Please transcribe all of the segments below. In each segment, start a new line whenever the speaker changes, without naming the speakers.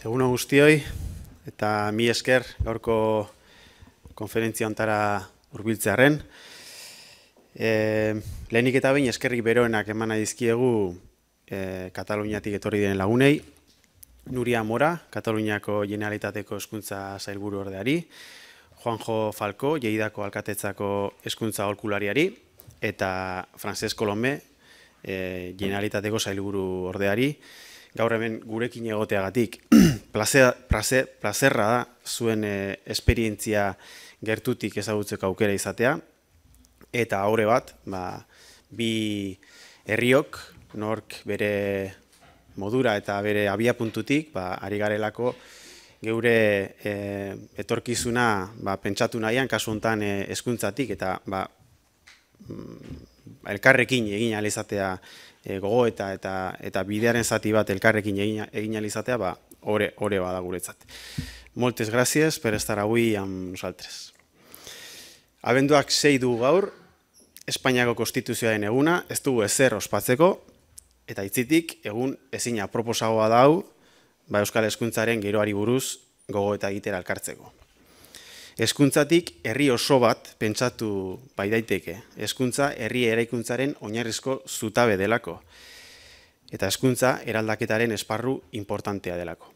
Egun guztioi eta mi esker gaurko konferentzia ontara urbiltzearen. E, lehenik eta behin eskerrik beroenak eman dizkiegu e, Kataluniatik etorri diren lagunei. Nuria Mora, Kataluniako Generalitateko Eskuntza Zailburu Ordeari, Juanjo Falko, Jeidako Alkatetzako Eskuntza Olkulariari, eta Francesc Colombe, e, Generalitateko Zailburu Ordeari, gaur hemen gurekin egoteagatik placer, placer, da zuen eh, esperientzia gertutik ezagutzeko aukera izatea. Eta aurre bat, ba, bi herriok, nork bere modura eta bere abia puntutik, ba, ari garelako, geure eh, etorkizuna ba, pentsatu nahian, kasu honetan eskuntzatik, eh, eta ba, mm, elkarrekin egin alizatea e, gogo eta, eta, eta bidearen zati bat elkarrekin egin alizatea, ba, ore, ore bada guretzat. Moltes gracias, per estar avui amb nosaltres. Abenduak sei du gaur, Espainiako konstituzioa eguna, ez dugu ezer ospatzeko, eta itzitik, egun ezin aproposagoa dau, ba Euskal Eskuntzaren geroari buruz gogo eta egitera alkartzeko. Eskuntzatik herri oso bat pentsatu baidaiteke. Eskuntza herri eraikuntzaren oinarrizko zutabe delako. Eta eskuntza eraldaketaren esparru importantea delako.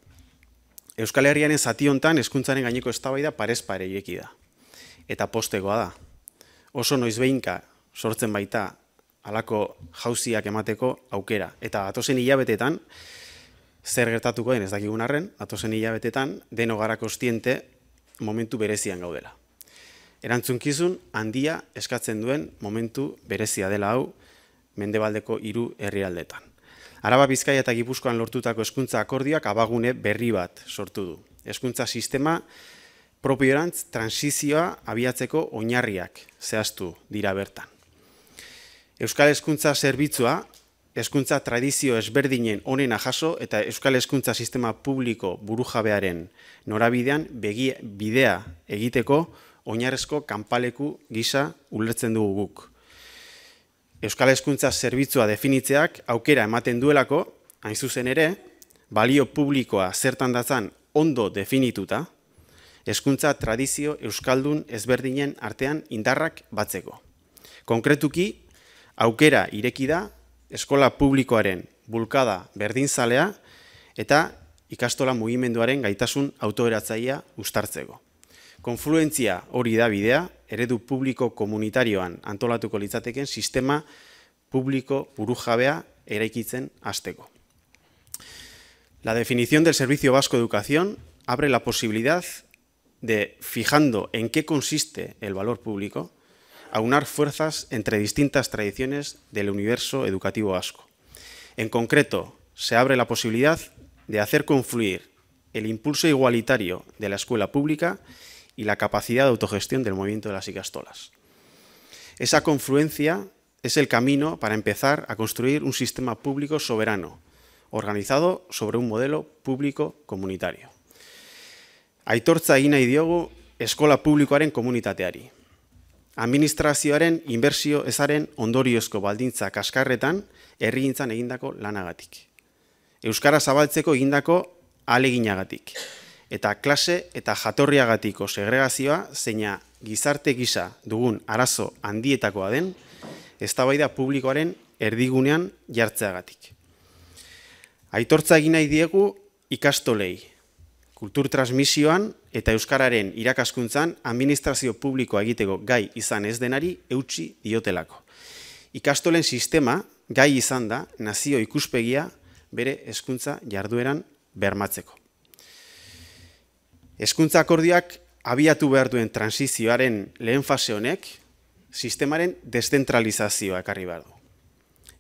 Euskal Herrianen zati hontan hezkuntzaren gaineko eztabaida parez pare da. Eta postegoa da. Oso noiz behinka sortzen baita halako jauziak emateko aukera. Eta atosen hilabetetan, zer gertatuko den ez dakigun arren, atozen hilabetetan, deno gara kostiente momentu berezian gaudela. Erantzunkizun handia eskatzen duen momentu berezia dela hau mendebaldeko hiru herrialdetan. Araba Bizkaia eta Gipuzkoan lortutako eskuntza akordiak abagune berri bat sortu du. Hezkuntza sistema propiorantz transizioa abiatzeko oinarriak zehaztu dira bertan. Euskal Hezkuntza Zerbitzua, Hezkuntza Tradizio Ezberdinen onena jaso eta Euskal Hezkuntza Sistema Publiko burujabearen norabidean begi, bidea egiteko oinarrezko kanpaleku gisa ulertzen dugu guk. Euskal Hezkuntza Zerbitzua definitzeak aukera ematen duelako, hain zuzen ere, balio publikoa zertan datzan ondo definituta, hezkuntza tradizio euskaldun ezberdinen artean indarrak batzeko. Konkretuki, aukera irekida eskola publikoaren bulkada berdinzalea eta ikastola mugimenduaren gaitasun autoeratzaia ustartzeko. confluencia, hori da bidea, eredu publiko komunitarioan antolatuko sistema público burujabea eraikitzen azteco. La definición del Servicio Vasco de Educación abre la posibilidad de, fijando en qué consiste el valor público, aunar fuerzas entre distintas tradiciones del universo educativo vasco. En concreto, se abre la posibilidad de hacer confluir el impulso igualitario de la escuela pública y la capacidad de autogestión del movimiento de las Icastolas. Esa confluencia es el camino para empezar a construir un sistema público soberano, organizado sobre un modelo público comunitario. Aitortza egin nahi diogu eskola publikoaren komunitateari. Administrazioaren inbersio ezaren ondoriozko baldintza kaskarretan herrigintzan egindako lanagatik. Euskara zabaltzeko egindako aleginagatik eta klase eta jatorriagatiko segregazioa zeina gizarte gisa dugun arazo handietakoa den eztabaida publikoaren erdigunean jartzeagatik. Aitortza egin nahi diegu ikastolei kultur transmisioan eta euskararen irakaskuntzan administrazio publikoa egiteko gai izan ez denari eutsi diotelako. Ikastolen sistema gai izan da nazio ikuspegia bere hezkuntza jardueran bermatzeko. Eskuntza akordioak abiatu behar duen transizioaren lehen fase honek, sistemaren dezentralizazioa ekarri behar du.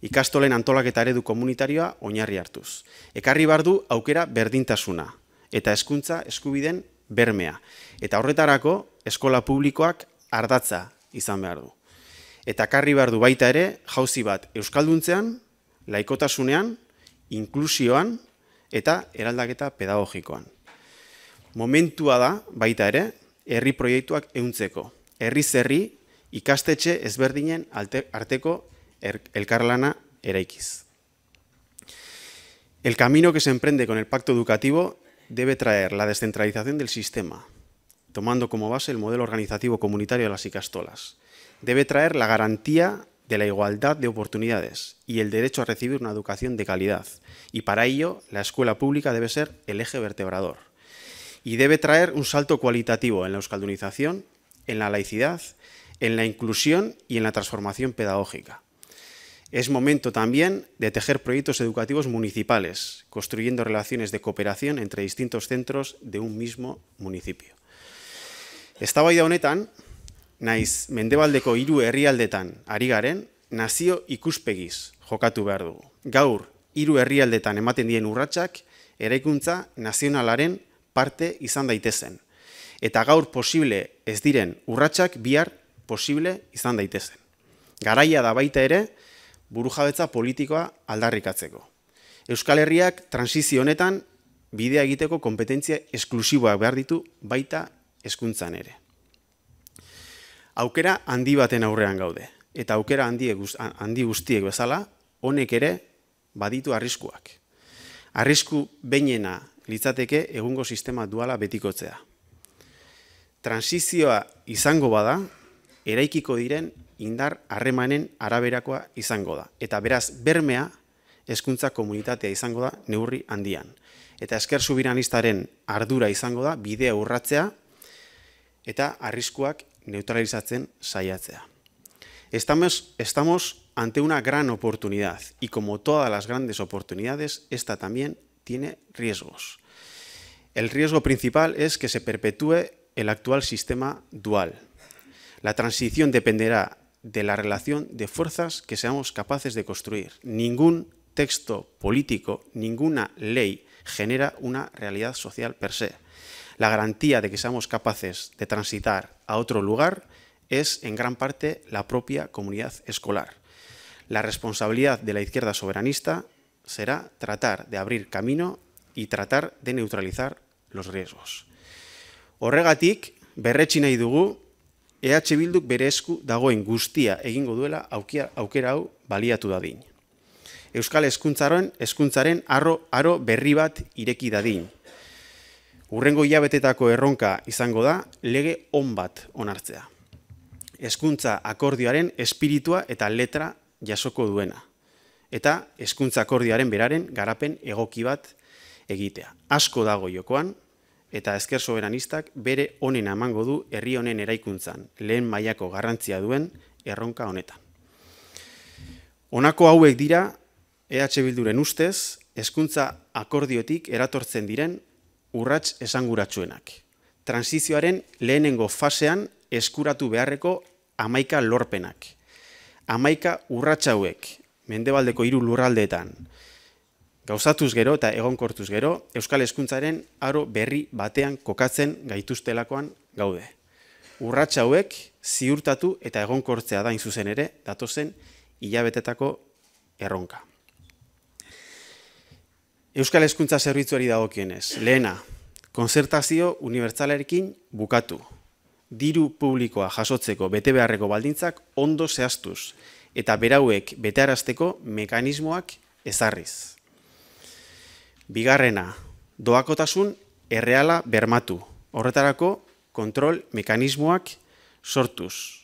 Ikastolen antolaketa eredu komunitarioa oinarri hartuz. Ekarri behar du aukera berdintasuna eta eskuntza eskubiden bermea. Eta horretarako eskola publikoak ardatza izan behar du. Eta ekarri behar du baita ere jauzi bat euskalduntzean, laikotasunean, inklusioan eta eraldaketa pedagogikoan. Momentua da, baita ere, herri proiektuak euntzeko. Herri casteche ikastetxe ezberdinen arteko carlana er-, eraikiz. El camino que se emprende con el pacto educativo debe traer la descentralización del sistema, tomando como base el modelo organizativo comunitario de las Icastolas. Debe traer la garantía de la igualdad de oportunidades y el derecho a recibir una educación de calidad. Y para ello, la escuela pública debe ser el eje vertebrador y debe traer un salto cualitativo en la euskaldunización, en la laicidad, en la inclusión y en la transformación pedagógica. Es momento también de tejer proyectos educativos municipales, construyendo relaciones de cooperación entre distintos centros de un mismo municipio. Estaba Eztabaida honetan, naiz mendebaldeko hiru herrialdetan ari arigaren nazio ikuspegiz jokatu behar Gaur, hiru herrialdetan ematen dien urratsak eraikuntza nazionalaren parte izan daitezen. Eta gaur posible ez diren urratsak bihar posible izan daitezen. Garaia da baita ere, burujabetza politikoa aldarrikatzeko. Euskal Herriak transizio honetan bidea egiteko kompetentzia esklusiboak behar ditu baita hezkuntzan ere. Aukera handi baten aurrean gaude eta aukera handi, handi guztiek bezala honek ere baditu arriskuak. Arrisku behinena litzateke egungo sistema duala betikotzea. Transizioa izango bada, eraikiko diren indar harremanen araberakoa izango da. Eta beraz, bermea eskuntza komunitatea izango da neurri handian. Eta esker subiranistaren ardura izango da bidea urratzea eta arriskuak neutralizatzen saiatzea. Estamos, estamos ante una gran oportunidad y como todas las grandes oportunidades, esta también tiene riesgos. El riesgo principal es que se perpetúe el actual sistema dual. La transición dependerá de la relación de fuerzas que seamos capaces de construir. Ningún texto político, ninguna ley genera una realidad social per se. La garantía de que seamos capaces de transitar a otro lugar es en gran parte la propia comunidad escolar. La responsabilidad de la izquierda soberanista será tratar de abrir camino y tratar de neutralizar los riesgos. Horregatik, berretsi nahi dugu, EH Bilduk bere esku dagoen guztia egingo duela aukera hau baliatu dadin. Euskal Eskuntzaren, Eskuntzaren arro, arro berri bat ireki dadin. Urrengo hilabetetako erronka izango da, lege on bat onartzea. Eskuntza akordioaren espiritua eta letra jasoko duena eta eskuntza akordioaren beraren garapen egoki bat egitea. Asko dago jokoan, eta ezker soberanistak bere honen amango du herri honen eraikuntzan, lehen mailako garrantzia duen erronka honetan. Honako hauek dira, EH Bilduren ustez, eskuntza akordiotik eratortzen diren urrats esanguratsuenak. Transizioaren lehenengo fasean eskuratu beharreko amaika lorpenak. Amaika urratsa hauek mendebaldeko hiru lurraldeetan. Gauzatuz gero eta egonkortuz gero, Euskal Hezkuntzaren aro berri batean kokatzen gaituztelakoan gaude. Urratsa hauek ziurtatu eta egonkortzea dain zuzen ere, datozen hilabetetako erronka. Euskal Hezkuntza zerbitzuari dagokienez, lehena, konzertazio unibertsalarekin bukatu. Diru publikoa jasotzeko bete beharreko baldintzak ondo zehaztuz, Eta berauek betearazteko mekanismoak ezarriz. Bigarrena, doakotasun erreala bermatu. Horretarako kontrol mekanismoak sortuz.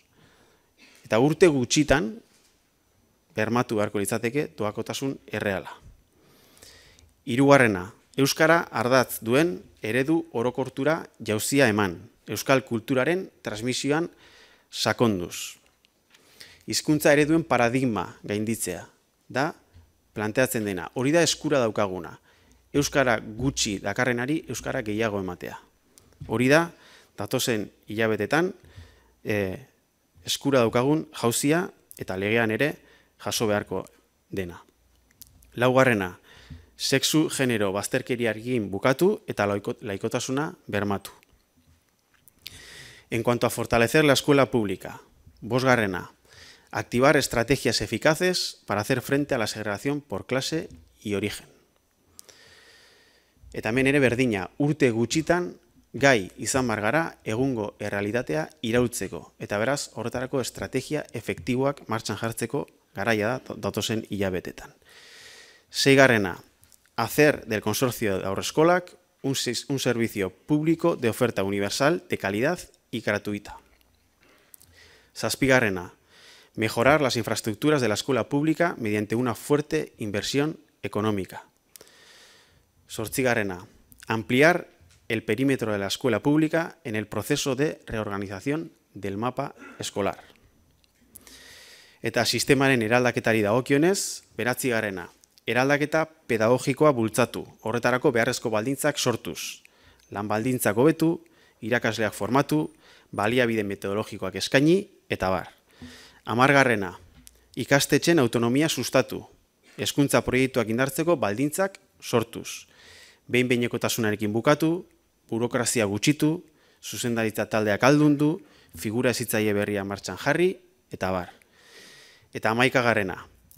Eta urte gutxitan bermatu beharko litzateke doakotasun erreala. Hirugarrena, euskara ardatz duen eredu orokortura jauzia eman. Euskal kulturaren transmisioan sakonduz hizkuntza ereduen paradigma gainditzea da planteatzen dena. Hori da eskura daukaguna. Euskara gutxi dakarrenari euskara gehiago ematea. Hori da datozen hilabetetan e, eskura daukagun jauzia eta legean ere jaso beharko dena. Laugarrena sexu genero bazterkeriarekin bukatu eta laikotasuna bermatu. En cuanto a fortalecer la escuela pública, bosgarrena, Activar estrategias eficaces para hacer frente a la segregación por clase y origen. Eta hemen ere berdina urte gutxitan gai izan margara egungo errealitatea irautzeko. Eta beraz horretarako estrategia efektiboak martxan jartzeko garaia da datosen hilabetetan. Seigarrena, hacer del consorcio de aurreskolak un, un servicio público de oferta universal de calidad y gratuita. Zazpigarrena, Mejorar las infraestructuras de la escuela pública mediante una fuerte inversión económica. Sortzigarena, Ampliar el perímetro de la escuela pública en el proceso de reorganización del mapa escolar. Eta sistemaren eraldaketari dagokionez, beratzigarrena, Eraldaketa pedagogikoa bultzatu. Horretarako beharrezko baldintzak sortuz, lan baldintzak hobetu, irakasleak formatu, baliabide metodologikoak eskaini eta bar. Amargarrena, ikastetxen autonomia sustatu. Hezkuntza proiektuak indartzeko baldintzak sortuz. Behin behinekotasunarekin bukatu, burokrazia gutxitu, zuzendaritza taldeak aldundu, figura ezitzaile berria martxan jarri, eta bar. Eta amaika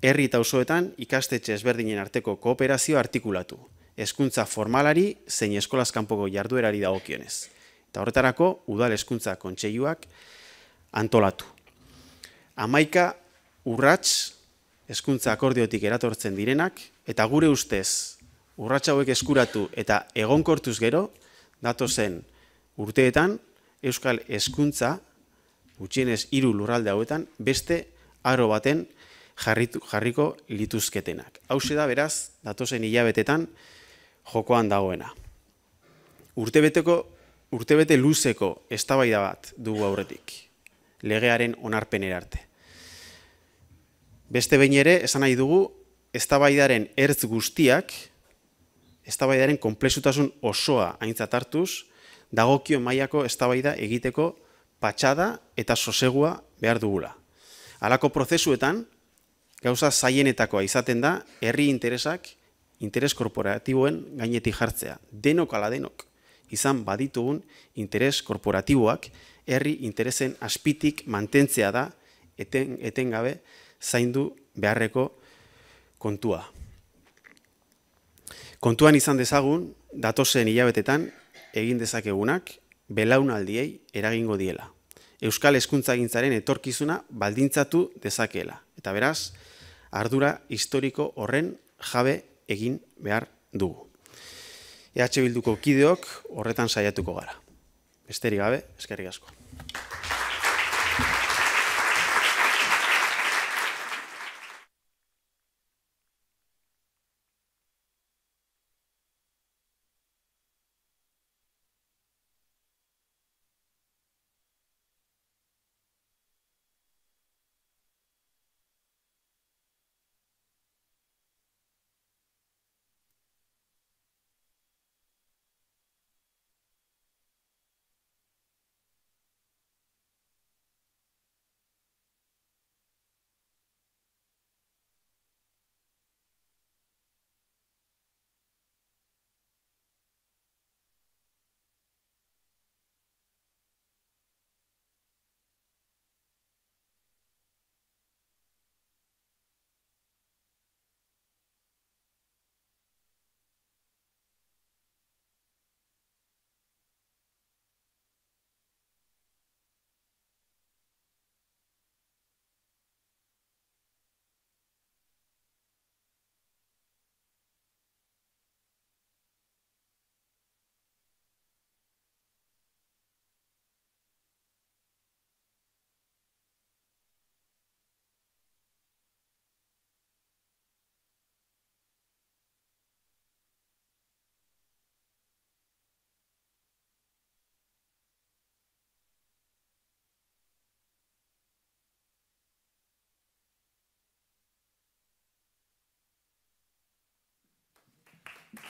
herri eta osoetan ikastetxe ezberdinen arteko kooperazio artikulatu. Hezkuntza formalari zein eskolazkanpoko jarduerari dagokionez. Eta horretarako, udal hezkuntza kontseiluak antolatu amaika urrats eskuntza akordiotik eratortzen direnak, eta gure ustez urrats hauek eskuratu eta egonkortuz gero, datozen urteetan, Euskal eskuntza, gutxienez hiru lurralde hauetan, beste aro baten jarriko lituzketenak. Hau da beraz, datozen hilabetetan jokoan dagoena. Urtebeteko, urtebete luzeko estabaidabat dugu aurretik legearen onarpenera arte. Beste behin ere, esan nahi dugu, eztabaidaren ertz guztiak, eztabaidaren konplexutasun osoa aintzat hartuz, dagokio mailako eztabaida egiteko patxada eta sosegua behar dugula. Halako prozesuetan, gauza zaienetakoa izaten da, herri interesak, interes korporatiboen gainetik jartzea. Denok ala denok, izan baditugun interes korporatiboak, herri interesen aspitik mantentzea da eten, etengabe zaindu beharreko kontua. Kontuan izan dezagun, datosen hilabetetan egin dezakegunak belaunaldiei eragingo diela. Euskal eskuntza gintzaren etorkizuna baldintzatu dezakela. Eta beraz, ardura historiko horren jabe egin behar dugu. EH Bilduko kideok horretan saiatuko gara esterik gabe, asko.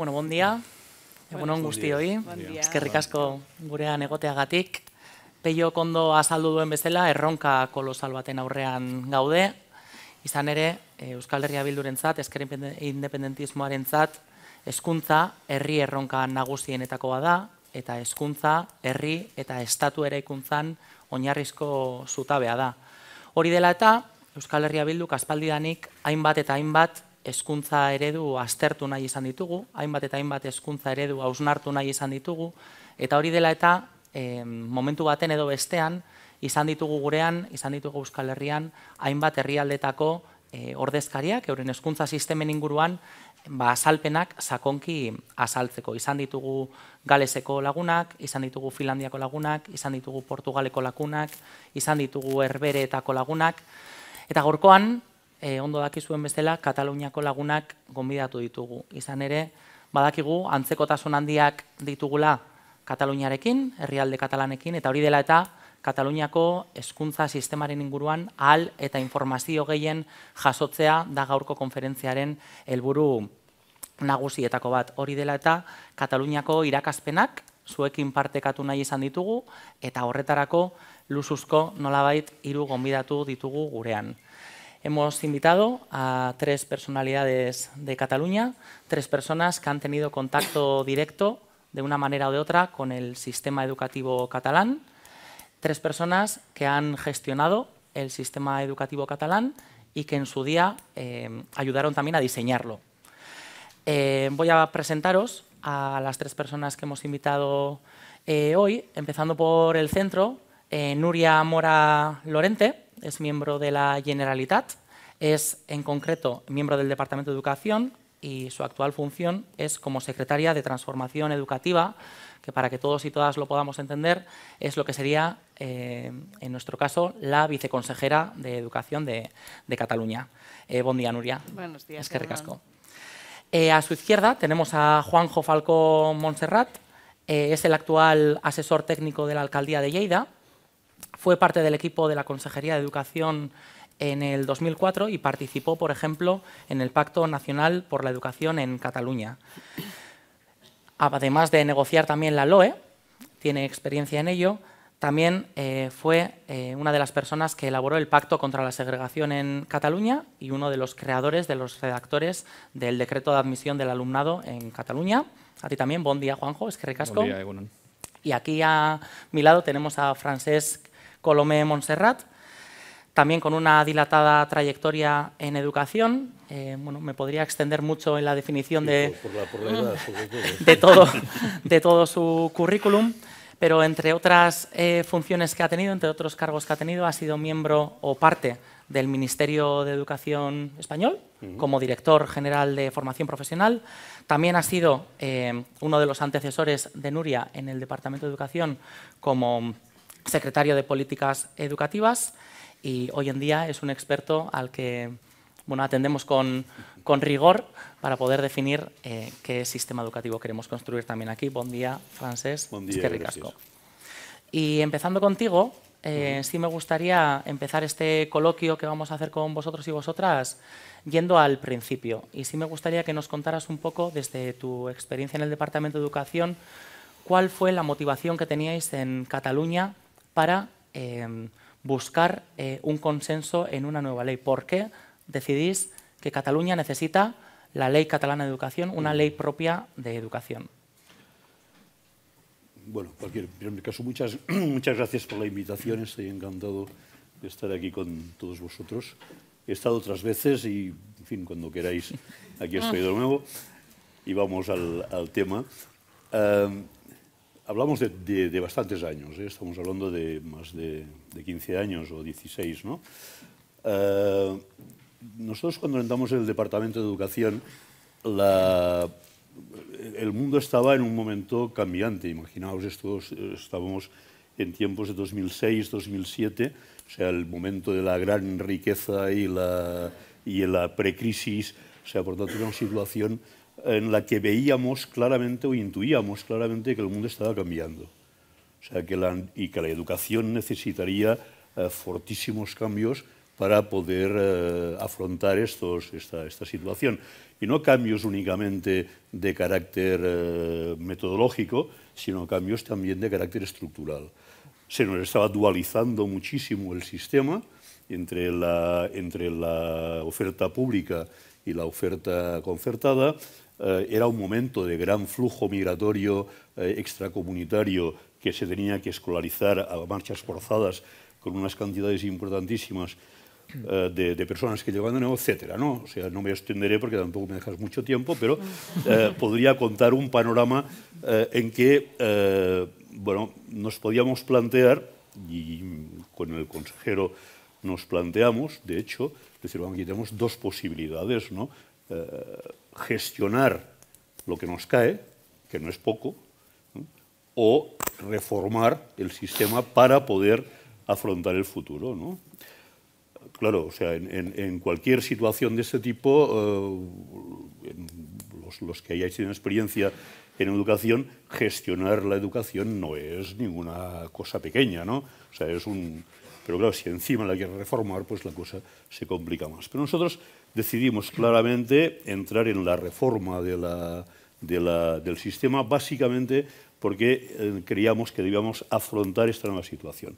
Bueno, bon dia. Egun on guzti hoi. Eskerrik asko gurean egoteagatik. Peio kondo azaldu duen bezala, erronka kolosal baten aurrean gaude. Izan ere, eh, Euskal Herria Bilduren zat, Esker Independentismoaren zat, eskuntza herri erronka nagusienetakoa da, eta eskuntza herri eta estatu ere ikuntzan oinarrizko zutabea da. Hori dela eta, Euskal Herria Bilduk aspaldidanik hainbat eta hainbat eskuntza eredu aztertu nahi izan ditugu, hainbat eta hainbat eskuntza eredu hausnartu nahi izan ditugu, eta hori dela eta momentu baten edo bestean, izan ditugu gurean, izan ditugu Euskal Herrian, hainbat herrialdetako e, ordezkariak, euren eskuntza sistemen inguruan, ba, azalpenak sakonki azaltzeko. Izan ditugu Galeseko lagunak, izan ditugu Finlandiako lagunak, izan ditugu Portugaleko lagunak, izan ditugu Herbereetako lagunak, Eta gorkoan, eh, ondo daki zuen bezala Kataluniako lagunak gonbidatu ditugu. Izan ere, badakigu antzekotasun handiak ditugula Kataluniarekin, herrialde katalanekin eta hori dela eta Kataluniako hezkuntza sistemaren inguruan ahal eta informazio gehien jasotzea da gaurko konferentziaren helburu nagusietako bat. Hori dela eta Kataluniako irakaspenak zuekin partekatu nahi izan ditugu eta horretarako luzuzko nolabait hiru gonbidatu ditugu gurean. Hemos invitado a tres personalidades de Cataluña, tres personas que han tenido contacto directo de una manera o de otra con el sistema educativo catalán, tres personas que han gestionado el sistema educativo catalán y que en su día eh, ayudaron también a diseñarlo. Eh, voy a presentaros a las tres personas que hemos invitado eh, hoy, empezando por el centro, Nuria Mora Lorente, es miembro de la Generalitat, es en concreto miembro del Departamento de Educación y su actual función es como secretaria de Transformación Educativa, que para que todos y todas lo podamos entender es lo que sería, eh, en nuestro caso, la viceconsejera de Educación de, Cataluña. Eh, buen día, Nuria. Buenos días. Es que recasco. Eh, a su izquierda tenemos a Juanjo Falco Montserrat, eh, es el actual asesor técnico de la Alcaldía de Lleida fue parte del equipo de la Consejería de Educación en el 2004 y participó, por ejemplo, en el Pacto Nacional por la Educación en Cataluña. Además de negociar también la LOE, tiene experiencia en ello, también eh, fue eh, una de las personas que elaboró el Pacto contra la Segregación en Cataluña y uno de los creadores, de los redactores del decreto de admisión del alumnado en Cataluña. A ti también, buen día, Juanjo, es que recasco. y aquí a mi lado tenemos a Francesc Colomé Montserrat, también con una dilatada trayectoria en educación. Eh, bueno, me podría extender mucho en la definición de, todo, de todo su currículum, pero entre otras eh, funciones que ha tenido, entre otros cargos que ha tenido, ha sido miembro o parte del Ministerio de Educación Español como director general de formación profesional. También ha sido eh, uno de los antecesores de Nuria en el Departamento de Educación como secretario de Políticas Educativas y hoy en día es un experto al que bueno, atendemos con, con rigor para poder definir eh, qué sistema educativo queremos construir también aquí. Buen día, Francés. Buen día, ricasco. Y empezando contigo, eh, sí me gustaría empezar este coloquio que vamos a hacer con vosotros y vosotras yendo al principio. Y sí me gustaría que nos contaras un poco, desde tu experiencia en el Departamento de Educación, cuál fue la motivación que teníais en Cataluña para eh, buscar eh, un consenso en una nueva ley. ¿Por qué decidís que Cataluña necesita la ley catalana de educación, una ley propia de educación?
Bueno, cualquier, en mi caso, muchas, muchas gracias por la invitación. Estoy encantado de estar aquí con todos vosotros. He estado otras veces y, en fin, cuando queráis, aquí estoy de nuevo. Y vamos al, tema. Eh, hablamos de, de, bastantes años, ¿eh? estamos hablando de más de, 15 años o 16, ¿no? Eh, nosotros cuando entramos en el Departamento de Educación, el mundo estaba en un momento cambiante. Imaginaos, estábamos en tiempos de 2006, 2007, o sea, el momento de la gran riqueza y la, y la precrisis, o sea, por tanto, era una situación en la que veíamos claramente o intuíamos claramente que el mundo estaba cambiando. O sea, que la, y que la educación necesitaría eh, fortísimos cambios para poder eh, afrontar estos, esta, esta, situación. Y no cambios únicamente de carácter eh, metodológico, sino cambios también de carácter estructural. Se nos estaba dualizando muchísimo el sistema entre la, entre la oferta pública y la oferta concertada, eh, era un momento de gran flujo migratorio eh, extracomunitario que se tenía que escolarizar a marchas forzadas con unas cantidades importantísimas eh, de, personas que llegaban de nuevo, etc. ¿no? O sea, no me extenderé porque tampoco me dejas mucho tiempo, pero podría contar un panorama en que bueno, nos podíamos plantear, y con el consejero nos planteamos, de hecho, aquí tenemos dos posibilidades, ¿no? gestionar lo que nos cae, que no es poco, o reformar el sistema para poder afrontar el futuro. ¿no? Claro, o sea, en, cualquier situación de este tipo, eh, los, que hayáis tenido experiencia en educación, gestionar la educación no es ninguna cosa pequeña, ¿no? O sea, es un... Pero claro, si encima la quieres reformar, pues la cosa se complica más. Pero nosotros decidimos claramente entrar en la reforma del sistema, básicamente porque eh, creíamos que debíamos afrontar esta nueva situación.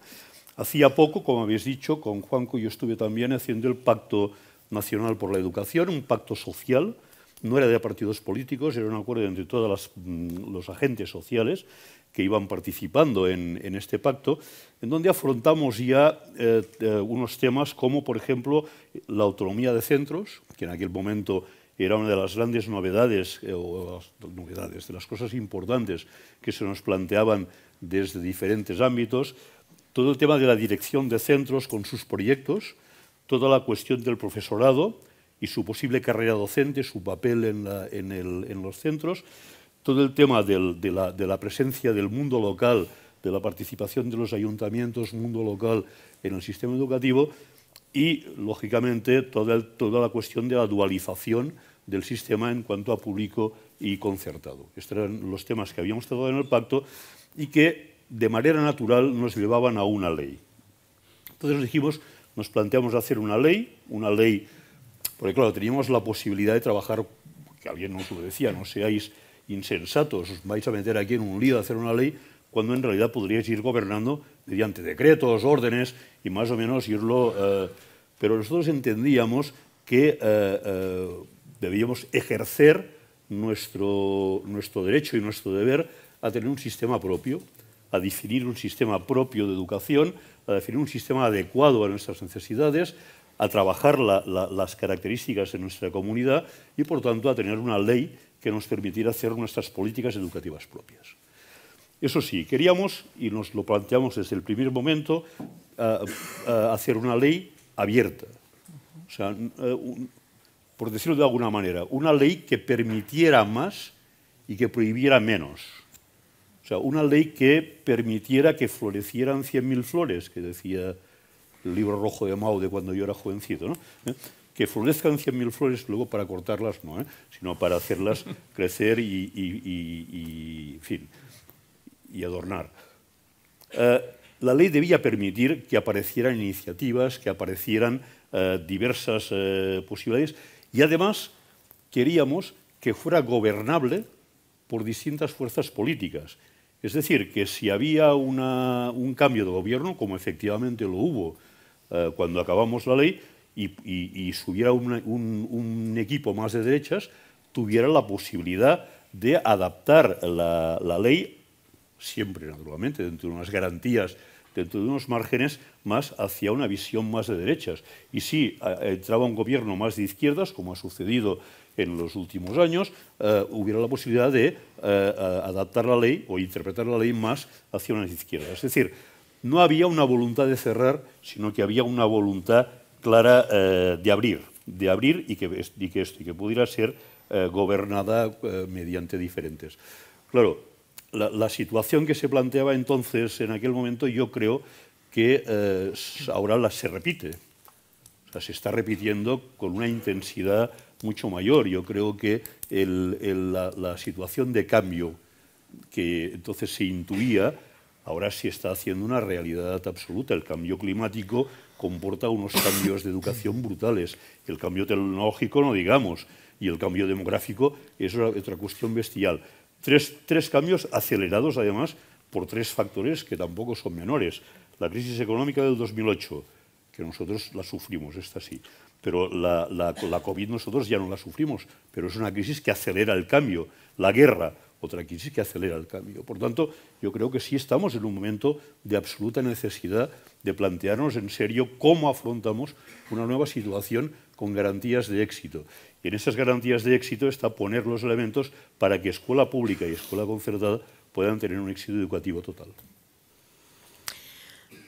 Hacía poco, como habéis dicho, con Juanco yo estuve también haciendo el Pacto Nacional por la Educación, un pacto social, no era de partidos políticos, era un acuerdo entre todos mm, los agentes sociales que iban participando en, este pacto, en donde afrontamos ya eh, eh, unos temas como, por ejemplo, la autonomía de centros, que en aquel momento era una de las grandes novedades, eh, o novedades, de las cosas importantes que se nos planteaban desde diferentes ámbitos, todo el tema de la dirección de centros con sus proyectos, toda la cuestión del profesorado y su posible carrera docente, su papel en los centros, todo el tema de, la, presencia del mundo local, de la participación de los ayuntamientos, mundo local en el sistema educativo y, lógicamente, toda, toda la cuestión de la dualización del sistema en cuanto a público y concertado. Estos eran los temas que habíamos tratado en el pacto y que, de manera natural, nos llevaban a una ley. Entonces dijimos, nos planteamos hacer una ley, una ley, porque claro, teníamos la posibilidad de trabajar, que alguien nos lo decía, no seáis insensatos, os vais a meter aquí en un lío a hacer una ley cuando en realidad podríais ir gobernando mediante decretos, órdenes y más o menos irlo... Eh, pero nosotros entendíamos que eh, eh, debíamos ejercer nuestro, nuestro derecho y nuestro deber a tener un sistema propio, a definir un sistema propio de educación, a definir un sistema adecuado a nuestras necesidades, a trabajar las características de nuestra comunidad y, por tanto, a tener una ley que nos permitiera hacer nuestras políticas educativas propias. Eso sí, queríamos, y nos lo planteamos desde el primer momento, eh, eh, hacer una ley abierta. O sea, eh, por decirlo de alguna manera, una ley que permitiera más y que prohibiera menos. O sea, una ley que permitiera que florecieran 100.000 flores, que decía el libro rojo de Mao de cuando yo era jovencito, ¿no? ¿Eh? que florezcan 100.000 flores, luego para cortarlas no, ¿eh? sino para hacerlas crecer y, fin, y adornar. Eh, la ley debía permitir que aparecieran iniciativas, que aparecieran diversas posibilidades, y además queríamos que fuera gobernable por distintas fuerzas políticas. Es decir, que si había un cambio de gobierno, como efectivamente lo hubo, eh, cuando acabamos la ley y, y, subiera un, equipo más de derechas, tuviera la posibilidad de adaptar la, ley, siempre naturalmente, dentro de unas garantías dentro de unos márgenes más hacia una visión más de derechas. Y si eh, entraba un gobierno más de izquierdas, como ha sucedido en los últimos años, eh, hubiera la posibilidad de adaptar la ley o interpretar la ley más hacia unas izquierdas. Es decir, no había una voluntad de cerrar, sino que había una voluntad clara eh, de abrir, de abrir y que, pudiera ser eh, gobernada eh, mediante diferentes. Claro, la, situación que se planteaba entonces, en aquel momento, yo creo que ahora la se repite. O sea, se está repitiendo con una intensidad mucho mayor. Yo creo que la, situación de cambio que entonces se intuía ahora sí está haciendo una realidad absoluta. El cambio climático comporta unos cambios de educación brutales. El cambio tecnológico, no digamos, y el cambio demográfico es otra cuestión bestial. Tres, cambios acelerados, además, por tres factores que tampoco son menores. La crisis económica del 2008, que nosotros la sufrimos, esta sí. Pero la, la COVID nosotros ya no la sufrimos, pero es una crisis que acelera el cambio. La guerra, otra crisis que acelera el cambio. Por tanto, yo creo que sí estamos en un momento de absoluta necesidad de plantearnos en serio cómo afrontamos una nueva situación con garantías de éxito. Y en esas garantías de éxito está poner los elementos para que escuela pública y escuela concertada puedan tener un éxito educativo total.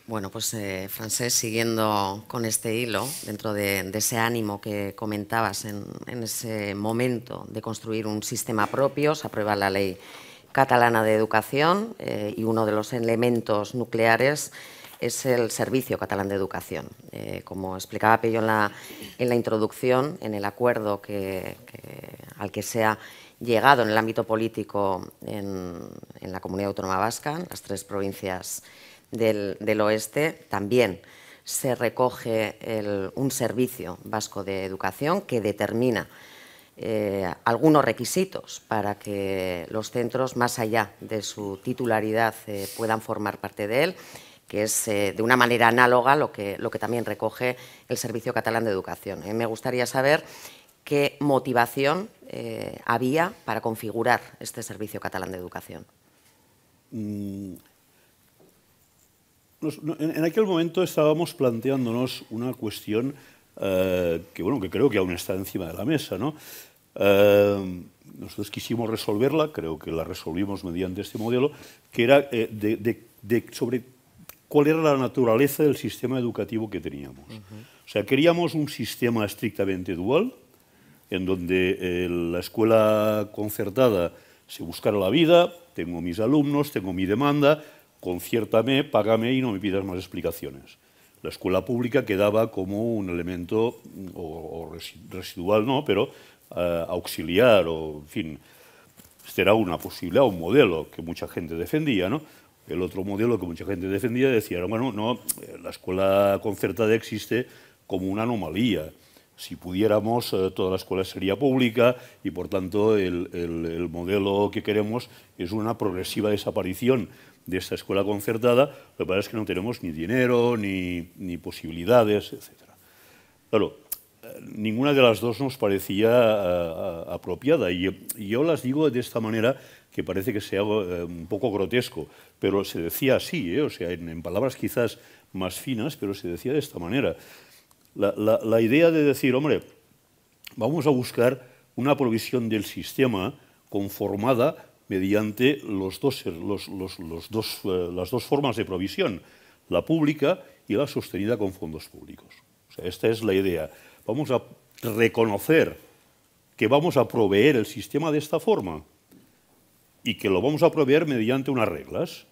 Bueno, pues eh, Francés, siguiendo con este hilo, dentro de, ese ánimo que comentabas en, ese momento de construir un sistema propio, se aprueba la ley catalana de educación eh, y uno de los elementos nucleares es el Servicio Catalán de Educación. Eh, como explicaba Pello en la, introducción, en el acuerdo que, al que se ha llegado en el ámbito político en, en la comunidad autónoma vasca, las tres provincias del, Oeste también se recoge un servicio vasco de educación que determina eh, algunos requisitos para que los centros, más allá de su titularidad, eh, puedan formar parte de él, que es eh, de una manera análoga lo que, lo que también recoge el Servicio Catalán de Educación. me gustaría saber qué motivación había para configurar este Servicio Catalán de Educación.
Mm,
en aquel momento estábamos planteándonos una cuestión eh, que, que creo que aún está encima de la mesa. ¿no? Eh, nosotros quisimos resolverla, creo que la resolvimos mediante este modelo, que era eh, sobre cuál era la naturaleza del sistema educativo que teníamos. O sea, queríamos un sistema estrictamente dual, en donde la escuela concertada se buscara la vida, tengo mis alumnos, tengo mi demanda, conciértame, págame y no me pidas más explicaciones. La escuela pública quedaba como un elemento, mm, residual no, pero eh, auxiliar, o en fin, será este era una posibilidad, un modelo que mucha gente defendía, ¿no? El otro modelo que mucha gente defendía decía, bueno, no, eh, la escuela concertada existe como una anomalía. Si pudiéramos, eh, toda la escuela sería pública y, por tanto, el modelo que queremos es una progresiva desaparición de esta escuela concertada, lo que pasa es que no tenemos ni dinero, ni, posibilidades, etc. Claro, eh, ninguna de las dos nos parecía eh, eh, apropiada. Y yo las digo de esta manera que parece que sea un poco grotesco, pero se decía así, o sea, en, palabras quizás más finas, pero se decía de esta manera. La, la idea de decir, hombre, vamos a buscar una provisión del sistema conformada mediante los dos, eh, las dos formas de provisión, la pública y la sostenida con fondos públicos. sea, esta es la idea. Vamos a reconocer que vamos a proveer el sistema de esta forma y que lo vamos a proveer mediante unas reglas.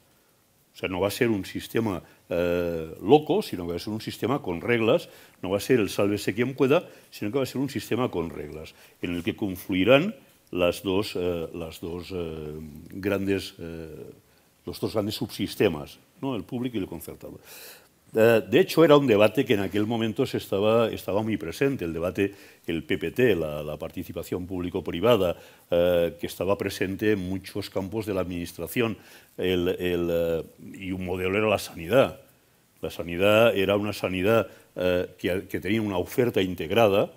O sea, no va a ser un sistema eh, loco, sino que va a ser un sistema con reglas, no va a ser el sálvese quien pueda, sino que va a ser un sistema con reglas, en el que confluirán las dos, eh, las dos eh, grandes, eh, los dos grandes subsistemas, ¿no? el público y el concertado. de hecho, era un debate que en aquel momento se estaba, estaba muy presente, el debate, el PPT, la, participación público-privada, que estaba presente en muchos campos de la administración, el, el, y un modelo era la sanidad. La sanidad era una sanidad que, tenía una oferta integrada,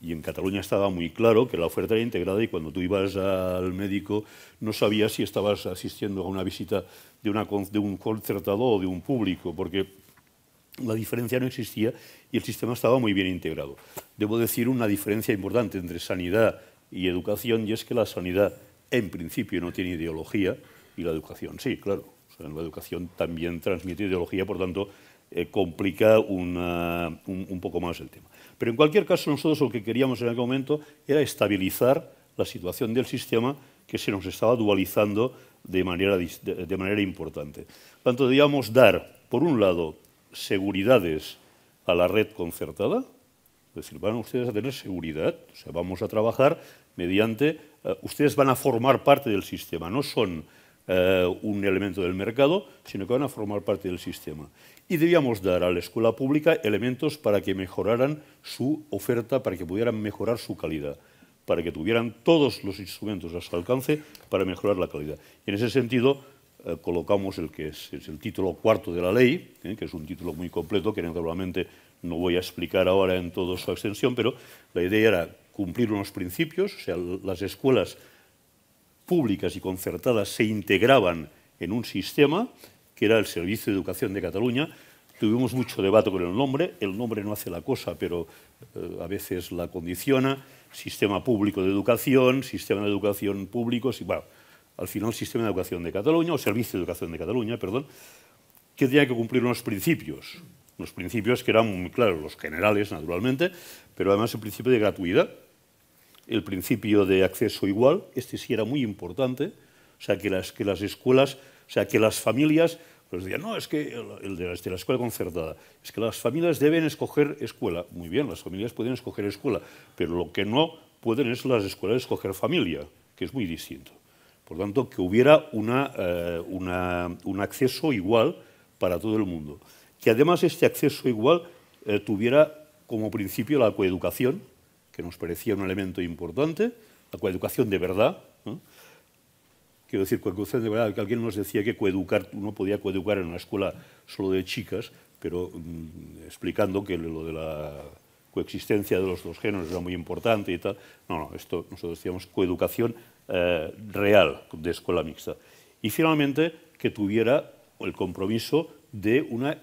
y en Cataluña estaba muy claro que la oferta era integrada y cuando tú ibas al médico no sabías si estabas asistiendo a una visita de, un concertado o de un público, porque la diferencia no existía y el sistema estaba muy bien integrado. Debo decir una diferencia importante entre sanidad y educación y es que la sanidad en principio no tiene ideología y la educación sí, claro. O sea, la educación también transmite ideología, por tanto, eh, complica un, poco más el tema. Pero en cualquier caso, nosotros lo que queríamos en aquel momento era estabilizar la situación del sistema que se nos estaba dualizando de manera, importante. Tanto, debíamos dar, por un lado, seguridades a la red concertada, es decir, van ustedes a tener seguridad, o sea, vamos a trabajar mediante, eh, ustedes van a formar parte del sistema, no son eh, un elemento del mercado, sino que van a formar parte del sistema. Y debíamos dar a la escuela pública elementos para que mejoraran su oferta, para que pudieran mejorar su calidad, para que tuvieran todos los instrumentos a su alcance para mejorar la calidad. Y en ese sentido, eh, colocamos el que es, el título cuarto de la ley, ¿eh? que es un título muy completo, que naturalmente no voy a explicar ahora en toda su extensión, pero la idea era cumplir unos principios, o sea, las escuelas públicas y concertadas se integraban en un sistema, que era el Servicio de Educación de Cataluña. Tuvimos mucho debate con el nombre, el nombre no hace la cosa, pero eh, a veces la condiciona. Sistema público de educación, sistema de educación público, si, bueno, al final Sistema de Educación de Cataluña, o Servicio de Educación de Cataluña, perdón, que tenía que cumplir unos principios, Los principios que eran muy claros, los generales, naturalmente, pero además el principio de gratuidad, el principio de acceso igual, este sí era muy importante, o sea, que las, que las escuelas, o sea, que las familias, pues decían, no, es que el, de, este, la, escuela concertada, es que las familias deben escoger escuela, muy bien, las familias pueden escoger escuela, pero lo que no pueden es las escuelas escoger familia, que es muy distinto. Por tanto, que hubiera una, eh, un acceso igual para todo el mundo. Que además este acceso igual eh, tuviera como principio la coeducación, que nos parecía un elemento importante, la coeducación de verdad. Quiero decir, coeducación de verdad, que alguien nos decía que coeducar, uno podía coeducar en una escuela solo de chicas, pero mm, explicando que lo de la coexistencia de los dos géneros era muy importante y tal. No, no, esto nosotros decíamos coeducación eh, real de escuela mixta. Y finalmente, que tuviera el compromiso de una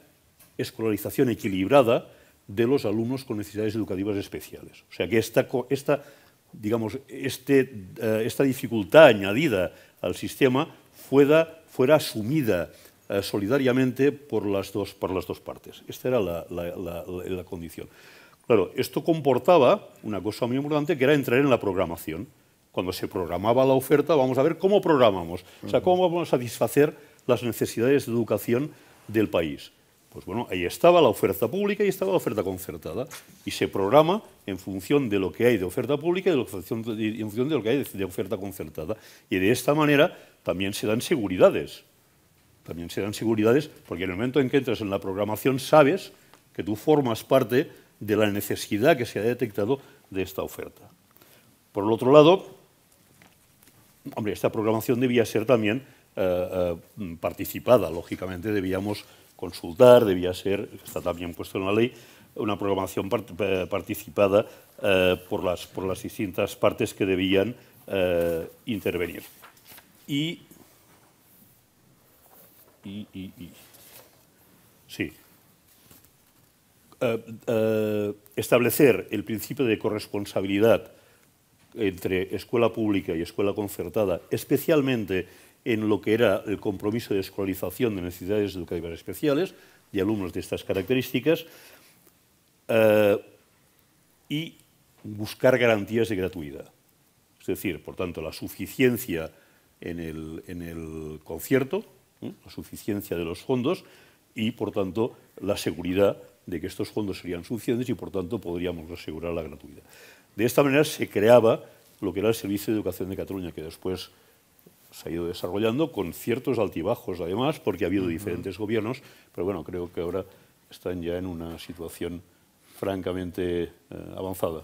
escolarización equilibrada de los alumnos con necesidades educativas especiales. O sea que esta, digamos, este, eh, esta dificultad añadida al sistema fuera, asumida eh, solidariamente por las, dos, por las dos partes. Esta era la, la, condición. Claro, esto comportaba una cosa muy importante que era entrar en la programación. Cuando se programaba la oferta, vamos a ver cómo programamos, o sea, cómo vamos a satisfacer las necesidades de educación del país. Pues bueno, ahí estaba la oferta pública y estaba la oferta concertada. Y se programa en función de lo que hay de oferta pública y, en función de lo que hay de oferta concertada. Y de esta manera también se dan seguridades. También se dan seguridades porque en el momento en que entras en la programación sabes que tú formas parte de la necesidad que se ha detectado de esta oferta. Por el otro lado, hombre, esta programación debía ser también eh, eh, participada, lógicamente debíamos consultar, debía ser, está también puesto en la ley, una programación eh, participada eh, por, las, por las distintas partes que debían eh, intervenir. Y, sí. establecer el principio de corresponsabilidad entre escuela pública y escuela concertada, especialmente en lo que era el compromiso de escolarización de necesidades educativas especiales y alumnos de estas características eh, y buscar garantías de gratuidad. Es decir, por tanto, la suficiencia en el, concierto, ¿eh? la suficiencia de los fondos y, por tanto, la seguridad de que estos fondos serían suficientes y, por tanto, podríamos asegurar la gratuidad. De esta manera se creaba lo que era el Servicio de Educación de Cataluña, que después se ha ido desarrollando con ciertos altibajos, además, porque ha habido diferentes gobiernos, pero bueno, creo que ahora están ya en una situación francamente eh, avanzada.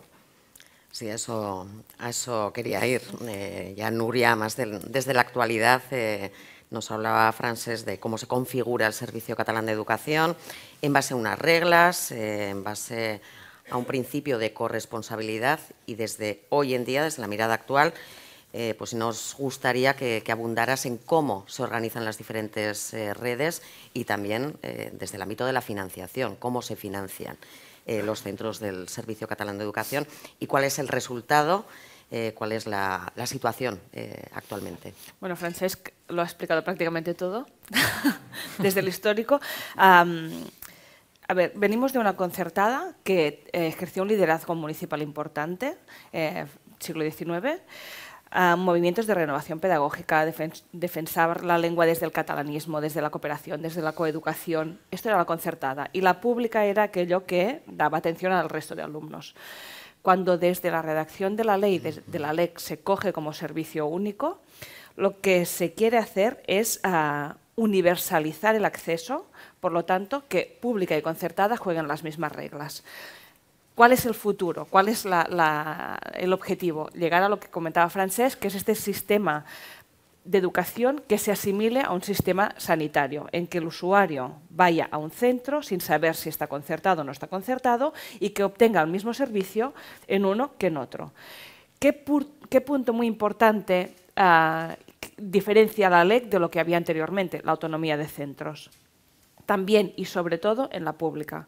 Sí, eso, a eso quería ir. Eh, ya Nuria, más desde la actualidad, eh, nos hablaba Francés de cómo se configura el Servicio Catalán de Educación en base a unas reglas, en base a un principio de corresponsabilidad y desde hoy en día, desde la mirada actual, eh, pues nos gustaría que, abundaras en cómo se organizan las diferentes eh, redes y también eh, desde el ámbito de la financiación, cómo se financian los centros del Servicio Catalán de Educación y cuál es el resultado cuál es la, situación actualmente.
Bueno, Francesc lo ha explicado prácticamente todo, desde el histórico. a ver, venimos de una concertada que ejerció un liderazgo municipal importante, siglo XIX a movimientos de renovación pedagógica, defensar la lengua desde el catalanismo, desde la cooperación, desde la coeducación. Esto era la concertada. Y la pública era aquello que daba atención al resto de alumnos. Cuando desde la redacción de la ley, de, la LEC, se coge como servicio único, lo que se quiere hacer es ah, universalizar el acceso, por lo tanto, que pública y concertada jueguen las mismas reglas. ¿Cuál es el futuro? ¿Cuál es el objetivo? Llegar a lo que comentaba Francés, que es este sistema de educación que se asimile a un sistema sanitario, en que el usuario vaya a un centro sin saber si está concertado o no está concertado y que obtenga el mismo servicio en uno que en otro. ¿Qué, punto muy importante ah, diferencia la ley de lo que había anteriormente, la autonomía de centros? También y sobre todo en la pública,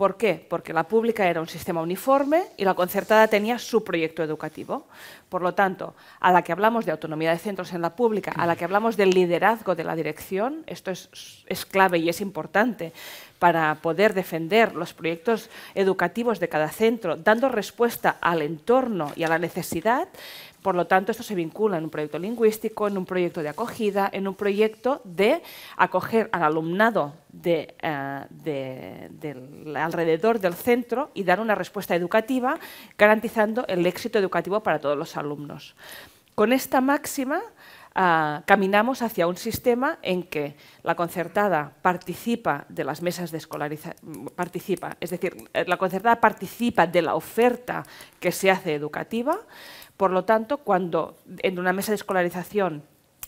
¿Por qué? Porque la pública era un sistema uniforme y la concertada tenía su proyecto educativo. Por lo tanto, a la que hablamos de autonomía de centros en la pública, a la que hablamos del liderazgo de la dirección, esto es, clave y es importante para poder defender los proyectos educativos de cada centro, dando respuesta al entorno y a la necesidad, por lo tanto, esto se vincula en un proyecto lingüístico, en un proyecto de acogida, en un proyecto de acoger al alumnado de, eh, de, de alrededor del centro y dar una respuesta educativa garantizando el éxito educativo para todos los alumnos. Con esta máxima ah, caminamos hacia un sistema en que la concertada participa de las mesas de escolarización, participa, es decir, eh, la concertada participa de la oferta que se hace educativa, por lo tanto, cuando en una mesa de escolarización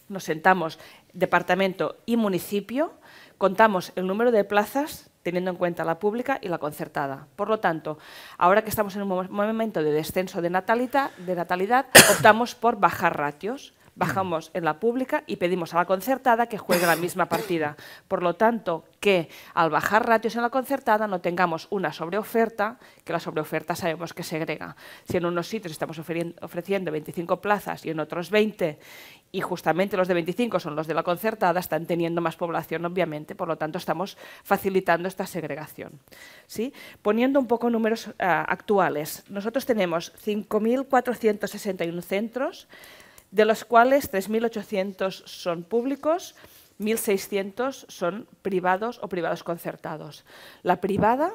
nos sentamos departamento y municipio, contamos el número de plazas teniendo en cuenta la pública y la concertada. Por lo tanto, ahora que estamos en un momento de descenso de natalidad, de natalidad optamos por bajar ratios. Bajamos en la pública y pedimos a la concertada que juegue la misma partida. Por lo tanto, que al bajar ratios en la concertada no tengamos una sobreoferta, que la sobreoferta sabemos que segrega. Si en unos sitios estamos ofreciendo 25 plazas y en otros 20, y justamente los de 25 son los de la concertada, están teniendo más población, obviamente, por lo tanto estamos facilitando esta segregación. ¿sí? Poniendo un poco números eh, actuales, nosotros tenemos 5.461 centros, de los cuales 3.800 son públicos, 1.600 son privados o privados concertados. La privada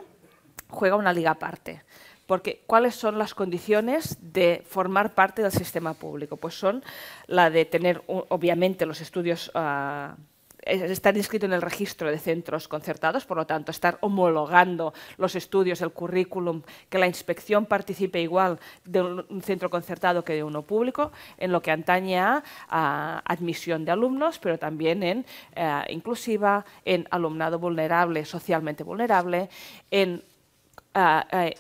juega una liga aparte. Porque, ¿cuáles son las condiciones de formar parte del sistema público? Pues son la de tener, obviamente, los estudios ah, estar inscrito en el registro de centros concertados, por lo tanto, estar homologando los estudios, el currículum, que la inspección participe igual de un centro concertado que de uno público, en lo que antaña a, admisión de alumnos, pero también en eh, inclusiva, en alumnado vulnerable, socialmente vulnerable, en ah, eh,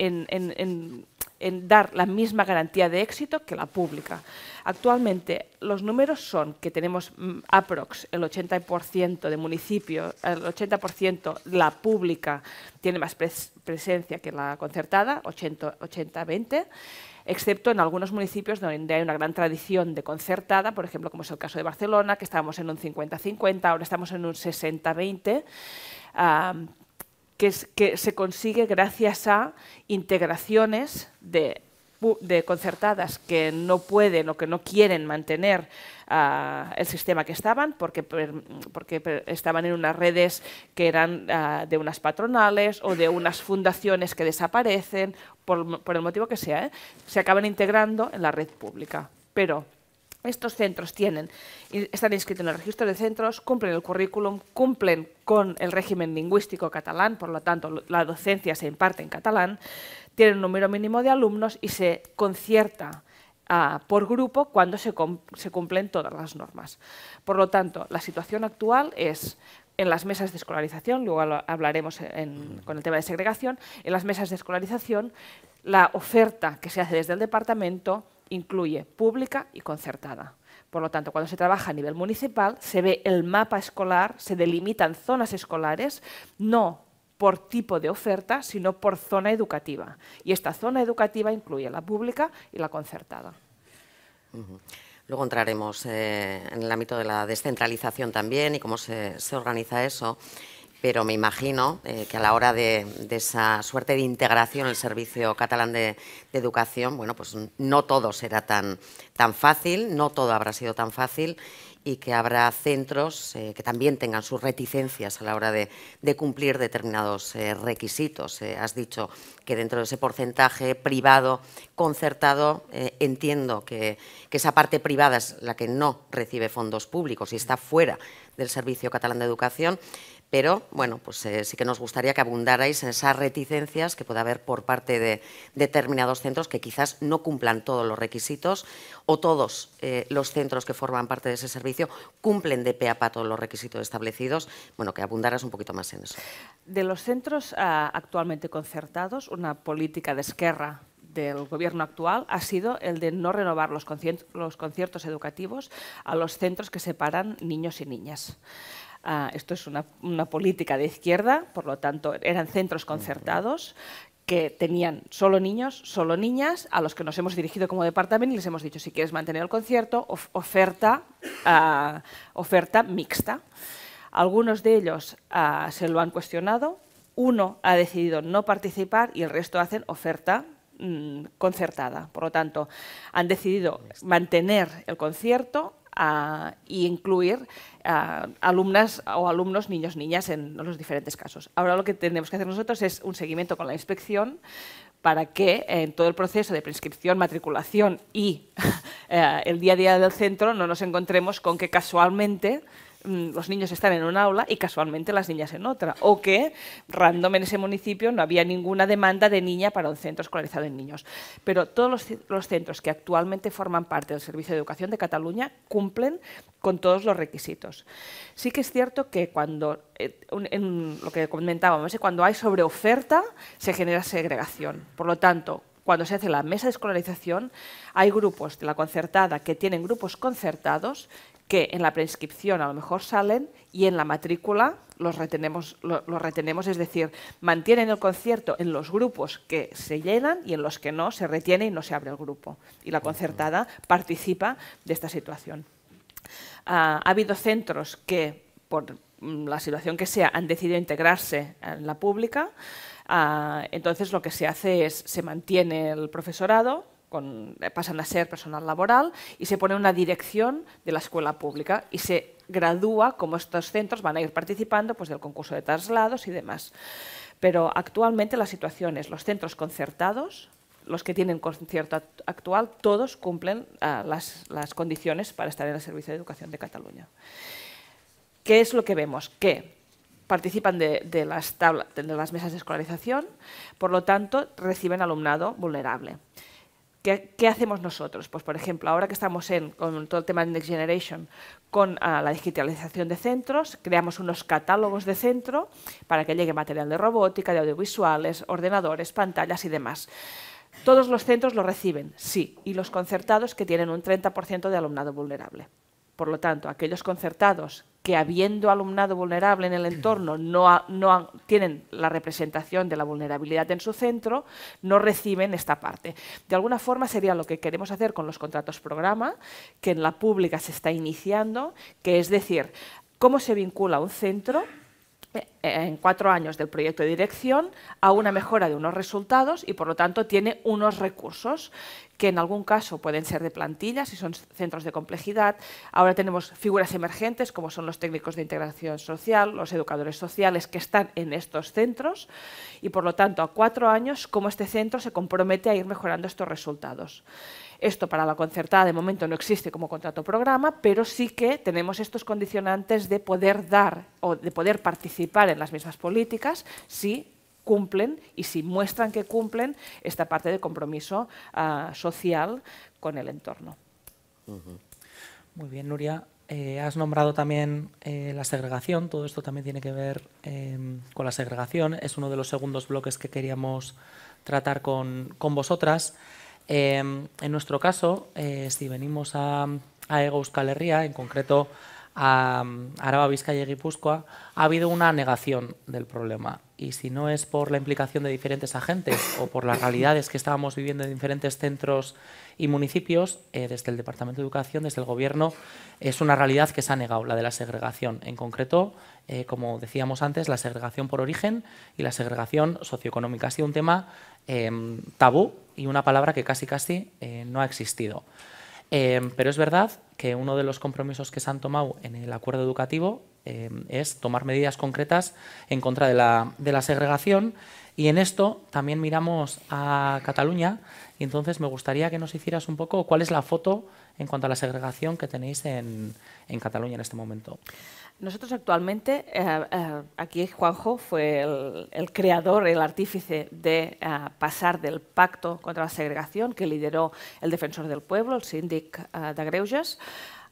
en dar la misma garantía de éxito que la pública. Actualmente los números son que tenemos mm, aprox el 80% de municipios, el 80% la pública tiene más presencia que la concertada, 80-20 excepto en algunos municipios donde hay una gran tradición de concertada, por ejemplo, como es el caso de Barcelona, que estábamos en un 50-50, ahora estamos en un 60-20 que, se consigue gracias a integraciones de concertadas que no pueden o que no quieren mantener ah, el sistema que estaban porque, porque estaban en unas redes que eran ah, de unas patronales o de unas fundaciones que desaparecen, por, el motivo que sea, ¿eh? se acaban integrando en la red pública. Pero estos centros tienen, están inscritos en el registro de centros, cumplen el currículum, cumplen con el régimen lingüístico catalán, por lo tanto la docencia se imparte en catalán, tienen un número mínimo de alumnos y se concierta ah, por grupo cuando se, cumplen todas las normas. Por lo tanto, la situación actual es en las mesas de escolarización, luego hablaremos con el tema de segregación, en las mesas de escolarización la oferta que se hace desde el departamento incluye pública y concertada. Por lo tanto, cuando se trabaja a nivel municipal, se ve el mapa escolar, se delimitan zonas escolares, no por tipo de oferta, sino por zona educativa. Y esta zona educativa incluye la pública y la concertada.
Luego entraremos eh, en el ámbito de la descentralización también y cómo se organiza eso pero me imagino eh, que a la hora de, esa suerte de integración en el Servicio Catalán de, Educación, bueno, pues no todo será tan, tan fácil, no todo habrá sido tan fácil y que habrá centros eh, que también tengan sus reticencias a la hora de, cumplir determinados eh, requisitos. has dicho que dentro de ese porcentaje privado concertado entiendo que esa parte privada es la que no recibe fondos públicos y está fuera del Servicio Catalán de Educación pero bueno, pues eh, sí que nos gustaría que abundarais en esas reticencias que puede haber por parte de determinados centros que quizás no cumplan todos los requisitos o todos eh, los centros que forman parte de ese servicio cumplen de pe a pa todos los requisitos establecidos. Bueno, que abundaras un poquito más en eso.
De los centros ah, actualmente concertados, una política de esquerra del gobierno actual ha sido el de no renovar los, conciertos educativos a los centros que separan niños y niñas. Ah, esto es una, política de izquierda, por lo tanto eran centros concertados que tenían solo niños, solo niñas, a los que nos hemos dirigido como departamento y les hemos dicho, si quieres mantener el concierto, oferta, ah, oferta mixta. Algunos de ellos ah, se lo han cuestionado, uno ha decidido no participar y el resto hacen oferta mm, concertada. Por lo tanto, han decidido mantener el concierto e incluir alumnas o alumnos, niños, niñas en los diferentes casos. Ahora lo que tenemos que hacer nosotros es un seguimiento con la inspección para que en todo el proceso de prescripción, matriculación y eh, el día a día del centro no nos encontremos con que casualmente Mm, los niños están en una aula y casualmente las niñas en otra. O que, random en ese municipio, no había ninguna demanda de niña para un centro escolarizado en niños. Pero todos los, centros que actualmente forman parte del Servicio de Educación de Cataluña cumplen con todos los requisitos. Sí que es cierto que cuando, eh, lo que comentábamos, ¿eh? cuando hay sobreoferta se genera segregación. Por lo tanto, cuando se hace la mesa de escolarización, hay grupos de la concertada que tienen grupos concertados que en la prescripción a lo mejor salen y en la matrícula los retenemos, retenemos, es decir, mantienen el concierto en los grupos que se llenan y en los que no se retiene y no se abre el grupo. Y la concertada participa de esta situación. Ah, ha habido centros que, por mm, la situación que sea, han decidido integrarse en la pública. Ah, entonces lo que se hace es, se mantiene el profesorado, eh, pasan a ser personal laboral y se pone una dirección de la escuela pública y se gradúa como estos centros van a ir participando pues, del concurso de traslados y demás. Pero actualmente la situación es los centros concertados, los que tienen concierto actual, todos cumplen ah, las, condiciones para estar en el Servicio de Educación de Cataluña. ¿Qué es lo que vemos? Que participan de, las de, las mesas de escolarización, por lo tanto, reciben alumnado vulnerable. ¿Qué, hacemos nosotros? Pues, por ejemplo, ahora que estamos en, con todo el tema de Next Generation, con ah, la digitalización de centros, creamos unos catálogos de centro para que llegue material de robótica, de audiovisuales, ordenadores, pantallas y demás. ¿Todos los centros lo reciben? Sí, y los concertados que tienen un 30% de alumnado vulnerable. Por lo tanto, aquellos concertados que habiendo alumnado vulnerable en el entorno no, tienen la representación de la vulnerabilidad en su centro, no reciben esta parte. De alguna forma sería lo que queremos hacer con los contratos programa, que en la pública se está iniciando, que es decir, cómo se vincula un centro eh, en cuatro años del proyecto de dirección a una mejora de unos resultados y por lo tanto tiene unos recursos que en algún caso pueden ser de plantilla si son centros de complejidad. Ahora tenemos figuras emergentes como son los técnicos de integración social, los educadores sociales que están en estos centros y por lo tanto a cuatro años cómo este centro se compromete a ir mejorando estos resultados. Esto para la concertada de momento no existe como contrato programa, pero sí que tenemos estos condicionantes de poder dar o de poder participar en las mismas políticas si cumplen y si muestran que cumplen esta parte de compromiso ah, social con el entorno.
Muy bien, Nuria. Eh, has nombrado también eh, la segregación, todo esto también tiene que ver em, con la segregación, es uno de los segundos bloques que queríamos tratar con, con vosotras. Em, en nuestro caso, eh, si venimos a, a Ego Euskal en concreto a, Araba, Vizcaya y Guipúzcoa, ha habido una negación del problema. Y si no es por la implicación de diferentes agentes o por las realidades que estábamos viviendo en diferentes centros y municipios, eh, desde el Departamento de Educación, desde el Gobierno, es una realidad que se ha negado, la de la segregación. En concreto, eh, como decíamos antes, la segregación por origen y la segregación socioeconómica. Ha sido un tema em, tabú y una palabra que casi casi eh, no ha existido. Eh, pero es verdad que uno de los compromisos que se han tomado en el acuerdo educativo eh, es tomar medidas concretas en contra de la, de la segregación y en esto también miramos a Cataluña y entonces me gustaría que nos hicieras un poco cuál es la foto en cuanto a la segregación que tenéis en, Cataluña en este momento.
Nosotros actualmente, eh, eh, aquí Juanjo fue el, creador, el artífice de eh, pasar del pacto contra la segregación que lideró el defensor del pueblo, el síndic de Greuges,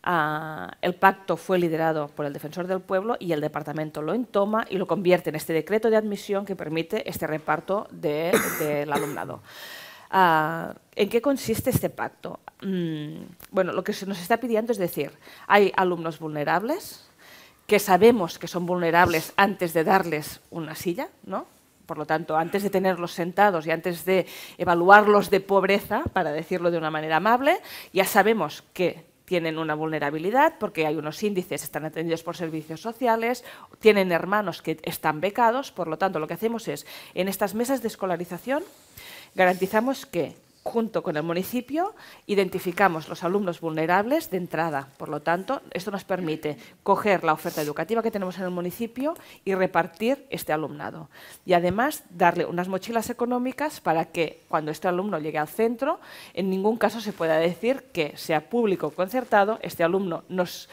Ah, el pacto fue liderado por el defensor del pueblo y el departamento lo entoma y lo convierte en este decreto de admisión que permite este reparto del alumnado. Ah, ¿En qué consiste este pacto? Mm, bueno, lo que se nos está pidiendo es decir, hay alumnos vulnerables que sabemos que son vulnerables antes de darles una silla, ¿no? Por lo tanto, antes de tenerlos sentados y antes de evaluarlos de pobreza, para decirlo de una manera amable, ya sabemos que tienen una vulnerabilidad porque hay unos índices, están atendidos por servicios sociales, tienen hermanos que están becados, por lo tanto lo que hacemos es, en estas mesas de escolarización, garantizamos que junto con el municipio, identificamos los alumnos vulnerables de entrada. Por lo tanto, esto nos permite coger la oferta educativa que tenemos en el municipio y repartir este alumnado. Y además, darle unas mochilas económicas para que cuando este alumno llegue al centro, en ningún caso se pueda decir que sea público o concertado, este alumno nos,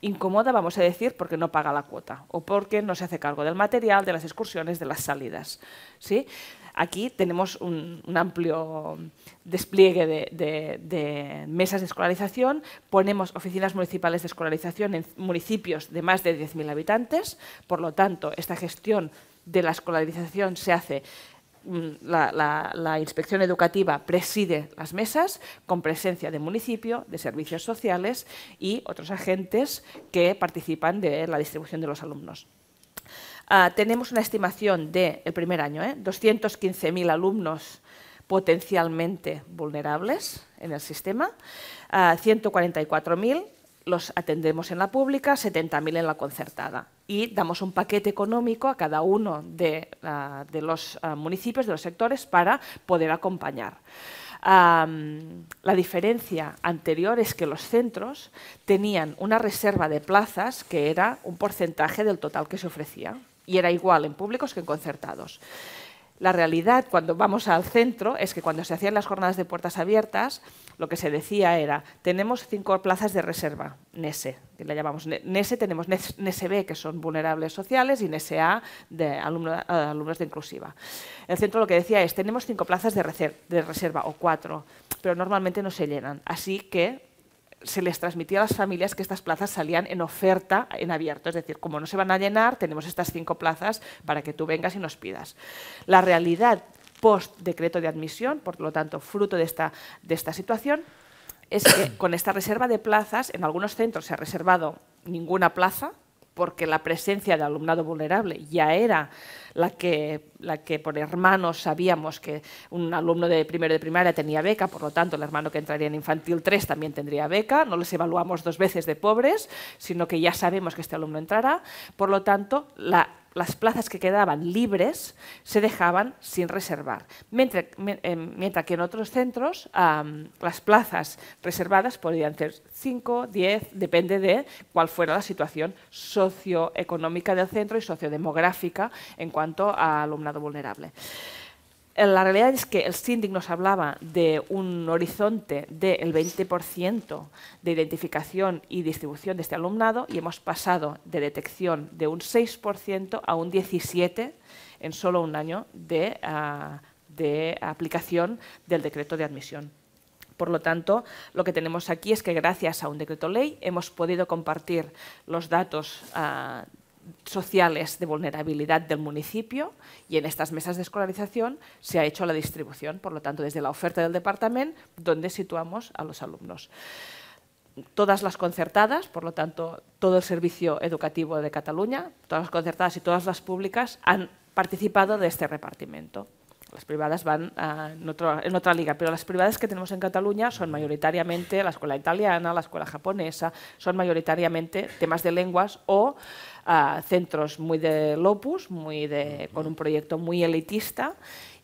incomoda, vamos a decir, porque no paga la cuota o porque no se hace cargo del material, de las excursiones, de las salidas. ¿sí? Aquí tenemos un, amplio despliegue de, mesas de escolarización, ponemos oficinas municipales de escolarización en municipios de más de 10.000 habitantes, por lo tanto, esta gestión de la escolarización se hace mm, la, la, inspección educativa preside las mesas con presencia de municipio, de servicios sociales y otros agentes que participan de la distribución de los alumnos. Ah, tenemos una estimación de, el primer año, 215.000 ¿eh? alumnos potencialmente vulnerables en el sistema, 144.000 ah, los atendemos en la pública, 70.000 en la concertada. Y damos un paquete económico a cada uno de, ah, los municipios, de los sectores, para poder acompañar. la diferencia anterior es que los centros tenían una reserva de plazas que era un porcentaje del total que se ofrecía y era igual en públicos que en concertados. La realidad, cuando vamos al centro, es que cuando se hacían las jornadas de puertas abiertas, lo que se decía era, tenemos cinco plazas de reserva, NESE, que la llamamos NESE, tenemos nese que son vulnerables sociales, y NESE A, de alumnos de inclusiva. El centro lo que decía es, tenemos cinco plazas de, reserva, de reserva o cuatro, pero normalmente no se llenan. Así que se les transmitía a las familias que estas plazas salían en oferta en abierto, es decir, como no se van a llenar, tenemos estas cinco plazas para que tú vengas y nos pidas. La realidad post decreto de admisión, por lo tanto, fruto de esta, de esta situación, es que con esta reserva de plazas, en algunos centros se ha reservado ninguna plaza, porque la presencia de alumnado vulnerable ya era la que, la que por hermanos sabíamos que un alumno de primero de primaria tenía beca, por lo tanto el hermano que entraría en infantil 3 también tendría beca, no les evaluamos dos veces de pobres, sino que ya sabemos que este alumno entrará, por lo tanto la las plazas que quedaban libres se dejaban sin reservar, mientras, eh, que en otros centros las plazas reservadas podían ser 5, 10, depende de cuál fuera la situación socioeconómica del centro y sociodemográfica en cuanto a alumnado vulnerable. Eh, la realidad es que el síndic nos hablaba de un horizonte del 20% de identificación y distribución de este alumnado y hemos pasado de detección de un 6% a un 17% en solo un año ah, de, aplicación del decreto de admisión. Por lo tanto, lo que tenemos aquí es que gracias a un decreto ley hemos podido compartir los datos uh, sociales de vulnerabilidad del municipio y en estas mesas de escolarización se ha hecho la distribución, por lo tanto, desde la oferta del departamento, donde situamos a los alumnos. Todas las concertadas, por lo tanto, todo el servicio educativo de Cataluña, todas las concertadas y todas las públicas han participado de este repartimiento las privadas van en, otra liga, pero las privadas que tenemos en Cataluña son mayoritariamente la escuela italiana, la escuela japonesa, son mayoritariamente temas de lenguas o ah, centros muy de lopus, muy de, con un proyecto muy elitista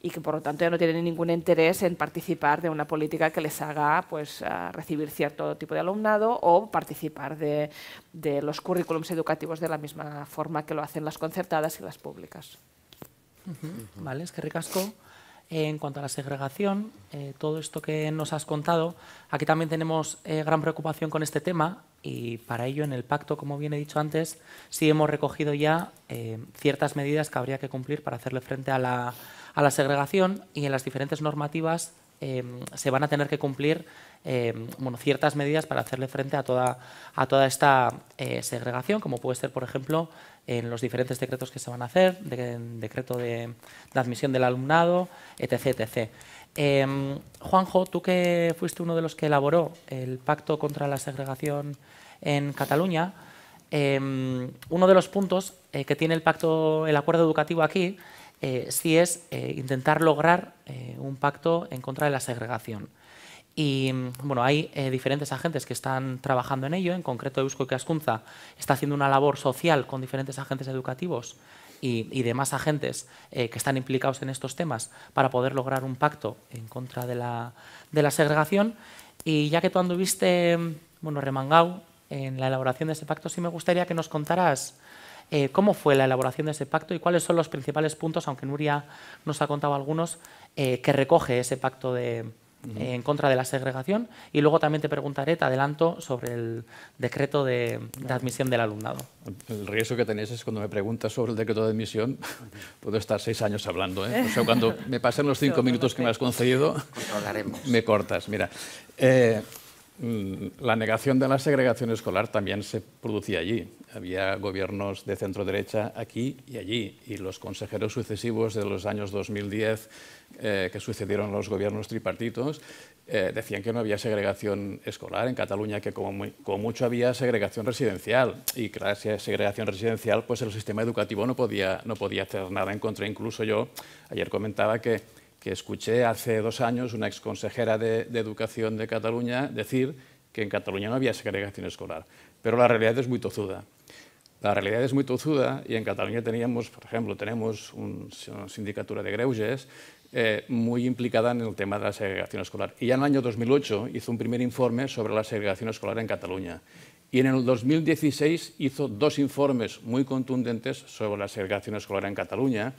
y que por lo tanto ya no tienen ningún interés en participar de una política que les haga pues, ah, recibir cierto tipo de alumnado o participar de, de los currículums educativos de la misma forma que lo hacen las concertadas y las públicas.
¿Vale? Es que ricasco. En cuanto a la segregación, eh, todo esto que nos has contado, aquí también tenemos eh, gran preocupación con este tema y para ello en el pacto, como bien he dicho antes, sí hemos recogido ya eh, ciertas medidas que habría que cumplir para hacerle frente a la, segregación y en las diferentes normativas se van a tener que cumplir bueno, ciertas medidas para hacerle frente a toda esta segregación, como puede ser, por ejemplo, en los diferentes decretos que se van a hacer, de, decreto de, admisión del alumnado, etc. Em, Juanjo, tú que fuiste uno de los que elaboró el pacto contra la segregación en Cataluña, em, uno de los puntos eh, que tiene el pacto, el acuerdo educativo aquí, eh, sí es eh, intentar lograr un pacto en contra de la segregación. Y mm, bueno, hay eh, diferentes agentes que están trabajando en ello, en concreto Eusko Cascunza está haciendo una labor social con diferentes agentes educativos y, demás agentes eh, que están implicados en estos temas para poder lograr un pacto en contra de la, de la segregación. Y ya que tú anduviste, mm, bueno, remangado en la elaboración de ese pacto, sí me gustaría que nos contaras eh, cómo fue la elaboración de ese pacto y cuáles son los principales puntos, aunque Nuria nos ha contado algunos, que recoge ese pacto de, en contra de la segregación. Y luego también te preguntaré, te adelanto, sobre el decreto de, admisión del alumnado.
El riesgo que tenéis es cuando me preguntas sobre el decreto de admisión, puedo estar seis años hablando. ¿eh? cuando me pasen los cinco minutos que me has concedido, me cortas. Mira, eh, Mm, la negación de la segregación escolar también se producía allí. Había gobiernos de centro derecha aquí y allí, y los consejeros sucesivos de los años 2010 eh, que sucedieron los gobiernos tripartitos eh, decían que no había segregación escolar en Cataluña, que como, muy, como mucho había segregación residencial. Y claro, a segregación residencial, pues el sistema educativo no podía, no podía hacer nada en contra. Incluso yo ayer comentaba que que escuché hace dos años una exconsejera de, de Educación de Cataluña decir que en Cataluña no había segregación escolar. Pero la realidad es muy tozuda. La realidad es muy tozuda y en Cataluña teníamos, por ejemplo, tenemos una sindicatura de greuges eh, muy implicada en el tema de la segregación escolar. Y ya en el año 2008 hizo un primer informe sobre la segregación escolar en Cataluña. Y en el 2016 hizo dos informes muy contundentes sobre la segregación escolar en Cataluña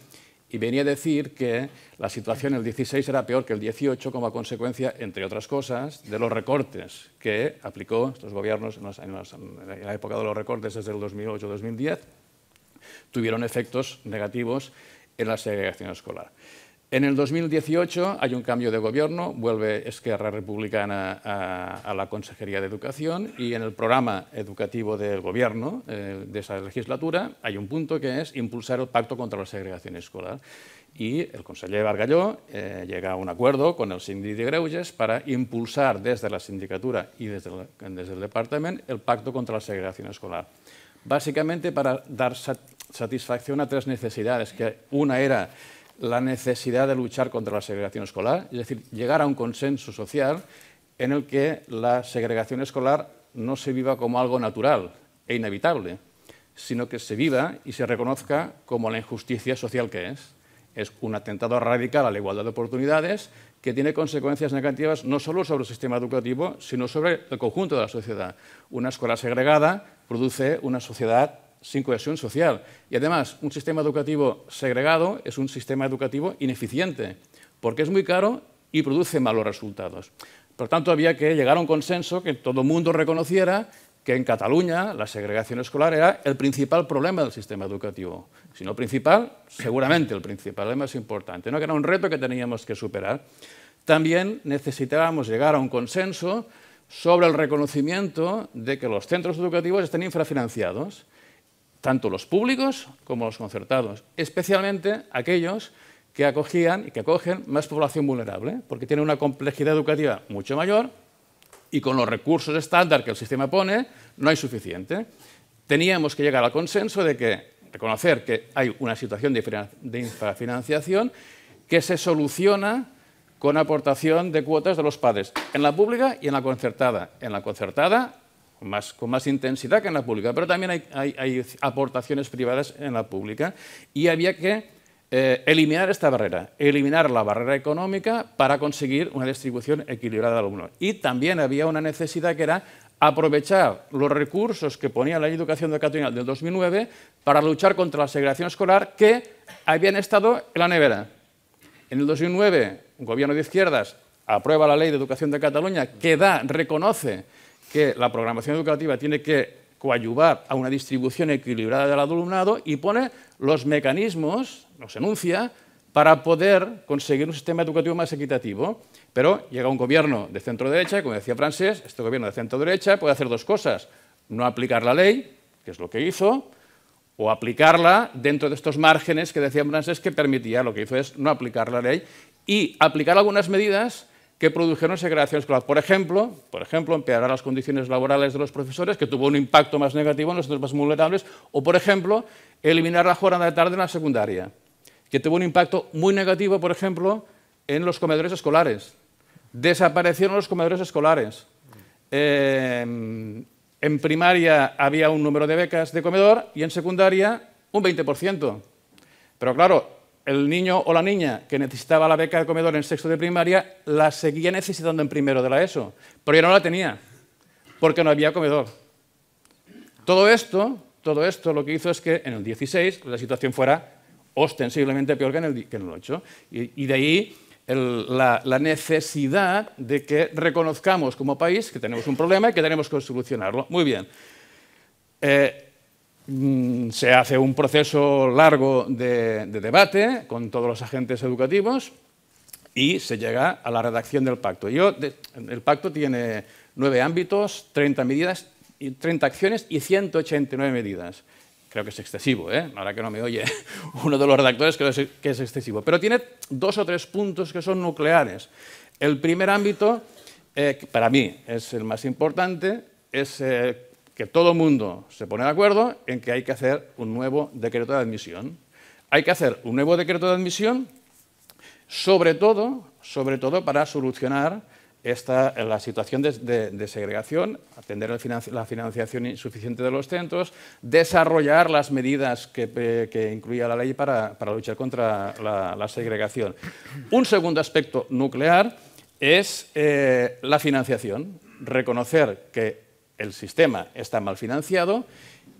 y venía a decir que la situación en el 16 era peor que el 18 como consecuencia, entre otras cosas, de los recortes que aplicó estos gobiernos en, en la época de los recortes desde el 2008-2010, tuvieron efectos negativos en la segregación escolar. En el 2018 hay un cambio de gobierno, vuelve Esquerra Republicana a, la Consejería de Educación y en el programa educativo del gobierno eh, de esa legislatura hay un punto que es impulsar el pacto contra la segregación escolar. Y el Consejero Bargalló eh, llega a un acuerdo con el sindicato de Greuges para impulsar desde la sindicatura y desde, desde el departamento el pacto contra la segregación escolar. Básicamente para dar satisfacción a tres necesidades, que una era la necesidad de luchar contra la segregación escolar, es decir, llegar a un consenso social en el que la segregación escolar no se viva como algo natural e inevitable, sino que se viva y se reconozca como la injusticia social que es. Es un atentado radical a la igualdad de oportunidades que tiene consecuencias negativas no solo sobre el sistema educativo, sino sobre el conjunto de la sociedad. Una escuela segregada produce una sociedad sin cohesión social. Y además, un sistema educativo segregado es un sistema educativo ineficiente, porque es muy caro y produce malos resultados. Por tanto, había que llegar a un consenso que todo el mundo reconociera que en Cataluña la segregación escolar era el principal problema del sistema educativo. Si no principal, seguramente el principal, el más importante. ¿no? Que era un reto que teníamos que superar. También necesitábamos llegar a un consenso sobre el reconocimiento de que los centros educativos están infrafinanciados tanto los públicos como los concertados, especialmente aquellos que acogían y que acogen más población vulnerable, porque tienen una complejidad educativa mucho mayor y con los recursos estándar que el sistema pone no hay suficiente. Teníamos que llegar al consenso de que reconocer que hay una situación de infrafinanciación que se soluciona con aportación de cuotas de los padres, en la pública y en la concertada. En la concertada con más, con más intensidad que en la pública, pero también hay, aportaciones privadas en la pública y había que eh, eliminar esta barrera, eliminar la barrera económica para conseguir una distribución equilibrada de alumnos. Y también había una necesidad que era aprovechar los recursos que ponía la educación de Cataluña del 2009 para luchar contra la segregación escolar que habían estado en la nevera. En el 2009, un gobierno de izquierdas aprueba la ley de educación de Cataluña que da, reconoce que la programación educativa tiene que coadyuvar a una distribución equilibrada del alumnado y pone los mecanismos, los enuncia, para poder conseguir un sistema educativo más equitativo. Pero llega un gobierno de centro-derecha, como decía Francés, este gobierno de centro-derecha puede hacer dos cosas, no aplicar la ley, que es lo que hizo, o aplicarla dentro de estos márgenes que decía Francés que permitía, lo que hizo es no aplicar la ley y aplicar algunas medidas que produjeron segregación escolar. Por ejemplo, por ejemplo, empeorar las condiciones laborales de los profesores, que tuvo un impacto más negativo en los centros más vulnerables, o por ejemplo, eliminar la jornada de tarde en la secundaria, que tuvo un impacto muy negativo, por ejemplo, en los comedores escolares. Desaparecieron los comedores escolares. Eh, en primaria había un número de becas de comedor y en secundaria un 20%. Pero claro, el niño o la niña que necesitaba la beca de comedor en sexto de primaria la seguía necesitando en primero de la ESO, pero ya no la tenía, porque no había comedor. Todo esto, todo esto lo que hizo es que en el 16 la situación fuera ostensiblemente peor que en el, 8. Y, de ahí la, necesidad de que reconozcamos como país que tenemos un problema y que tenemos que solucionarlo. Muy bien. Eh, Mm, se hace un proceso largo de, debate con todos los agentes educativos y se llega a la redacción del pacto. Yo, el pacto tiene nueve ámbitos, 30 medidas, 30 acciones y 189 medidas. Creo que es excesivo, ¿eh? ahora que no me oye uno de los redactores creo que es excesivo. Pero tiene dos o tres puntos que son nucleares. El primer ámbito, eh, para mí es el más importante, es eh, que todo el mundo se pone de acuerdo en que hay que hacer un nuevo decreto de admisión. Hay que hacer un nuevo decreto de admisión, sobre todo, sobre todo para solucionar esta, la situación de, segregación, atender la financiación insuficiente de los centros, desarrollar las medidas que, incluía la ley para, luchar contra la, segregación. Un segundo aspecto nuclear es eh, la financiación, reconocer que el sistema está mal financiado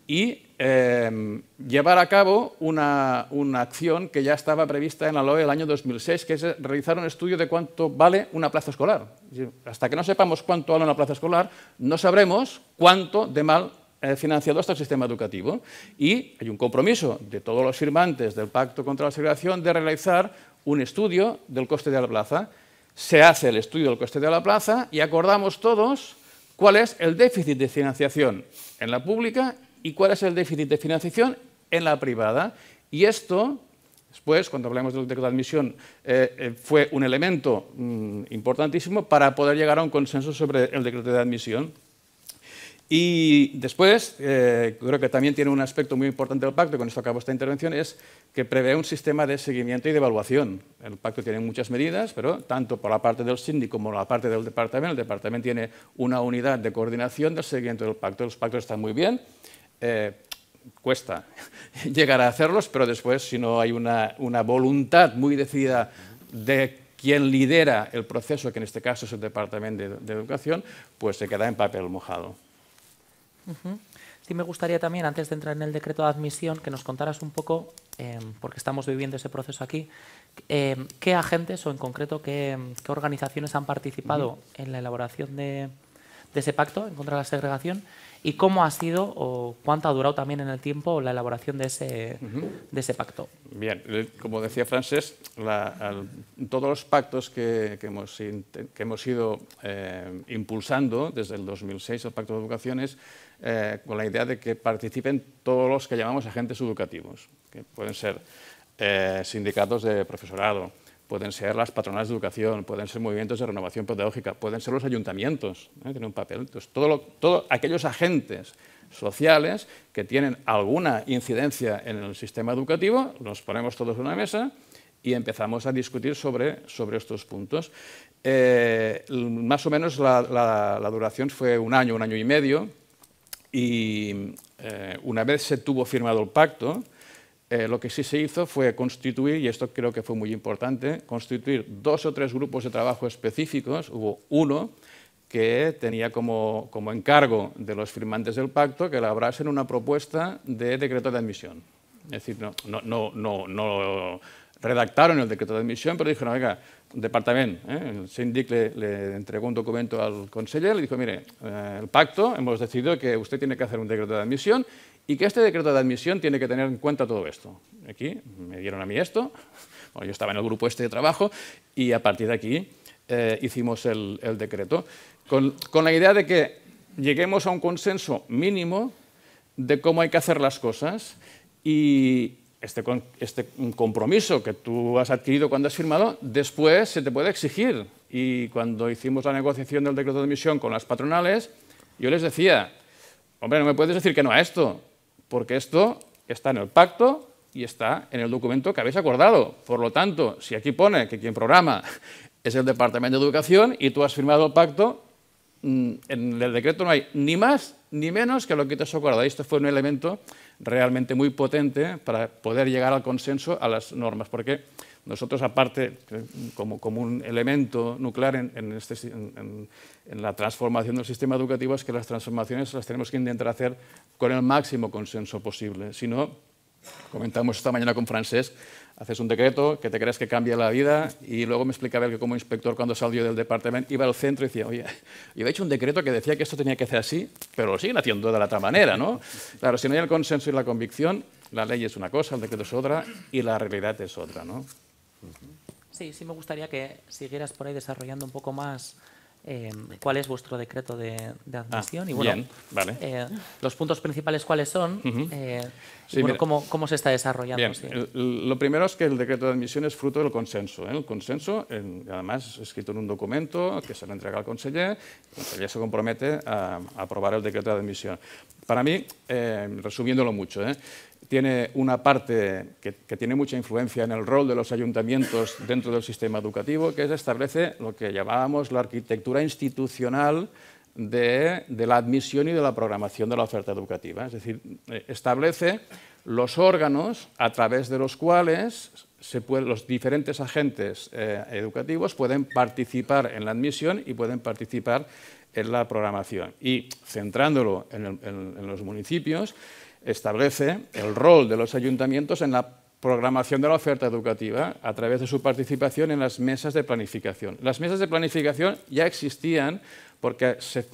y em, llevar a cabo una, acción que ya estaba prevista en la LOE del año 2006, que es realizar un estudio de cuánto vale una plaza escolar. Hasta que no sepamos cuánto vale una plaza escolar, no sabremos cuánto de mal eh, financiado está el sistema educativo. Y hay un compromiso de todos los firmantes del Pacto contra la Segregación de realizar un estudio del coste de la plaza. Se hace el estudio del coste de la plaza y acordamos todos cuál es el déficit de financiación en la pública y cuál es el déficit de financiación en la privada. Y esto, después, cuando hablamos del decreto de admisión, eh, eh, fue un elemento mm, importantísimo para poder llegar a un consenso sobre el decreto de admisión. Y después, eh, creo que también tiene un aspecto muy importante del pacto, con esto acabo esta intervención, es que prevé un sistema de seguimiento y de evaluación. El pacto tiene muchas medidas, pero tanto por la parte del síndico como por la parte del departamento, el departamento tiene una unidad de coordinación del seguimiento del pacto. Los pactos están muy bien. Eh, cuesta llegar a hacerlos, pero después, si no hay una, voluntad muy decidida de quien lidera el proceso, que en este caso es el Departamento de Educación, pues se queda en papel mojado.
Sí, me gustaría también, antes de entrar en el decreto de admisión, que nos contaras un poco, em, porque estamos viviendo ese proceso aquí, em, qué agentes o en concreto qué, em, organizaciones han participado en la elaboración de, ese pacto en contra de la segregación y cómo ha sido o cuánto ha durado también en el tiempo la elaboración de ese, pacto.
Bien, eh, como decía Francés, todos los pactos que, hemos, que hemos, ido eh, impulsando desde el 2006, el Pacto de Educaciones, eh, con la idea de que participen todos los que llamamos agentes educativos, que pueden ser eh, sindicatos de profesorado, pueden ser las patronales de educación, pueden ser movimientos de renovación pedagógica, pueden ser los ayuntamientos, ¿eh? tienen un papel. Entonces, todos aquellos agentes sociales que tienen alguna incidencia en el sistema educativo, los ponemos todos en una mesa y empezamos a discutir sobre, estos puntos. más o menos la duración fue un año, un año y medio, y eh, una vez se tuvo firmado el pacto, eh, lo que sí se hizo fue constituir, y esto creo que fue muy importante, constituir dos o tres grupos de trabajo específicos. Hubo uno que tenía como, como encargo de los firmantes del pacto que elaborasen una propuesta de decreto de admisión. Es decir, no, no, no, no redactaron el decreto de admisión, pero dijeron, oiga, departamento, eh, el sindic le, entregó un documento al conseller, le dijo, mire, eh, el pacto, hemos decidido que usted tiene que hacer un decreto de admisión y que este decreto de admisión tiene que tener en cuenta todo esto. Aquí me dieron a mí esto, yo estaba en el grupo este de trabajo y a partir de aquí eh, hicimos el, decreto, con, con la idea de que lleguemos a un consenso mínimo de cómo hay que hacer las cosas y, este, este, compromiso que tú has adquirido cuando has firmado, después se te puede exigir. Y cuando hicimos la negociación del decreto de admisión con las patronales, yo les decía, hombre, no me puedes decir que no a esto, porque esto está en el pacto y está en el documento que habéis acordado. Por lo tanto, si aquí pone que quien programa es el Departamento de Educación y tú has firmado el pacto, mm, en el decreto no hay ni más ni menos que lo que te has acordado. Y esto fue un elemento realmente muy potente para poder llegar al consenso a las normas, porque nosotros, aparte, como, un elemento nuclear este en, la transformación del sistema educativo, es que las transformaciones las tenemos que intentar hacer con el máximo consenso posible. Si Comentamos esta mañana con Francesc, haces un decreto que te crees que cambia la vida y luego me explicaba él que como inspector cuando salió del departamento iba al centro y decía, oye, yo he hecho un decreto que decía que esto tenía que hacer así, pero lo siguen haciendo de la otra manera, ¿no? Claro, si no hay el consenso y la convicción, la ley es una cosa, el decreto es otra y la realidad es otra, ¿no?
Sí, sí me gustaría que siguieras por ahí desarrollando un poco más Em, cuál es vuestro decreto de, ah, admisión y bueno, eh, los puntos principales cuáles son eh, cómo, cómo, se está desarrollando.
lo primero es que el decreto de admisión es fruto del consenso. ¿eh? El consenso, además, escrito en un documento que se le entrega al conseller, el conseller se compromete a, a aprobar el decreto de admisión. Para mí, resumiéndolo mucho, tiene una parte que, tiene mucha influencia en el rol de los ayuntamientos dentro del sistema educativo, que es establece lo que llamábamos la arquitectura institucional de, la admisión y de la programación de la oferta educativa. Es decir, eh, establece los órganos a través de los cuales los diferentes agentes eh, educativos pueden participar en la admisión y pueden participar en la programación. Y centrándolo en los municipios, establece el rol de los ayuntamientos en la programación de la oferta educativa a través de su participación en las mesas de planificación. Las mesas de planificación ya existían porque se,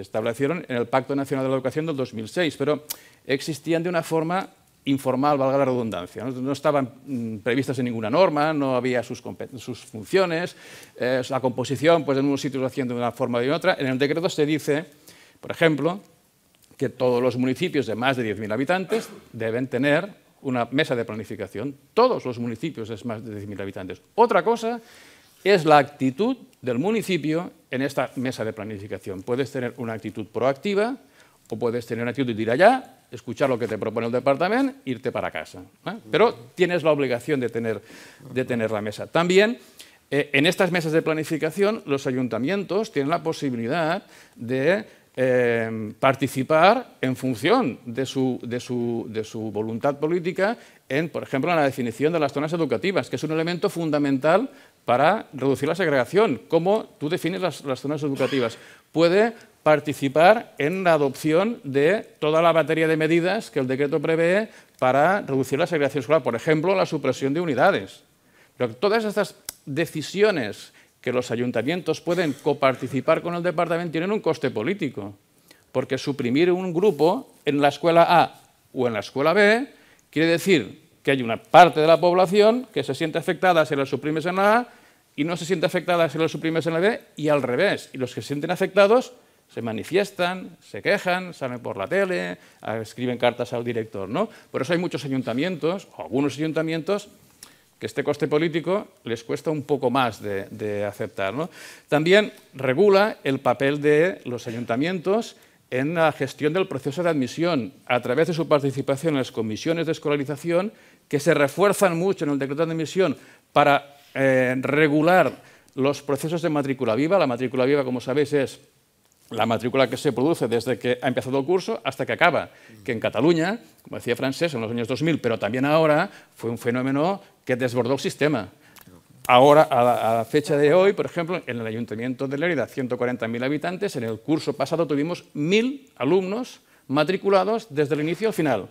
establecieron en el Pacto Nacional de la Educación del 2006, pero existían de una forma informal, valga la redundancia. No, estaban mm, previstas en ninguna norma, no había sus, funciones, eh, la composición, pues en unos sitios lo hacían de una forma o de otra. En el decreto se dice, por ejemplo, que todos los municipios de más de 10.000 habitantes deben tener una mesa de planificación. Todos los municipios de más de 10.000 habitantes. Otra cosa es la actitud del municipio en esta mesa de planificación. Puedes tener una actitud proactiva o puedes tener una actitud de ir allá, escuchar lo que te propone el departamento, irte para casa. Pero tienes la obligación de tener, de tener la mesa. También eh, en estas mesas de planificación los ayuntamientos tienen la posibilidad de eh, participar en función de su, de, su, voluntad política en, por ejemplo, en la definición de las zonas educativas, que es un elemento fundamental para reducir la segregación, cómo tú defines las, las zonas educativas. Puede participar en la adopción de toda la batería de medidas que el decreto prevé para reducir la segregación escolar, por ejemplo, la supresión de unidades. Pero todas estas decisiones que los ayuntamientos pueden coparticipar con el departamento tienen un coste político, porque suprimir un grupo en la escuela A o en la escuela B quiere decir que hay una parte de la población que se siente afectada si la suprimes en la A y no se siente afectada si lo suprimes en la B y al revés. Y los que se sienten afectados se manifiestan, se quejan, salen por la tele, escriben cartas al director. ¿no? Por eso hay muchos ayuntamientos, o algunos ayuntamientos, que este coste político les cuesta un poco más de, de aceptar. También regula el papel de los ayuntamientos en la gestión del proceso de admisión a través de su participación en las comisiones de escolarización que se refuerzan mucho en el decreto de admisión para eh, regular los procesos de matrícula viva. La matrícula viva, como sabéis, es la matrícula que se produce desde que ha empezado el curso hasta que acaba, que en Cataluña, como decía Francés, en los años 2000, pero también ahora, fue un fenómeno que desbordó el sistema. Ahora, a la, fecha de hoy, por ejemplo, en el Ayuntamiento de Lérida, 140.000 habitantes, en el curso pasado tuvimos 1.000 alumnos matriculados desde el inicio al final.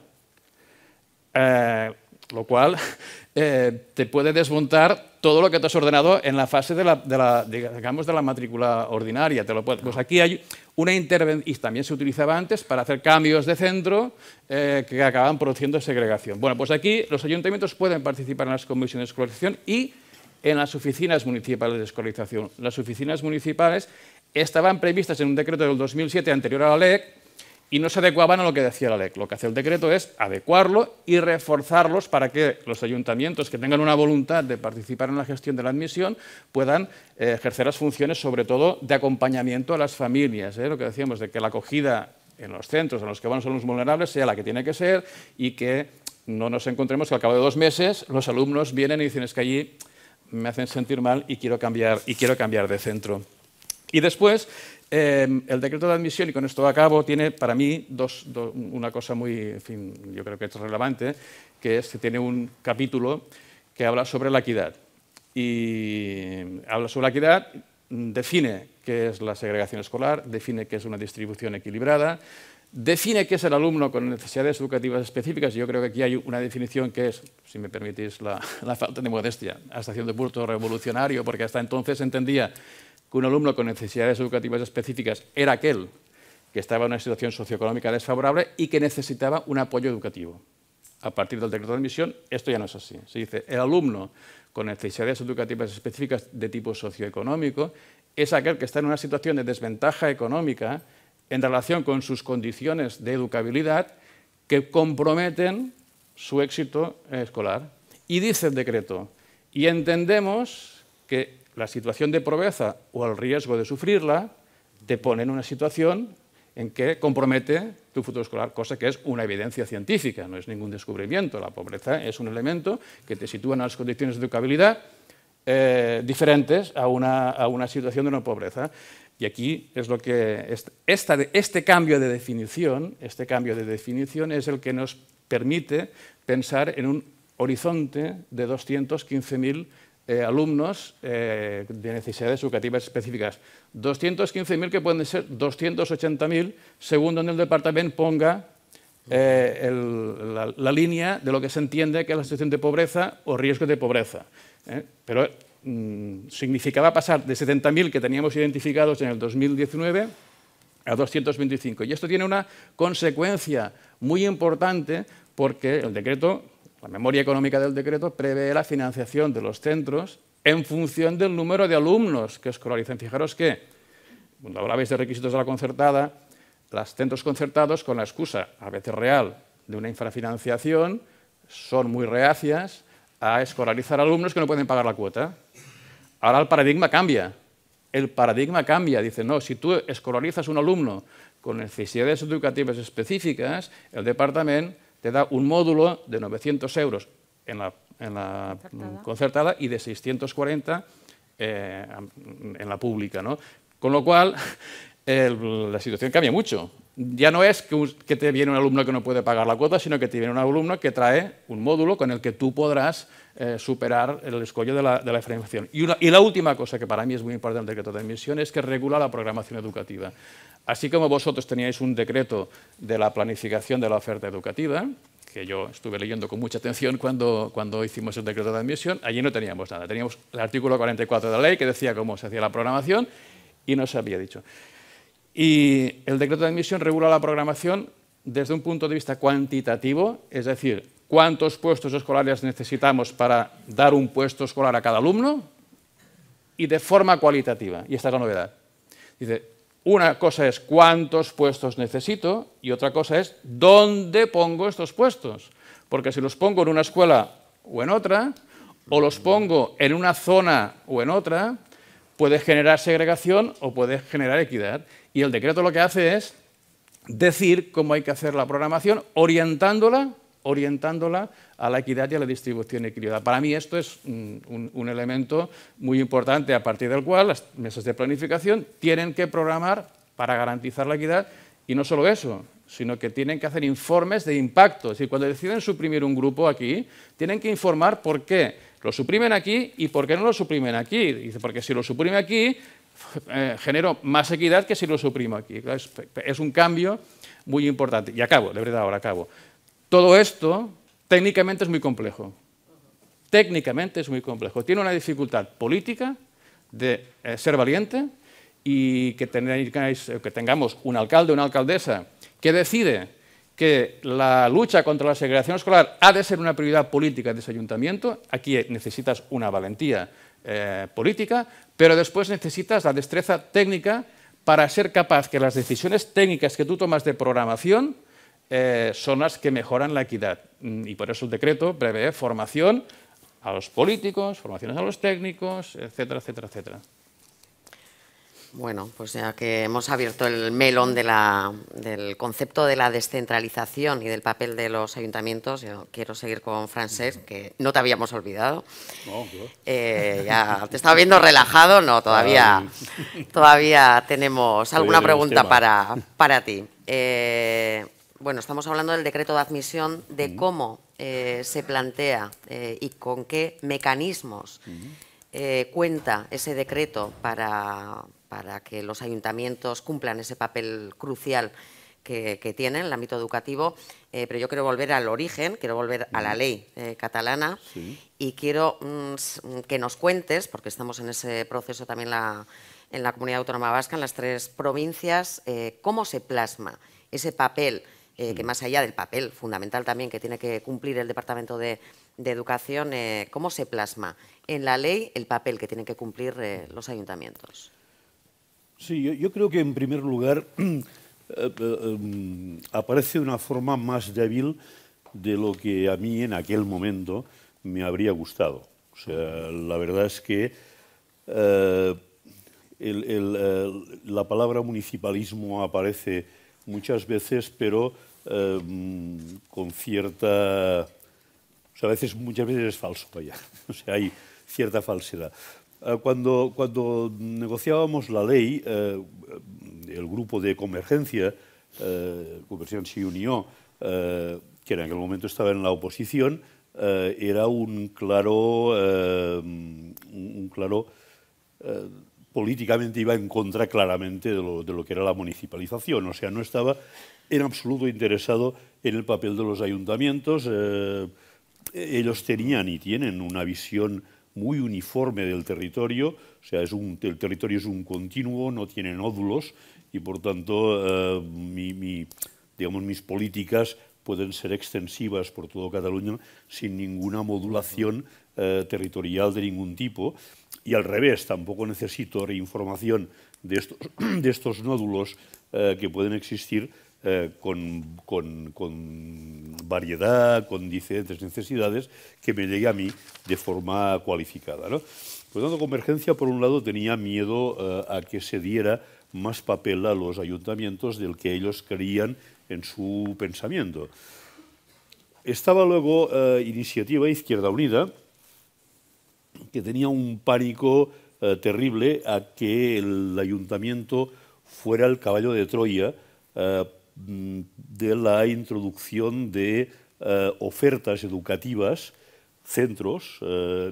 Eh, lo cual eh, te puede desmontar todo lo que te has ordenado en la fase de la, digamos, de la matrícula ordinaria. Te lo pues aquí hay una intervención, y también se utilizaba antes para hacer cambios de centro eh, que acaban produciendo segregación. Bueno, pues aquí los ayuntamientos pueden participar en las comisiones de escolarización y en las oficinas municipales de escolarización. Las oficinas municipales estaban previstas en un decreto del 2007 anterior a la ley, y no se adecuaban a lo que decía la ley. Lo que hace el decreto es adecuarlo y reforzarlos para que los ayuntamientos que tengan una voluntad de participar en la gestión de la admisión puedan eh, ejercer las funciones, sobre todo, de acompañamiento a las familias. ¿eh? Lo que decíamos, de que la acogida en los centros en los que van los alumnos vulnerables sea la que tiene que ser y que no nos encontremos que al cabo de dos meses los alumnos vienen y dicen es que allí me hacen sentir mal y quiero cambiar, y quiero cambiar de centro. Y después Em, el decreto de admisión, y con esto acabo, tiene para mí una cosa muy, yo creo que es relevante, que es que tiene un capítulo que habla sobre la equidad. Y habla sobre la equidad, define qué es la segregación escolar, define qué es una distribución equilibrada, define qué es el alumno con necesidades educativas específicas. Yo creo que aquí hay una definición que es, si me permitís la, la falta de modestia, hasta cierto punto revolucionario, porque hasta entonces entendía un alumno con necesidades educativas específicas era aquel que estaba en una situación socioeconómica desfavorable y que necesitaba un apoyo educativo. A partir del decreto de admisión, esto ya no es así. Se dice, el alumno con necesidades educativas específicas de tipo socioeconómico es aquel que está en una situación de desventaja económica en relación con sus condiciones de educabilidad que comprometen su éxito escolar. Y dice el decreto, y entendemos que la situación de pobreza o el riesgo de sufrirla te pone en una situación en que compromete tu futuro escolar, cosa que es una evidencia científica, no es ningún descubrimiento. La pobreza es un elemento que te sitúa en las condiciones de educabilidad eh, diferentes a una, situación de no pobreza. Y aquí es lo que este cambio de definición, este cambio de definición es el que nos permite pensar en un horizonte de 215.000 eh, alumnos eh, de necesidades educativas específicas. 215.000 que pueden ser 280.000 según donde el departamento ponga eh, la, línea de lo que se entiende que es la situación de pobreza o riesgo de pobreza. Pero mm, significaba pasar de 70.000 que teníamos identificados en el 2019 a 225. Y esto tiene una consecuencia muy importante porque el decreto la memoria económica del decreto prevé la financiación de los centros en función del número de alumnos que escolaricen. Fijaros que, cuando hablabais de requisitos de la concertada, los centros concertados, con la excusa, a veces real, de una infrafinanciación, son muy reacias a escolarizar alumnos que no pueden pagar la cuota. Ahora el paradigma cambia. El paradigma cambia. Dice, no, si tú escolarizas un alumno con necesidades educativas específicas, el departamento te da un módulo de 900 euros en la, concertada. y de 640 eh, en la pública. Con lo cual, la situación cambia mucho. Ya no es que, te viene un alumno que no puede pagar la cuota, sino que te viene un alumno que trae un módulo con el que tú podrás eh, superar el escollo de la, de diferenciación. Y, la última cosa que para mí es muy importante del decreto de admisión es que regula la programación educativa. Así como vosotros teníais un decreto de la planificación de la oferta educativa, que yo estuve leyendo con mucha atención cuando, cuando hicimos el decreto de admisión, allí no teníamos nada. Teníamos el artículo 44 de la ley que decía cómo se hacía la programación y no se había dicho. Y el decreto de admisión regula la programación desde un punto de vista cuantitativo, es decir, cuántos puestos escolares necesitamos para dar un puesto escolar a cada alumno, y de forma cualitativa. Y esta es la novedad. Dice, una cosa es cuántos puestos necesito y otra cosa es dónde pongo estos puestos. Porque si los pongo en una escuela o en otra, o los pongo en una zona o en otra, puede generar segregación o puede generar equidad. Y el decreto lo que hace es decir cómo hay que hacer la programación, orientándola orientándola a la equidad y a la distribución equilibrada. Para mí esto es un, elemento muy importante a partir del cual las mesas de planificación tienen que programar para garantizar la equidad y no solo eso, sino que tienen que hacer informes de impacto. Es decir, cuando deciden suprimir un grupo aquí, tienen que informar por qué lo suprimen aquí y por qué no lo suprimen aquí. Dice, porque si lo suprime aquí, eh, genero más equidad que si lo suprimo aquí. es un cambio muy importante. Y acabo, de verdad, ahora acabo. Todo esto técnicamente es muy complejo. Técnicamente es muy complejo. Tiene una dificultad política de eh, ser valiente y eh, que, tengamos un alcalde o una alcaldesa que decide que la lucha contra la segregación escolar ha de ser una prioridad política de ese ayuntamiento, aquí necesitas una valentía eh, política, pero después necesitas la destreza técnica para ser capaz que las decisiones técnicas que tú tomas de programación eh, son las que mejoran la equidad. Mm, y por eso el decreto prevé formación a los políticos, formaciones a los
técnicos, etcétera, etcétera, etcétera. Bueno, pues ya que hemos abierto el melón del concepto de la descentralización y del papel de los ayuntamientos, yo quiero seguir con Francesc, que no te habíamos olvidado. No, eh, ya te estaba viendo relajado, no, todavía, todavía tenemos alguna pregunta para, para ti. Eh, bueno, estamos hablando del decreto de admisión, de cómo eh, se plantea eh, y con qué mecanismos eh, cuenta ese decreto para, que los ayuntamientos cumplan ese papel crucial que, tienen en el ámbito educativo, pero yo quiero volver al origen, quiero volver a la ley catalana y quiero mm, mm, que nos cuentes, porque estamos en ese proceso también en la comunidad autónoma vasca, en las tres provincias, cómo se plasma ese papel eh, que mm. más allá del papel fundamental también que tiene que cumplir el Departamento de, Educación, eh, ¿cómo se plasma en la ley el papel que tienen que cumplir eh, los ayuntamientos?
Sí, yo, creo que en primer lugar aparece una forma más débil de lo que a mí en aquel momento me habría gustado. O sea, la verdad es que la palabra municipalismo aparece muchas veces, pero eh, con cierta... O sea, a veces, muchas veces es falso, allá O sea, hay cierta falsedad. Eh, cuando, cuando negociábamos la ley, eh, el grupo de convergencia, eh, Conversión se unió, que en aquel momento estaba en la oposición, era un claro, un claro políticamente iba en contra claramente de lo, que era la municipalización, o sea, no estaba en absoluto interesado en el papel de los ayuntamientos. Eh, ellos tenían y tienen una visión muy uniforme del territorio, o sea, el territorio es un continuo, no tiene nódulos y por tanto eh, digamos, mis políticas pueden ser extensivas por todo Cataluña sin ninguna modulación eh, territorial de ningún tipo y al revés, tampoco necesito reinformación de estos, nódulos eh, que pueden existir eh, con, variedad, con diferentes necesidades, que me llegue a mí de forma cualificada. ¿no? Por lo tanto, Convergencia, por un lado, tenía miedo eh, a que se diera más papel a los ayuntamientos del que ellos creían en su pensamiento. Estaba luego Iniciativa Izquierda Unida, que tenía un pánico eh, terrible a que el ayuntamiento fuera el caballo de Troya eh, mm, de la introducción de eh, ofertas educativas, centros,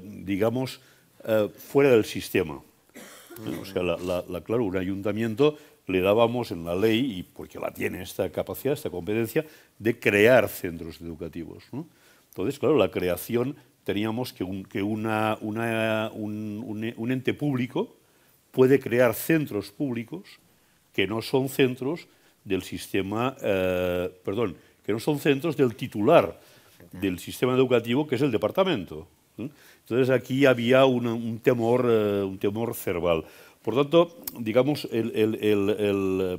digamos, fuera del sistema. O sea, claro, un ayuntamiento le dábamos en la ley, y porque la tiene esta capacidad, esta competencia, de crear centros educativos. Entonces, claro, la creación teníamos que, un, ente público puede crear centros públicos que no son centros del sistema, eh, perdón, que no son centros del titular del sistema educativo, que es el departamento. ¿eh? Entonces aquí había eh, un, temor, cerval. Por tanto, digamos,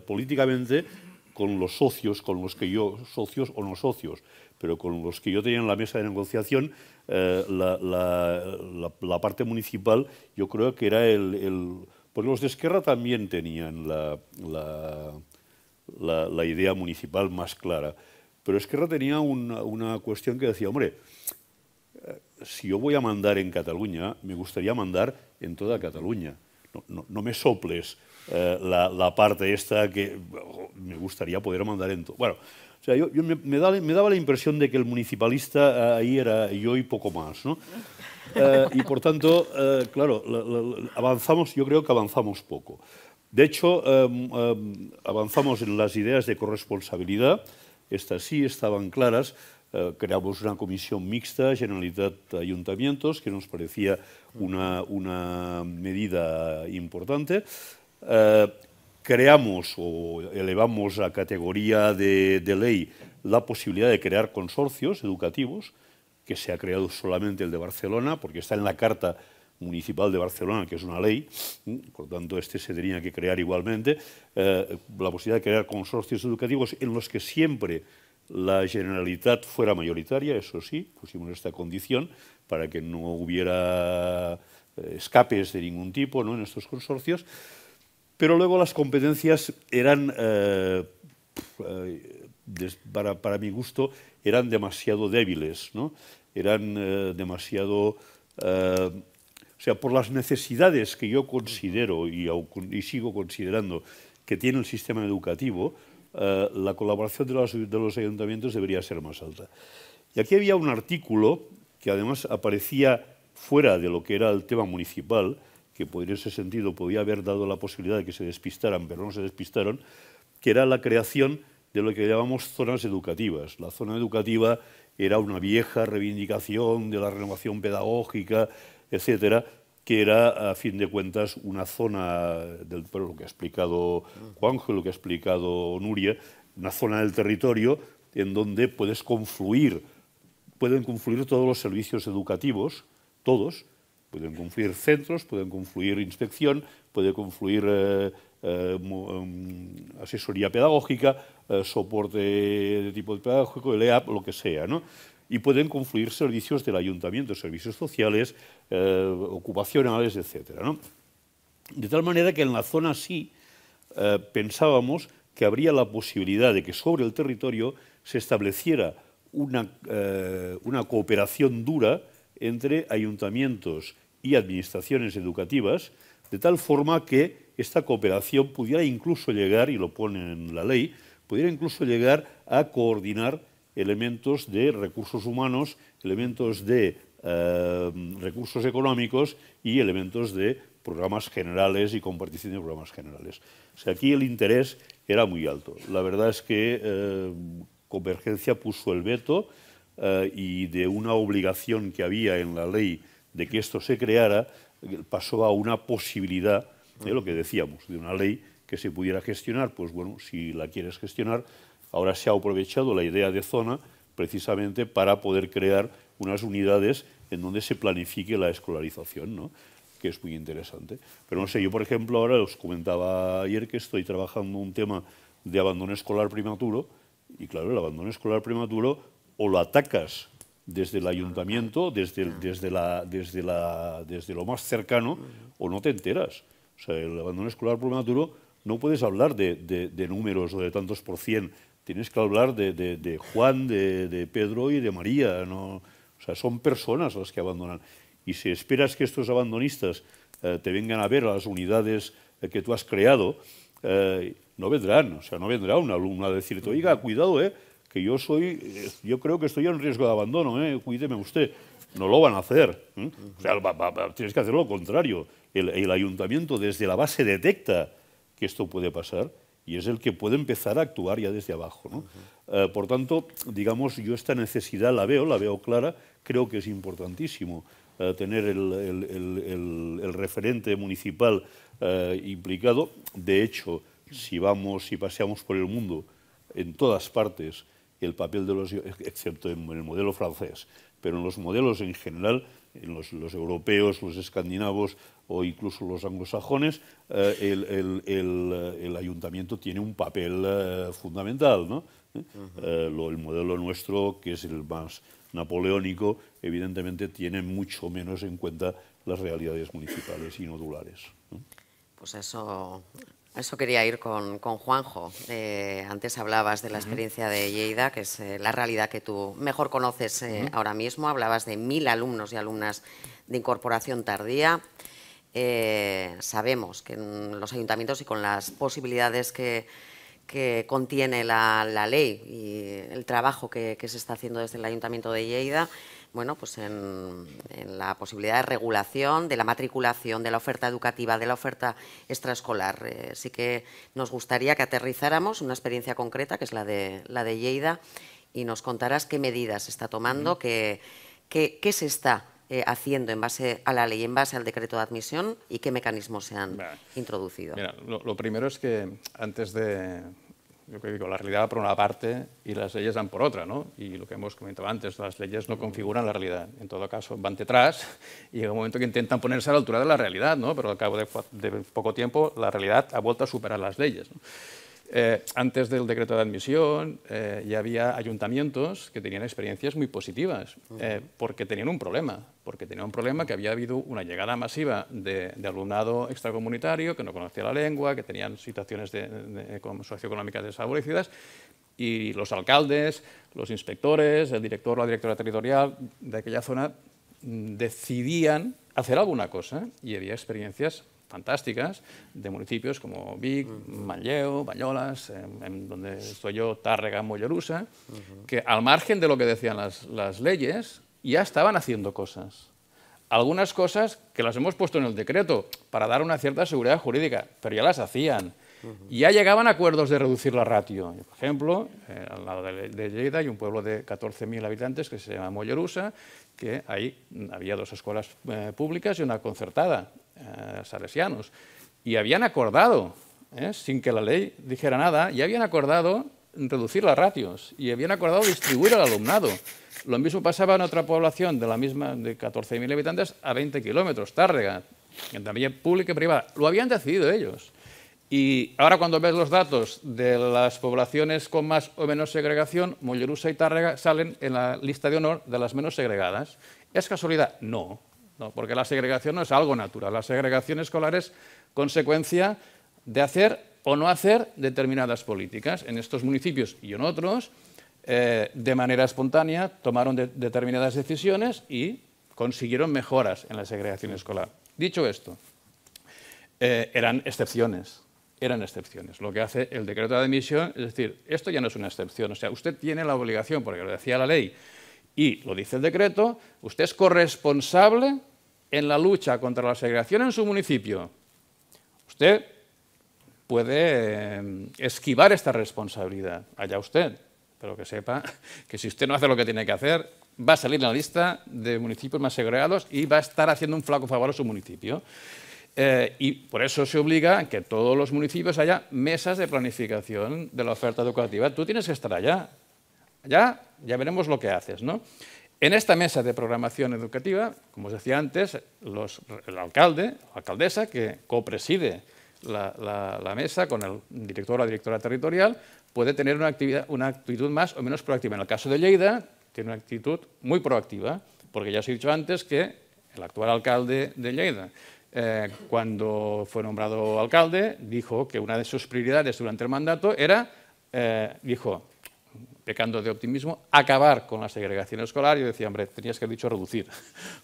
políticamente, con los socios, con los que yo, socios o no socios, pero con los que yo tenía en la mesa de negociación, eh, la, la, la, la, parte municipal, yo creo que era el... el pues los de Esquerra también tenían la, la, idea municipal más clara. Pero Esquerra tenía una, una cuestión que decía, hombre, eh, si yo voy a mandar en Cataluña, me gustaría mandar en toda Cataluña. No, no, no me soples eh, la, la, parte esta que oh, me gustaría poder mandar en todo. Bueno, O sea, yo, me, daba, la impresión de que el municipalista ah, ahí era yo y poco más, ¿no? Eh, y por tanto, eh, claro, avanzamos, yo creo que avanzamos poco. De hecho, em, em, avanzamos en las ideas de corresponsabilidad, estas sí estaban claras, eh, creamos una comisión mixta, Generalitat-Ayuntamientos, que nos parecía una, una medida importante creamos o elevamos a categoría de, ley la posibilidad de crear consorcios educativos, que se ha creado solamente el de Barcelona, porque está en la Carta Municipal de Barcelona, que es una ley, por lo tanto este se tenía que crear igualmente, eh, la posibilidad de crear consorcios educativos en los que siempre la generalidad fuera mayoritaria, eso sí, pusimos esta condición para que no hubiera eh, escapes de ningún tipo en estos consorcios, pero luego las competencias eran, eh, eh, para, mi gusto, eran demasiado débiles, eran eh, demasiado... o sea, por las necesidades que yo considero y, sigo considerando que tiene el sistema educativo, la colaboración de los ayuntamientos debería ser más alta. Y aquí había un artículo que además aparecía fuera de lo que era el tema municipal, que en ese sentido podía haber dado la posibilidad de que se despistaran, pero no se despistaron, que era la creación de lo que llamamos zonas educativas. La zona educativa era una vieja reivindicación de la renovación pedagógica, etcétera, que era, a fin de cuentas, una zona, del, lo que ha explicado Juanjo, lo que ha explicado Nuria, una zona del territorio en donde puedes confluir, pueden confluir todos los servicios educativos, todos, Pueden confluir centros, pueden confluir inspección, puede confluir eh, eh, em, asesoría pedagógica, eh, soporte de tipo pedagógico, el EAP, lo que sea. ¿no? Y pueden confluir servicios del ayuntamiento, servicios sociales, ocupacionales, etc. De tal manera que en la zona sí pensábamos que habría la posibilidad de que sobre el territorio se estableciera una, una cooperación dura entre ayuntamientos, y administraciones educativas, de tal forma que esta cooperación pudiera incluso llegar, y lo pone en la ley, pudiera incluso llegar a coordinar elementos de recursos humanos, elementos de eh, recursos económicos y elementos de programas generales y compartición de programas generales. O sea, aquí el interés era muy alto. La verdad es que eh, Convergencia puso el veto eh, y de una obligación que había en la ley de que esto se creara pasó a una posibilidad de lo que decíamos, de una ley que se pudiera gestionar. Pues bueno, si la quieres gestionar, ahora se ha aprovechado la idea de zona precisamente para poder crear unas unidades en donde se planifique la escolarización, ¿no? que es muy interesante. Pero no sé, yo por ejemplo ahora os comentaba ayer que estoy trabajando un tema de abandono escolar prematuro, y claro, el abandono escolar prematuro o lo atacas desde el ayuntamiento, desde, desde, la, desde, la, desde lo más cercano, o no te enteras. O sea, el abandono escolar prematuro no puedes hablar de, de, números o de tantos por cien, tienes que hablar de, de Juan, de, Pedro y de María. ¿no? O sea, son personas las que abandonan. Y si esperas que estos abandonistas eh, te vengan a ver a las unidades eh, que tú has creado, eh, no vendrán, o sea, no vendrá una alumna a decirte, oiga, cuidado, eh, que yo soy, eh, yo creo que estoy en riesgo de abandono, eh, cuídeme usted. No lo van a hacer. ¿eh? tienes que hacer lo contrario. El, ayuntamiento desde la base detecta que esto puede pasar y es el que puede empezar a actuar ya desde abajo. por tanto, digamos, yo esta necesidad la veo, la veo clara, creo que es importantísimo tener el, referente municipal implicado. De hecho, si vamos, si paseamos por el mundo, en todas partes, el papel de los, excepto en el modelo francés, pero en los modelos en general, en los, europeos, los escandinavos o incluso los anglosajones, eh, eh, el, ayuntamiento tiene un papel eh, fundamental. ¿no? el modelo nuestro, que es el más napoleónico, evidentemente tiene mucho menos en cuenta las realidades municipales y nodulares.
Pues eso eso quería ir con, Juanjo. Eh, antes hablabas de la experiencia de Lleida, que es eh, la realidad que tú mejor conoces eh, ahora mismo. Hablabas de mil alumnos y alumnas de incorporación tardía. sabemos que en los ayuntamientos y con las posibilidades que, contiene la, ley y el trabajo que, que se está haciendo desde el Ayuntamiento de Lleida, bueno, pues en, la posibilidad de regulación de la matriculación, de la oferta educativa, de la oferta extraescolar. Así eh, sí que nos gustaría que aterrizáramos una experiencia concreta, que es la de, la de Lleida, y nos contarás qué medidas se está tomando, qué, se está eh, haciendo en base a la ley, en base al decreto de admisión y qué mecanismos se han introducido. Mira,
lo primero es que antes de, yo la realidad por una parte y las leyes dan por otra, ¿no? Y lo que hemos comentado antes, las leyes no configuran la realidad. En todo caso, van detrás y llega un momento que intentan ponerse a la altura de la realidad, ¿no? Pero al cabo de, poco tiempo, la realidad ha vuelto a superar las leyes. Eh, antes del decreto de admisión eh, ya había ayuntamientos que tenían experiencias muy positivas, eh, porque tenían un problema, porque tenían un problema que había habido una llegada masiva de, alumnado extracomunitario que no conocía la lengua, que tenían situaciones de, de, socioeconómicas desfavorecidas, y los alcaldes, los inspectores, el director o la directora territorial de aquella zona mm, decidían hacer alguna cosa y había experiencias fantásticas de municipios como Vic, Manlleu, Bañolas, en, donde estoy yo, Tárrega, Mollerusa, que al margen de lo que decían las, leyes, ya estaban haciendo cosas. Algunas cosas que las hemos puesto en el decreto para dar una cierta seguridad jurídica, pero ya las hacían. ya llegaban acuerdos de reducir la ratio. Por ejemplo, eh, al lado de, Lleida hay un pueblo de 14.000 habitantes que se llama Mollerusa, que ahí había dos escuelas eh, públicas y una concertada. Eh, salesianos, y habían acordado, ¿eh? sin que la ley dijera nada, y habían acordado reducir las ratios, y habían acordado distribuir al alumnado. Lo mismo pasaba en otra población de la misma, de 14.000 habitantes, a 20 kilómetros, Tárrega, en también pública y privada. Lo habían decidido ellos. Y ahora cuando ves los datos de las poblaciones con más o menos segregación, Mollerusa y Tárrega salen en la lista de honor de las menos segregadas. ¿Es casualidad? No. No, porque la segregación no es algo natural. La segregación escolar es consecuencia de hacer o no hacer determinadas políticas. En estos municipios y en otros, eh, de manera espontánea, tomaron determinadas decisiones y consiguieron mejoras en la segregación escolar. Dicho esto, eh, eran excepciones, eran excepciones. Lo que hace el decreto de admisión es decir, esto ya no es una excepción, o sea, usted tiene la obligación, porque lo decía la ley, y lo dice el decreto, usted es corresponsable en la lucha contra la segregación en su municipio. Usted puede eh, esquivar esta responsabilidad, allá usted, pero que sepa que si usted no hace lo que tiene que hacer, va a salir en la lista de municipios más segregados y va a estar haciendo un flaco favor a su municipio. Eh, y por eso se obliga a que todos los municipios haya mesas de planificación de la oferta educativa. Tú tienes que estar allá, ya, veremos lo que haces. En esta mesa de programación educativa, como os decía antes, el alcalde, o alcaldesa, que copreside la, mesa con el director o la directora territorial, puede tener una, actitud más o menos proactiva. En el caso de Lleida, tiene una actitud muy proactiva, porque ya os he dicho antes que el actual alcalde de Lleida, eh, cuando fue nombrado alcalde, dijo que una de sus prioridades durante el mandato era, eh, dijo, pecando de optimismo, acabar con la segregación escolar. Yo decía, hombre, tenías que haber dicho reducir,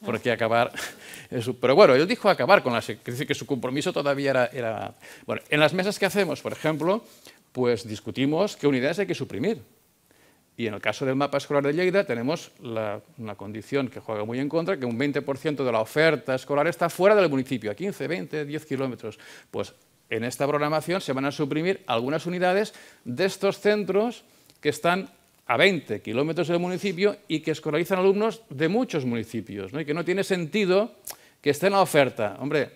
porque acabar... Pero bueno, él dijo acabar con la segregación, que su compromiso todavía era, era... Bueno, en las mesas que hacemos, por ejemplo, pues discutimos qué unidades hay que suprimir. Y en el caso del mapa escolar de Lleida tenemos una condición que juega muy en contra, que un 20% de la oferta escolar está fuera del municipio, a 15, 20, 10 kilómetros. Pues en esta programación se van a suprimir algunas unidades de estos centros que están a 20 kilómetros del municipio y que escolarizan alumnos de muchos municipios, ¿no? y que no tiene sentido que esté en la oferta. Hombre,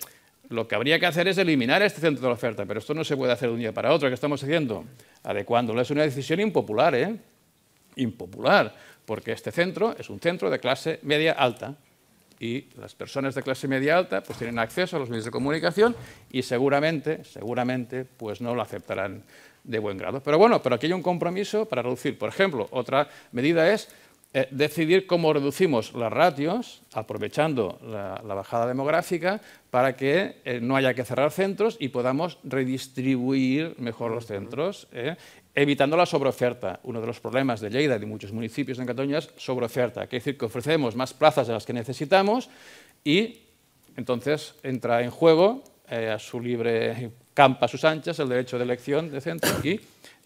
lo que habría que hacer es eliminar este centro de la oferta, pero esto no se puede hacer de un día para otro. ¿Qué estamos haciendo? Adecuándolo. Es una decisión impopular, ¿eh? Impopular, porque este centro es un centro de clase media alta y las personas de clase media alta pues tienen acceso a los medios de comunicación y seguramente, seguramente, pues no lo aceptarán de buen grado. Pero bueno, pero aquí hay un compromiso para reducir. Por ejemplo, otra medida es eh, decidir cómo reducimos las ratios, aprovechando la, bajada demográfica, para que eh, no haya que cerrar centros y podamos redistribuir mejor los centros, eh, evitando la sobreoferta. Uno de los problemas de Lleida y de muchos municipios en Cataluña es sobreoferta, que es decir, que ofrecemos más plazas de las que necesitamos y entonces entra en juego a su libre campa a sus anchas el derecho de elección de centro y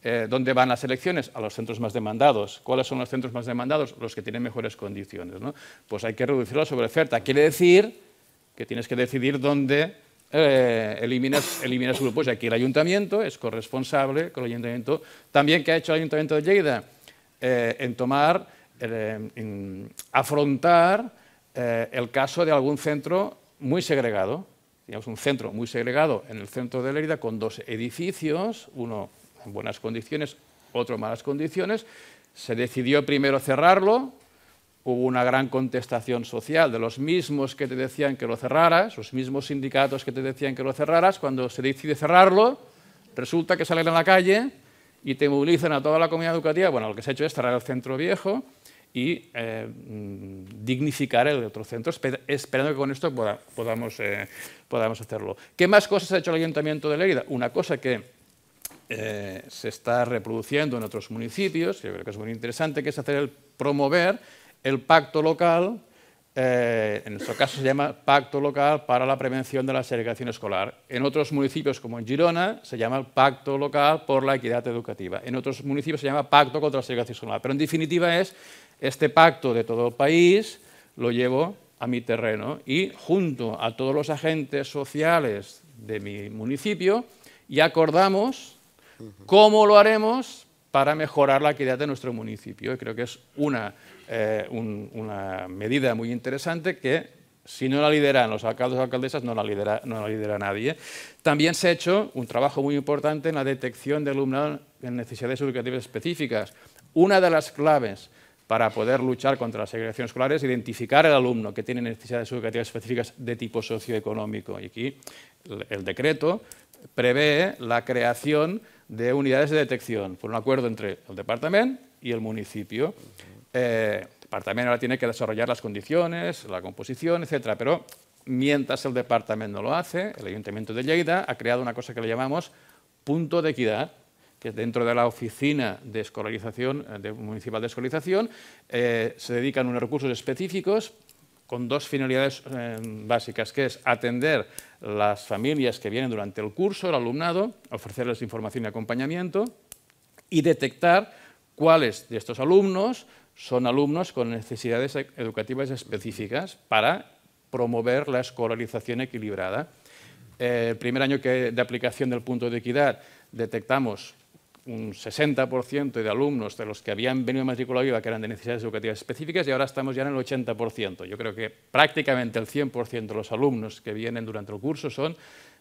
eh, dónde van las elecciones a los centros más demandados. ¿Cuáles son los centros más demandados? Los que tienen mejores condiciones. Pues hay que reducir la sobreoferta. Quiere decir que tienes que decidir dónde eh, eliminas, eliminas grupos. Y aquí el ayuntamiento es corresponsable con el ayuntamiento. También que ha hecho el ayuntamiento de Lleida eh, en tomar, en afrontar el caso de algún centro muy segregado teníamos un centro muy segregado en el centro de Lérida con dos edificios, uno en buenas condiciones, otro en malas condiciones. Se decidió primero cerrarlo, hubo una gran contestación social de los mismos que te decían que lo cerraras, los mismos sindicatos que te decían que lo cerraras, cuando se decide cerrarlo, resulta que salen a la calle y te movilizan a toda la comunidad educativa. Bueno, lo que se ha hecho es cerrar el centro viejo y eh, mm, dignificar el otro centro, esperando que con esto podamos, eh, podamos hacerlo. ¿Qué más cosas ha hecho el Ayuntamiento de Lérida? Una cosa que eh, se está reproduciendo en otros municipios, yo creo que es muy interesante, que es hacer el promover el pacto local, en nuestro caso se llama Pacto Local para la Prevención de la Segregación Escolar. En otros municipios como en Girona se llama Pacto Local por la Equidad Educativa. En otros municipios se llama Pacto contra la Segregación Escolar. Pero en definitiva es este pacto de todo el país lo llevo a mi terreno y junto a todos los agentes sociales de mi municipio y acordamos cómo lo haremos para mejorar la calidad de nuestro municipio. creo que es una, eh, una medida muy interesante que si no la lideran los alcaldes o alcaldesas, no la, lidera, no lidera nadie. También se ha hecho un trabajo muy importante en la detección de alumnado en necesidades educativas específicas. Una de las claves para poder luchar contra la segregación escolar es identificar al alumno que tiene necesidades educativas específicas de tipo socioeconómico. Y aquí el decreto prevé la creación de unidades de detección por un acuerdo entre el departamento y el municipio. Eh, el departamento ahora tiene que desarrollar las condiciones, la composición, etcétera, pero mientras el departamento no lo hace, el Ayuntamiento de Lleida ha creado una cosa que le llamamos punto de equidad, que dentro de la oficina de escolarización, eh, de municipal de escolarización, eh, se dedican unos recursos específicos con dos finalidades eh, básicas, que es atender las familias que vienen durante el curso, el alumnado, ofrecerles información y acompañamiento, y detectar cuáles de estos alumnos son alumnos con necesidades e, educativas específicas para promover la escolarización equilibrada. el primer año que, de aplicación del punto de equidad detectamos un 60% de alumnos de los que habían venido a matrícula viva que eran de necesidades educativas específicas y ahora estamos ya en el 80%. Yo creo que prácticamente el 100% de los alumnos que vienen durante el curso son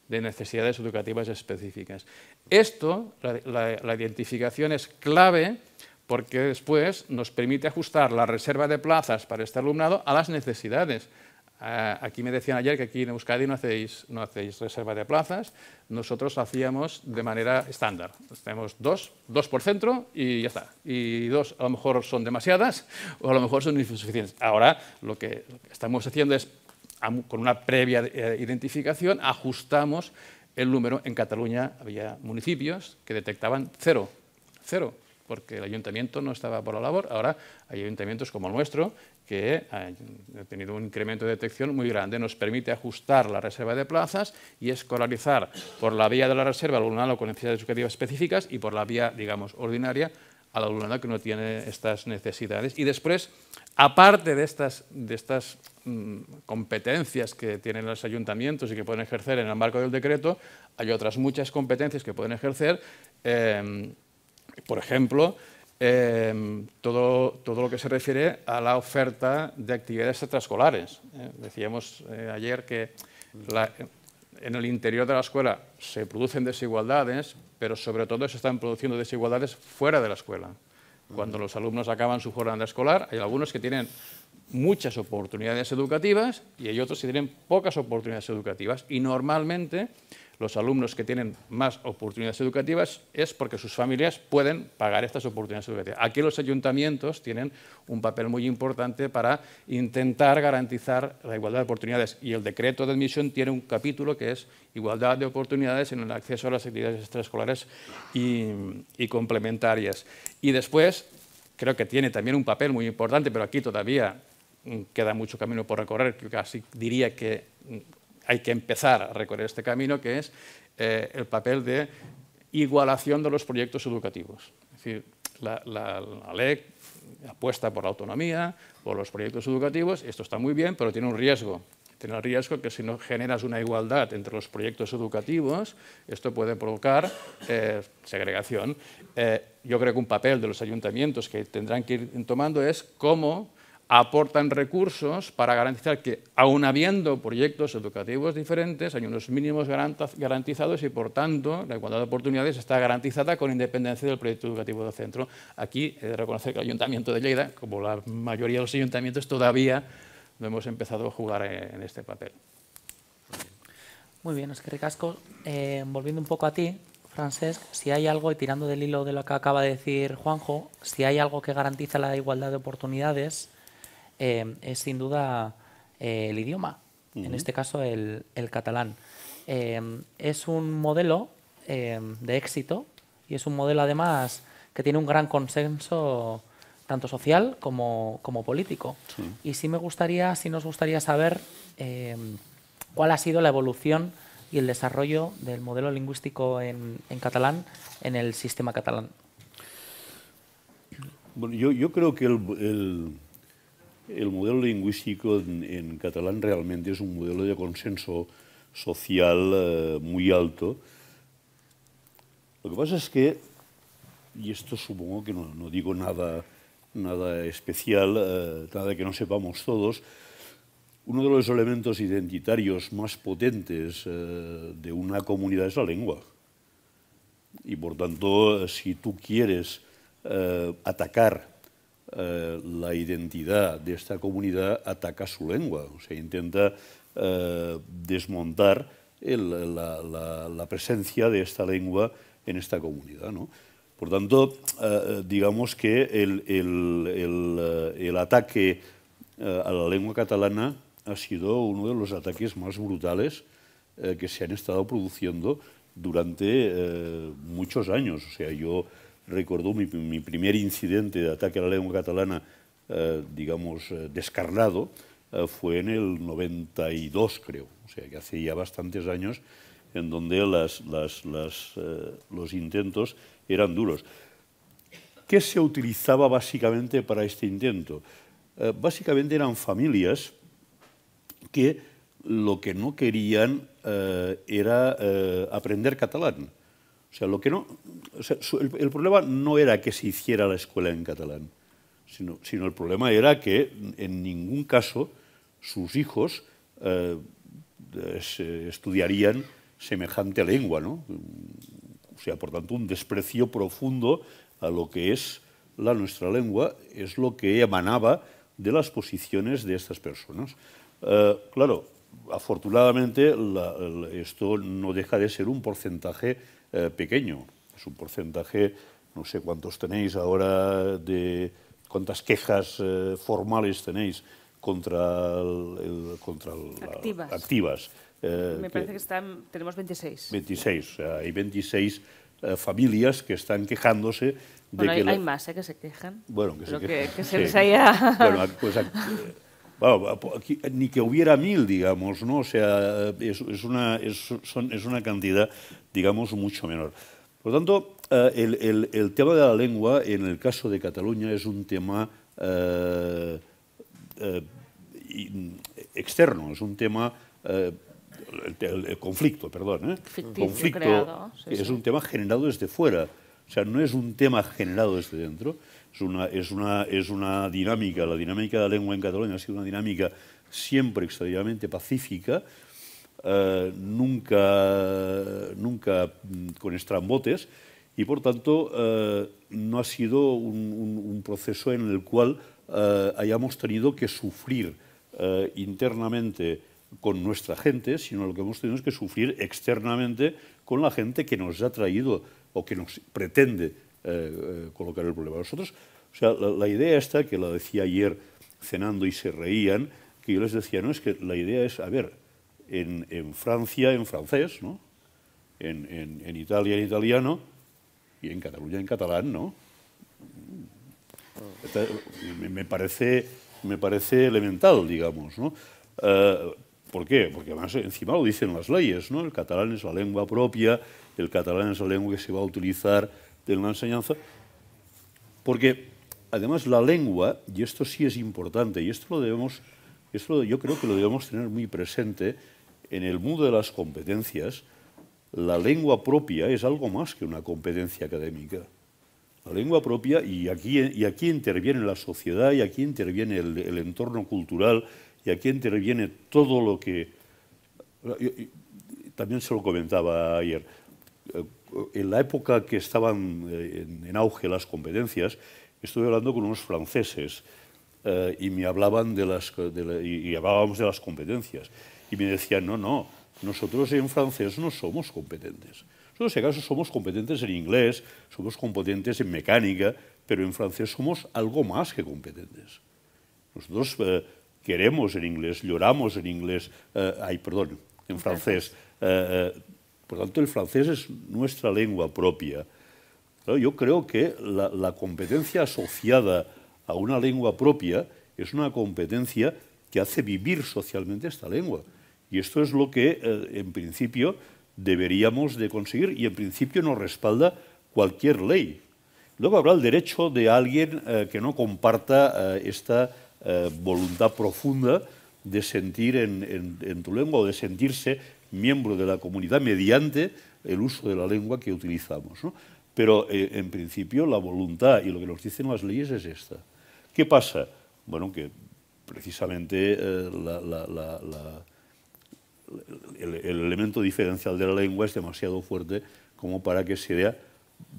de necesidades educativas específicas. Esto, la, la identificación es clave porque después nos permite ajustar la reserva de plazas para este alumnado a las necesidades. Aquí me decían ayer que aquí en Euskadi no hacéis, no hacéis reserva de plazas, nosotros hacíamos de manera estándar. Tenemos dos, dos por centro y ya está. Y dos a lo mejor son demasiadas o a lo mejor son insuficientes. Ahora lo que estamos haciendo es, con una previa eh, identificación, ajustamos el número. En Cataluña había municipios que detectaban cero, cero porque el ayuntamiento no estaba por la labor. Ahora hay ayuntamientos como el nuestro que eh, ha tenido un incremento de detección muy grande. Nos permite ajustar la reserva de plazas y escolarizar por la vía de la reserva al alumnado con necesidades educativas específicas y por la vía, digamos, ordinaria al alumnado que no tiene estas necesidades. Y después, aparte de estas, de estas mm, competencias que tienen los ayuntamientos y que pueden ejercer en el marco del decreto, hay otras muchas competencias que pueden ejercer. Eh, por ejemplo, Em, todo, todo, lo que se refiere a la oferta de actividades extraescolares. ¿eh? decíamos eh, ayer que la, en el interior de la escuela se producen desigualdades, pero sobre todo se están produciendo desigualdades fuera de la escuela. Cuando los alumnos acaban su jornada escolar, hay algunos que tienen muchas oportunidades educativas y hay otros que tienen pocas oportunidades educativas. Y normalmente los alumnos que tienen más oportunidades educativas es porque sus familias pueden pagar estas oportunidades educativas. Aquí los ayuntamientos tienen un papel muy importante para intentar garantizar la igualdad de oportunidades y el decreto de admisión tiene un capítulo que es igualdad de oportunidades en el acceso a las actividades extraescolares y, complementarias. Y después, creo que tiene también un papel muy importante, pero aquí todavía queda mucho camino por recorrer, casi diría que hay que empezar a recorrer este camino, que es eh, el papel de igualación de los proyectos educativos. Es decir, la, ley apuesta por la autonomía, por los proyectos educativos, esto está muy bien, pero tiene un riesgo, tiene el riesgo que si no generas una igualdad entre los proyectos educativos, esto puede provocar eh, segregación. Eh, yo creo que un papel de los ayuntamientos que tendrán que ir tomando es cómo aportan recursos para garantizar que, aun habiendo proyectos educativos diferentes, hay unos mínimos garantizados y, por tanto, la igualdad de oportunidades está garantizada con independencia del proyecto educativo del centro. Aquí he de reconocer que el Ayuntamiento de Lleida, como la mayoría de los ayuntamientos, todavía no hemos empezado a jugar en este papel.
Muy bien, es que ricasco. Eh, volviendo un poco a ti, Francesc, si hay algo, y tirando del hilo de lo que acaba de decir Juanjo, si hay algo que garantiza la igualdad de oportunidades Em, es sin duda eh, el idioma, en este caso el, catalán. Em, es un modelo em, de éxito y es un modelo además que tiene un gran consenso tanto social como, político. Y sí me gustaría, si nos gustaría saber cuál ha sido la evolución y el desarrollo del modelo lingüístico en, catalán en el sistema catalán.
Bueno, yo, creo que el el modelo lingüístico en, catalán realmente es un modelo de consenso social eh, muy alto. Lo que pasa es que, y esto supongo que no, digo nada, nada especial, eh, nada que no sepamos todos, uno de los elementos identitarios más potentes eh, de una comunidad es la lengua. Y por tanto, si tú quieres atacar eh, la identidad de esta comunidad ataca su lengua, o sea, intenta eh, desmontar la, presencia de esta lengua en esta comunidad. Por tanto, eh, digamos que el, el ataque a la lengua catalana ha sido uno de los ataques más brutales que se han estado produciendo durante muchos años. O sea, yo recordó mi, primer incidente de ataque a la lengua catalana, eh, digamos, eh, descarnado, eh, fue en el 92, creo, o sea, que hace ya bastantes años, en donde las, los intentos eran duros. ¿Qué se utilizaba básicamente para este intento? básicamente eran familias que lo que no querían era aprender catalán sea, lo que no, el, problema no era que se hiciera la escuela en catalán, sino, el problema era que en ningún caso sus hijos eh, eh, estudiarían semejante lengua, ¿no? O sea, por tanto, un desprecio profundo a lo que es la nuestra lengua es lo que emanaba de las posiciones de estas personas. Eh, claro, afortunadamente esto no deja de ser un porcentaje eh, pequeño. Es un porcentaje, no sé cuántos tenéis ahora, de cuántas quejas eh, formales tenéis contra, el, contra el, activas. Eh, Me parece que,
están, tenemos 26.
26, o sea, hay 26 eh, familias que están quejándose de bueno, que... Hay, hay más ¿eh? que se quejan.
Bueno, que, se, que, que se les haya... Bueno, pues,
ni que hubiera mil, digamos, ¿no? O sea, es, una, cantidad, digamos, mucho menor. Por lo tanto, eh, el, tema de la lengua, en el caso de Cataluña, es un tema eh, eh, externo, es un tema... El, conflicto, perdón. conflicto es un tema generado desde fuera. O sea, no es un tema generado desde dentro. Es una, dinámica, la dinámica de la lengua en Cataluña ha sido una dinámica siempre extraordinariamente pacífica, eh, nunca, nunca mm, con estrambotes, y por tanto eh, no ha sido un, proceso en el cual eh, hayamos tenido que sufrir internamente con nuestra gente, sino lo que hemos tenido es que sufrir externamente con la gente que nos ha traído o que nos pretende eh, eh, colocar el problema. a Nosotros, o sea, la, idea esta que la decía ayer cenando y se reían, que yo les decía, no, es que la idea es, a ver, en, Francia, en francés, ¿no? En, Italia, en italiano, y en Cataluña, en catalán, ¿no? me, parece, me parece elemental, digamos, ¿no? Eh, ¿Por qué? Porque además encima lo dicen las leyes, ¿no? El catalán es la lengua propia, el catalán es la lengua que se va a utilizar de la enseñanza, porque además la lengua, y esto sí es importante, y esto lo debemos, yo creo que lo debemos tener muy presente en el mundo de las competencias, la lengua propia es algo más que una competencia académica. La lengua propia, y aquí, y aquí interviene la sociedad, y aquí interviene el, el entorno cultural, y aquí interviene todo lo que... También se lo comentaba ayer. Eh, en la época que estaban eh, en auge las competencias, estuve hablando con unos franceses eh, y me hablaban de las, y hablábamos de las competencias. Y me decían, no, no, nosotros en francés no somos competentes. Nosotros, si acaso, somos competentes en inglés, somos competentes en mecánica, pero en francés somos algo más que competentes. Nosotros eh, queremos en inglés, lloramos en inglés, ay, perdón, en francés. Por tanto, el francés es nuestra lengua propia. yo creo que la, competencia asociada a una lengua propia es una competencia que hace vivir socialmente esta lengua. Y esto es lo que, eh, en principio, deberíamos de conseguir y, en principio, nos respalda cualquier ley. Luego habrá el derecho de alguien eh, que no comparta eh, esta voluntad profunda de sentir en, tu lengua o de sentirse miembro de la comunidad mediante el uso de la lengua que utilizamos. Pero eh, en principio la voluntad y lo que nos dicen las leyes es esta. ¿Qué pasa? Bueno, que precisamente eh, el, elemento diferencial de la lengua es demasiado fuerte como para que sea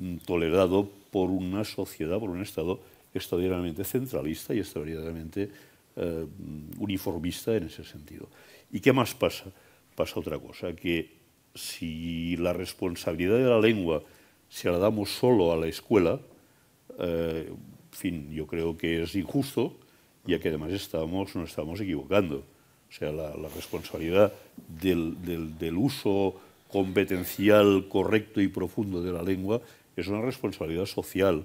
mm, tolerado por una sociedad, por un Estado extraordinariamente centralista y extraordinariamente eh, uniformista en ese sentido. ¿Y qué más pasa? pasa otra cosa, que si la responsabilidad de la lengua se la damos solo a la escuela, eh, fin, yo creo que es injusto, ya que además estamos, nos estamos equivocando. O sea, la, responsabilidad del, uso competencial, correcto y profundo de la lengua es una responsabilidad social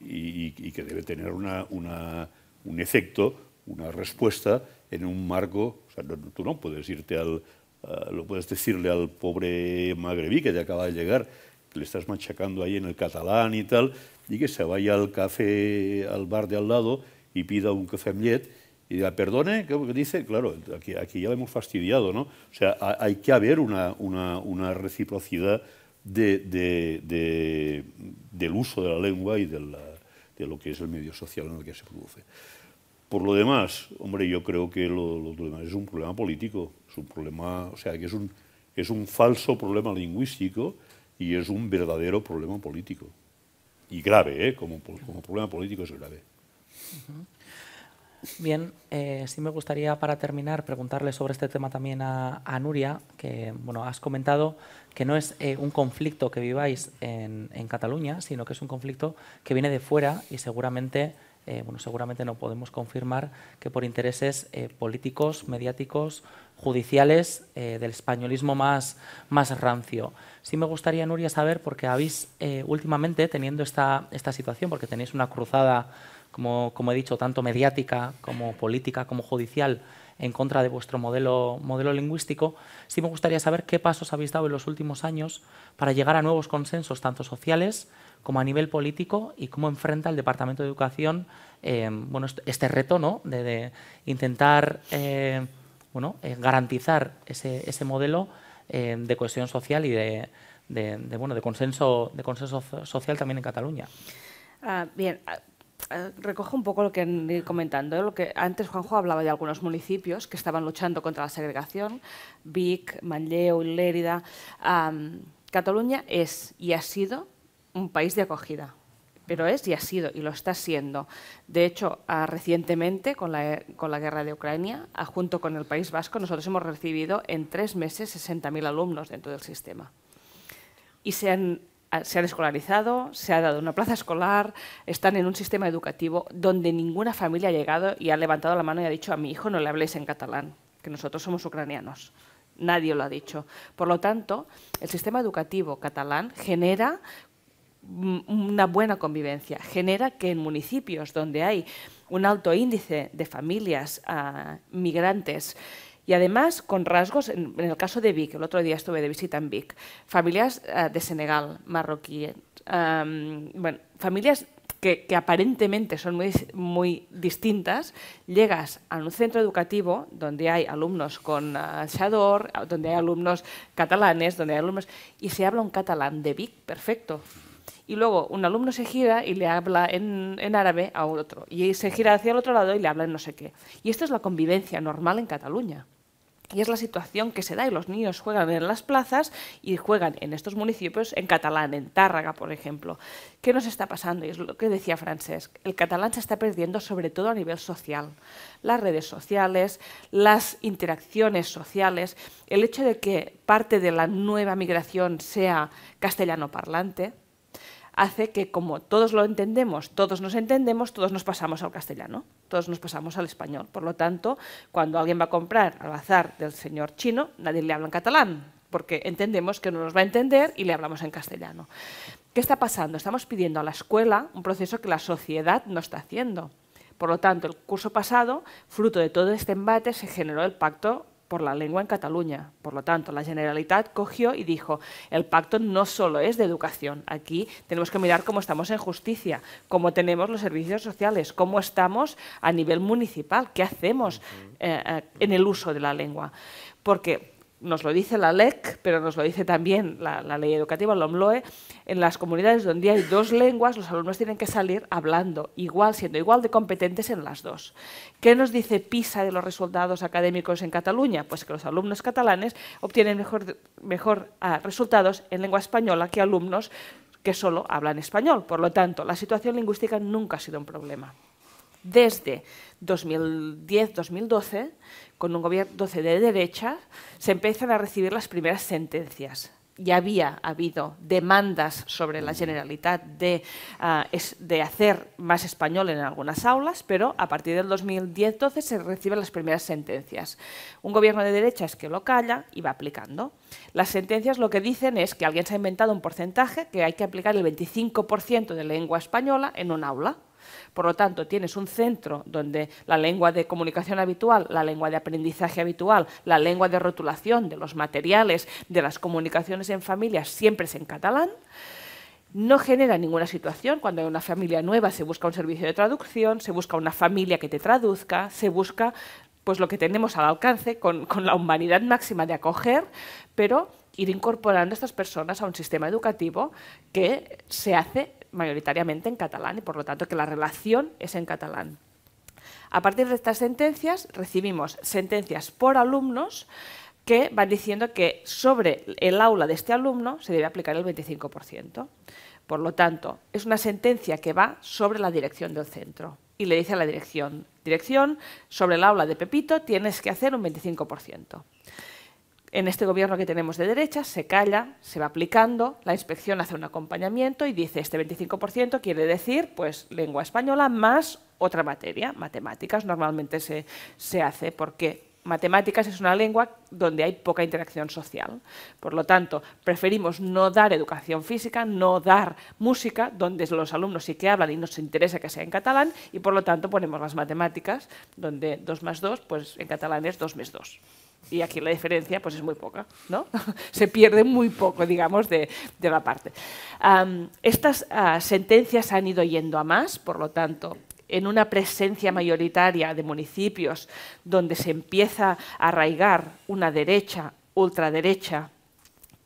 y, que debe tener una, un efecto, una respuesta en un marco. O sea, tú no puedes irte al, eh, lo puedes decirle al pobre magrebí que te acaba de llegar, que le estás machacando ahí en el catalán y tal, y que se vaya al café, al bar de al lado y pida un café millet y diga, perdone, ¿qué dice? Claro, aquí, aquí ya lo hemos fastidiado, ¿no? O sea, hay que haber una, una, una reciprocidad del uso de la lengua y de, de lo que es el medio social en el que se produce. Por lo demás, hombre, yo creo que lo, demás es un problema político, es un problema, o sea, que es un, es un falso problema lingüístico y es un verdadero problema político. Y grave, ¿eh? como, como problema político es grave.
Bien, eh, sí me gustaría para terminar preguntarle sobre este tema también a, Nuria, que bueno, has comentado que no es eh, un conflicto que viváis en, en Cataluña, sino que es un conflicto que viene de fuera y seguramente eh, bueno, seguramente no podemos confirmar que por intereses eh, políticos, mediáticos, judiciales, eh, del españolismo más, rancio. Sí me gustaría, Nuria, saber, porque habéis últimamente, teniendo esta, situación, porque tenéis una cruzada, como, he dicho, tanto mediática como política, como judicial, en contra de vuestro modelo, modelo lingüístico, sí me gustaría saber qué pasos habéis dado en los últimos años para llegar a nuevos consensos, tanto sociales como a nivel político y cómo enfrenta el Departamento de Educación eh, bueno, este reto ¿no? de, intentar eh, bueno, eh, garantizar ese, ese modelo de cohesión social y de, bueno, de, consenso, de consenso social también en Cataluña.
Ah, bien, ah, ah, recojo un poco lo que han ido comentando. Lo que antes Juanjo hablaba de algunos municipios que estaban luchando contra la segregación, Vic, Manlleu, Lérida. Cataluña es y ha sido un país de acogida, pero es y ha sido y lo está siendo. De hecho, ah, recientemente, con la, guerra de Ucrania, ah, junto con el País Vasco, nosotros hemos recibido en tres meses 60.000 alumnos dentro del sistema. Y se han, ah, se han escolarizado, se ha dado una plaza escolar, están en un sistema educativo donde ninguna familia ha llegado y ha levantado la mano y ha dicho a mi hijo no le habléis en catalán, que nosotros somos ucranianos. Nadie lo ha dicho. Por lo tanto, el sistema educativo catalán genera una buena convivencia, genera que en municipios donde hay un alto índice de familias ah, migrantes, y además con rasgos, en, el caso de Vic, el otro día estuve de visita en Vic, familias ah, de Senegal, marroquí ah, familias que, aparentemente son muy, muy, distintas, llegas a un centro educativo donde hay alumnos con donde hay alumnos catalanes, donde hay alumnos, y se habla un catalán de Vic perfecto, y luego un alumno se gira y le habla en, árabe a otro, y se gira hacia el otro lado y le habla en no sé qué. Y esto es la convivencia normal en Cataluña. Y es la situación que se da, y los niños juegan en las plazas y juegan en estos municipios en catalán, en Tárraga, por ejemplo. ¿Qué nos está pasando? Y es lo que decía Francesc, el catalán se está perdiendo sobre todo a nivel social. Las redes sociales, las interacciones sociales, el hecho de que parte de la nueva migración sea castellano parlante, hace que como todos lo entendemos, todos nos entendemos, todos nos pasamos al castellano, todos nos pasamos al español. Por lo tanto, cuando alguien va a comprar al azar del señor chino, nadie le habla en catalán, porque entendemos que no nos va a entender y le hablamos en castellano. ¿Qué está pasando? Estamos pidiendo a la escuela un proceso que la sociedad no está haciendo. Por lo tanto, el curso pasado, fruto de todo este embate, se generó el pacto por la lengua en Cataluña. Por lo tanto, la Generalitat cogió y dijo, el pacto no solo es de educación, aquí tenemos que mirar cómo estamos en justicia, cómo tenemos los servicios sociales, cómo estamos a nivel municipal, qué hacemos eh, eh, en el uso de la lengua. Porque nos lo dice la LEC, pero nos lo dice también la, ley educativa, la OMLOE, en las comunidades donde hay dos lenguas, los alumnos tienen que salir hablando, igual, siendo igual de competentes en las dos. ¿Qué nos dice PISA de los resultados académicos en Cataluña? Pues que los alumnos catalanes obtienen mejor, ah, resultados en lengua española que alumnos que solo hablan español. Por lo tanto, la situación lingüística nunca ha sido un problema. Desde 2010-2012, con un gobierno de derecha, se empiezan a recibir las primeras sentencias. Ya había habido demandas sobre la generalidad ah, de, hacer más español en algunas aulas, pero a partir del 2010 2012 se reciben las primeras sentencias. Un gobierno de derecha es que lo calla y va aplicando. Las sentencias lo que dicen es que alguien se ha inventado un porcentaje que hay que aplicar el 25% de lengua española en un aula. Por lo tanto, tienes un centro donde la lengua de comunicación habitual, la lengua de aprendizaje habitual, la lengua de rotulación de los materiales, de las comunicaciones en familia, siempre es en catalán no genera ninguna situación. Cuando hay una familia nueva se busca un servicio de traducción, se busca una familia que te traduzca, se busca pues lo que tenemos al alcance con, con la humanidad máxima de acoger, pero ir incorporando a estas personas a un sistema educativo que se hace mayoritariamente en catalán y por lo tanto que la relación es en catalán. A partir de estas sentencias recibimos sentencias por alumnos que van diciendo que sobre el aula de este alumno se debe aplicar el 25%. Por lo tanto, es una sentencia que va sobre la dirección del centro y le dice a la dirección, dirección, sobre el aula de Pepito tienes que hacer un 25% en este gobierno que tenemos de derecha se calla, se va aplicando, la inspección hace un acompañamiento y dice este 25% quiere decir pues lengua española más otra materia, matemáticas normalmente se, se hace porque matemáticas es una lengua donde hay poca interacción social. Por lo tanto, preferimos no dar educación física, no dar música, donde los alumnos sí que hablan y nos interesa que sea en catalán, y por lo tanto ponemos las matemáticas, donde 2 más 2, pues en catalán es 2 más 2 y aquí la diferencia pues es muy poca, ¿no? Se pierde muy poco, digamos, de, la parte. estas ah, sentencias han ido yendo a más, por lo tanto, en una presencia mayoritaria de municipios donde se empieza a arraigar una derecha, ultraderecha,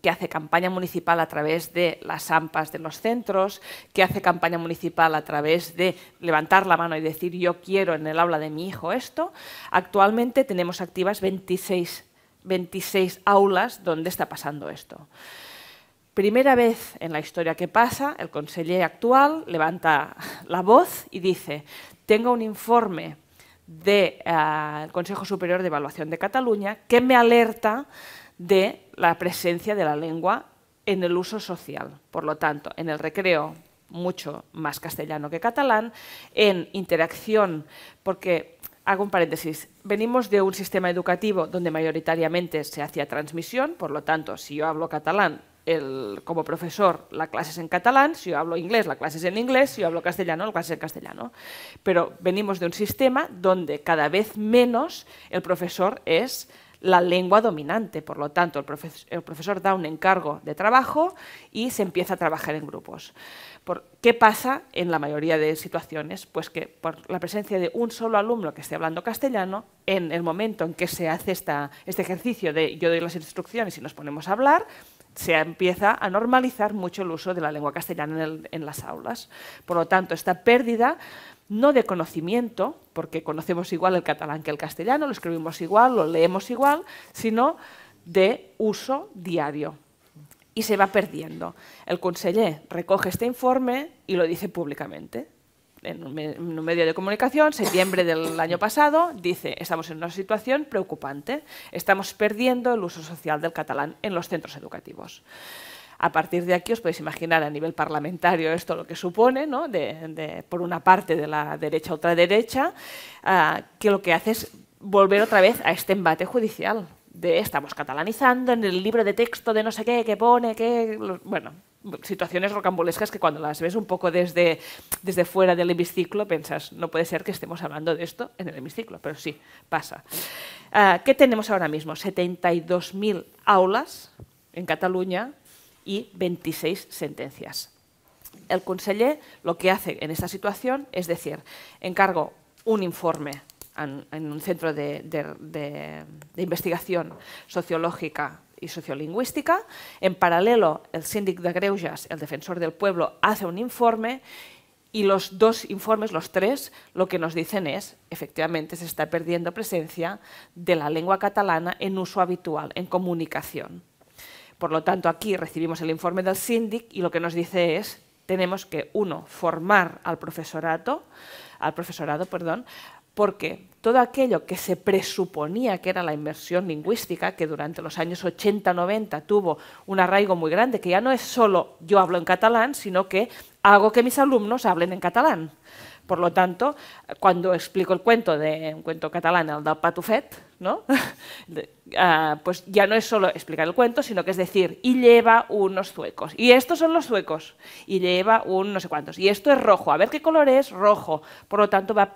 que hace campaña municipal a través de las AMPAs de los centros, que hace campaña municipal a través de levantar la mano y decir yo quiero en el aula de mi hijo esto, actualmente tenemos activas 26, aulas donde está pasando esto. Primera vez en la historia que pasa, el conseller actual levanta la voz y dice, tengo un informe del eh, Consejo Superior de Evaluación de Cataluña que me alerta de la presencia de la lengua en el uso social. Por lo tanto, en el recreo mucho más castellano que catalán, en interacción, porque hago un paréntesis, venimos de un sistema educativo donde mayoritariamente se hacía transmisión, por lo tanto, si yo hablo catalán, como profesor, la clase es en catalán, si yo hablo inglés, la clase es en inglés, si yo hablo castellano, la clase es en castellano. Pero venimos de un sistema donde cada vez menos el profesor es la lengua dominante. Por lo tanto, el, profesor da un encargo de trabajo y se empieza a trabajar en grupos. ¿Qué pasa en la mayoría de situaciones? Pues que por la presencia de un solo alumno que esté hablando castellano, en el momento en que se hace esta, este ejercicio de yo doy las instrucciones y nos ponemos a hablar, se empieza a normalizar mucho el uso de la lengua castellana en, en las aulas. Por lo tanto, esta pérdida no de conocimiento, porque conocemos igual el catalán que el castellano, lo escribimos igual, lo leemos igual, sino de uso diario. Y se va perdiendo. El conseller recoge este informe y lo dice públicamente. En un medio de comunicación, septiembre del año pasado, dice, estamos en una situación preocupante, estamos perdiendo el uso social del catalán en los centros educativos. A partir de aquí os podéis imaginar a nivel parlamentario esto lo que supone, ¿no? de, por una parte de la derecha a otra derecha, ah, que lo que hace es volver otra vez a este embate judicial de estamos catalanizando en el libro de texto de no sé qué que pone que bueno situaciones rocambolescas que cuando las ves un poco desde, desde fuera del hemiciclo piensas, no puede ser que estemos hablando de esto en el hemiciclo, pero sí, pasa. Ah, ¿Qué tenemos ahora mismo? 72.000 aulas en Cataluña y 26 sentencias. El conseller lo que hace en esta situación es decir, encargo un informe en, un centro de, de investigación sociológica y sociolingüística. En paralelo, el síndic de Greujas, el defensor del pueblo, hace un informe y los dos informes, los tres, lo que nos dicen es, efectivamente, se está perdiendo presencia de la lengua catalana en uso habitual, en comunicación. Por lo tanto, aquí recibimos el informe del síndic y lo que nos dice es, tenemos que, uno, formar al profesorado, al profesorado perdón, porque todo aquello que se presuponía que era la inversión lingüística, que durante los años 80-90 tuvo un arraigo muy grande, que ya no es solo yo hablo en catalán, sino que hago que mis alumnos hablen en catalán. Por lo tanto, cuando explico el cuento de un cuento catalán, el del patufet, Ah, pues ya no es solo explicar el cuento, sino que es decir, y lleva unos zuecos. Y estos son los zuecos. Y lleva un no sé cuántos. Y esto es rojo. A ver qué color es rojo. Por lo tanto, va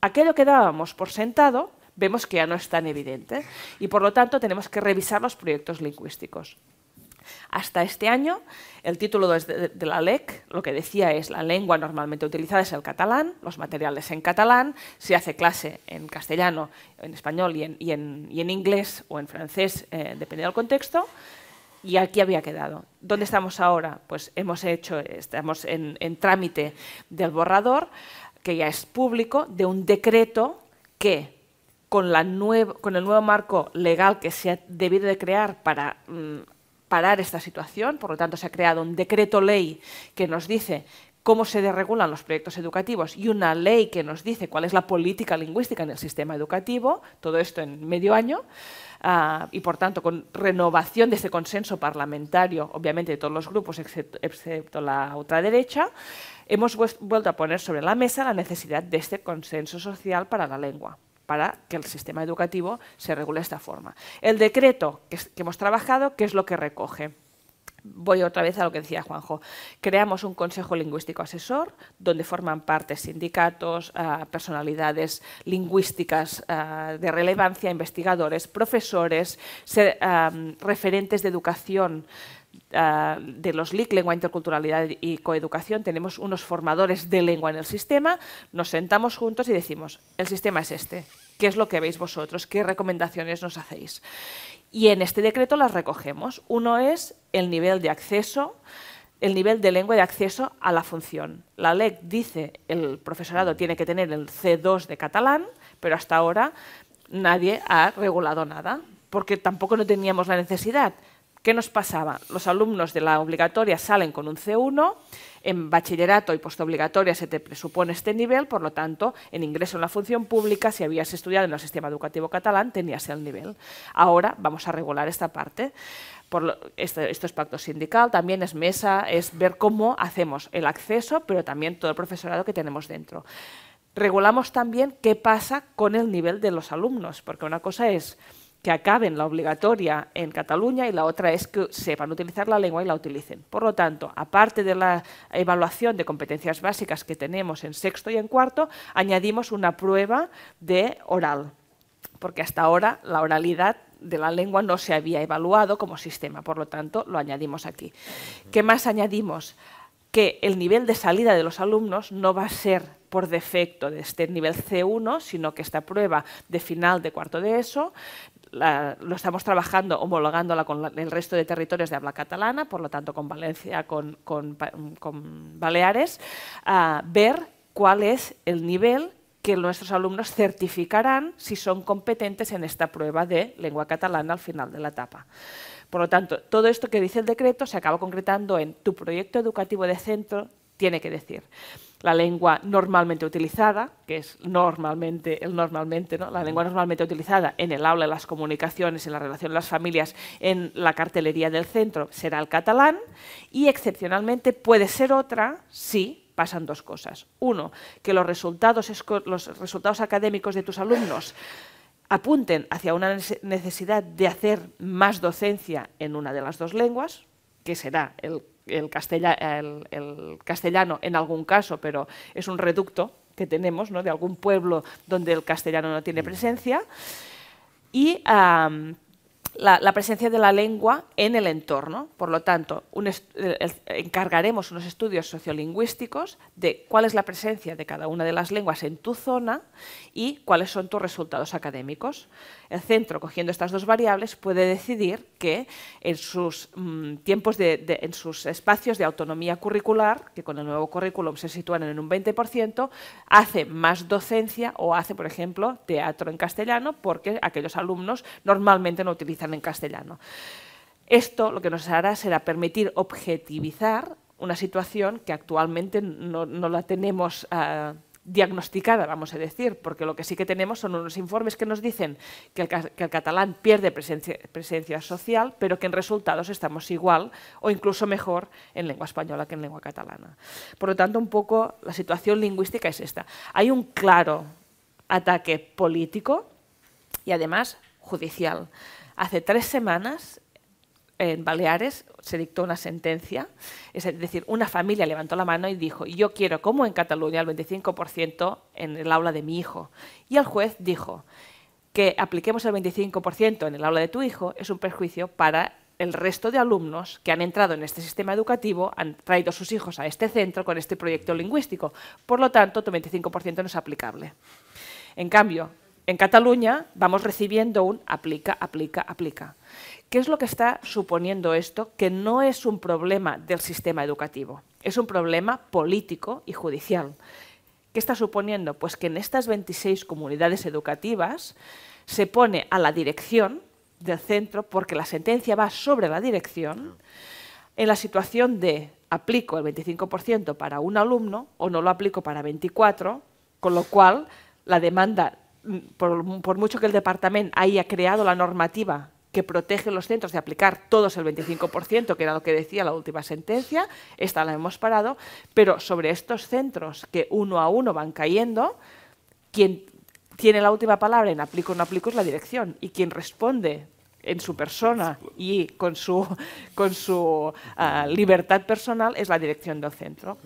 aquello que dábamos por sentado, vemos que ya no es tan evidente. Y por lo tanto, tenemos que revisar los proyectos lingüísticos. Hasta este año, el título de, la LEC lo que decía es la lengua normalmente utilizada es el catalán, los materiales en catalán, se hace clase en castellano, en español y en, inglés o en francés, eh, dependiendo depende del contexto, y aquí había quedado. ¿Dónde estamos ahora? Pues hemos hecho, estamos en, trámite del borrador, que ya es público, de un decreto que con, el nuevo marco legal que se ha debido de crear para mm, parar esta situación, por lo tanto se ha creado un decreto ley que nos dice cómo se desregulan los proyectos educativos y una ley que nos dice cuál es la política lingüística en el sistema educativo, todo esto en medio año, ah, y por tanto con renovación de ese consenso parlamentario, obviamente de todos los grupos excepto, excepto la ultraderecha, hemos vuelto a poner sobre la mesa la necesidad de este consenso social para la lengua para que el sistema educativo se regule de esta forma. El decreto que, hemos trabajado, ¿qué es lo que recoge? Voy otra vez a lo que decía Juanjo. Creamos un Consejo Lingüístico Asesor donde forman parte sindicatos, ah, personalidades lingüísticas ah, de relevancia, investigadores, profesores, ah, referentes de educación de los LIC, Lengua, Interculturalidad y Coeducación, tenemos unos formadores de lengua en el sistema, nos sentamos juntos y decimos, el sistema es este, qué es lo que veis vosotros, qué recomendaciones nos hacéis. Y en este decreto las recogemos. Uno es el nivel de acceso, el nivel de lengua de acceso a la función. La ley dice el profesorado tiene que tener el C2 de catalán, pero hasta ahora nadie ha regulado nada, porque tampoco no teníamos la necesidad. ¿Qué nos pasaba? Los alumnos de la obligatoria salen con un C1 en bachillerato y postobligatoria se te presupone este nivel, por lo tanto, en ingreso en la función pública, si habías estudiado en el sistema educativo catalán, tenías el nivel. Ahora vamos a regular esta parte. Por este, esto, es pacto sindical, también es mesa, es ver cómo hacemos el acceso, pero también todo el profesorado que tenemos dentro. Regulamos también qué pasa con el nivel de los alumnos, porque una cosa es que acaben la obligatoria en Cataluña y la otra es que sepan utilizar la lengua y la utilicen. Por lo tanto, aparte de la evaluación de competencias básicas que tenemos en sexto y en cuarto, añadimos una prueba de oral, porque hasta ahora la oralidad de la lengua no se había evaluado como sistema, por lo tanto lo añadimos aquí. ¿Qué más añadimos? Que el nivel de salida de los alumnos no va a ser por defecto de este nivel C1, sino que esta prueba de final de cuarto de ESO lo estamos trabajando homologándola con el resto de territorios de habla catalana, por lo tanto con Valencia, con, con Baleares, a ver cuál es el nivel que nuestros alumnos certificarán si son competentes en esta prueba de lengua catalana al final de la etapa. Por lo tanto, todo esto que dice el decreto se acaba concretando en tu proyecto educativo de centro tiene que decir. La lengua normalmente utilizada, que es normalmente, el normalmente, ¿no? la lengua normalmente utilizada en el aula, en las comunicaciones, en la relación de las familias, en la cartelería del centro, será el catalán y excepcionalmente puede ser otra si pasan dos cosas. Uno, que los resultados, los resultados académicos de tus alumnos apunten hacia una necesidad de hacer más docencia en una de las dos lenguas, que será el el, castellano en algún caso, pero es un reducto que tenemos ¿no? de algún pueblo donde el castellano no tiene mm. presencia, y la, presencia de la lengua en el entorno. Por lo tanto, encargaremos unos estudios sociolingüísticos de cuál es la presencia de cada una de las lenguas en tu zona y cuáles son tus resultados académicos. El centro, cogiendo estas dos variables, puede decidir que en sus mm, tiempos, en sus espacios de autonomía curricular, que con el nuevo currículum se sitúan en un 20%, hace más docencia o hace, por ejemplo, teatro en castellano, porque aquellos alumnos normalmente no utilizan en castellano. Esto lo que nos hará será permitir objetivizar una situación que actualmente no, la tenemos. Ah, diagnosticada, vamos a decir, porque lo que sí que tenemos son unos informes que nos dicen que el, catalán pierde presencia, social, pero que en resultados estamos igual o incluso mejor en lengua española que en lengua catalana. Por lo tanto, un poco la situación lingüística es esta. Hay un claro ataque político y además judicial. Hace tres semanas en Baleares se dictó una sentencia, es decir, una familia levantó la mano y dijo, yo quiero, como en Cataluña, el 25% en el aula de mi hijo. Y el juez dijo que apliquemos el 25% en el aula de tu hijo es un perjuicio para el resto de alumnos que han entrado en este sistema educativo, han traído sus hijos a este centro con este proyecto lingüístico. Por lo tanto, tu 25% no es aplicable. En cambio, en Cataluña vamos recibiendo un aplica, aplica, aplica. ¿Qué es lo que está suponiendo esto? Que no es un problema del sistema educativo, es un problema político y judicial. ¿Qué está suponiendo? Pues que en estas 26 comunidades educativas se pone a la dirección del centro, porque la sentencia va sobre la dirección, en la situación de aplico el 25% para un alumno o no lo aplico para 24, con lo cual la demanda, mm, por, por mucho que el departamento haya creado la normativa que protege los centros de aplicar todos el 25%, que era lo que decía la última sentencia, esta la hemos parado, pero sobre estos centros que uno a uno van cayendo, quien tiene la última palabra en aplico o no aplico es la dirección y quien responde en su persona y con su, con su ah, libertad personal es la dirección del centro.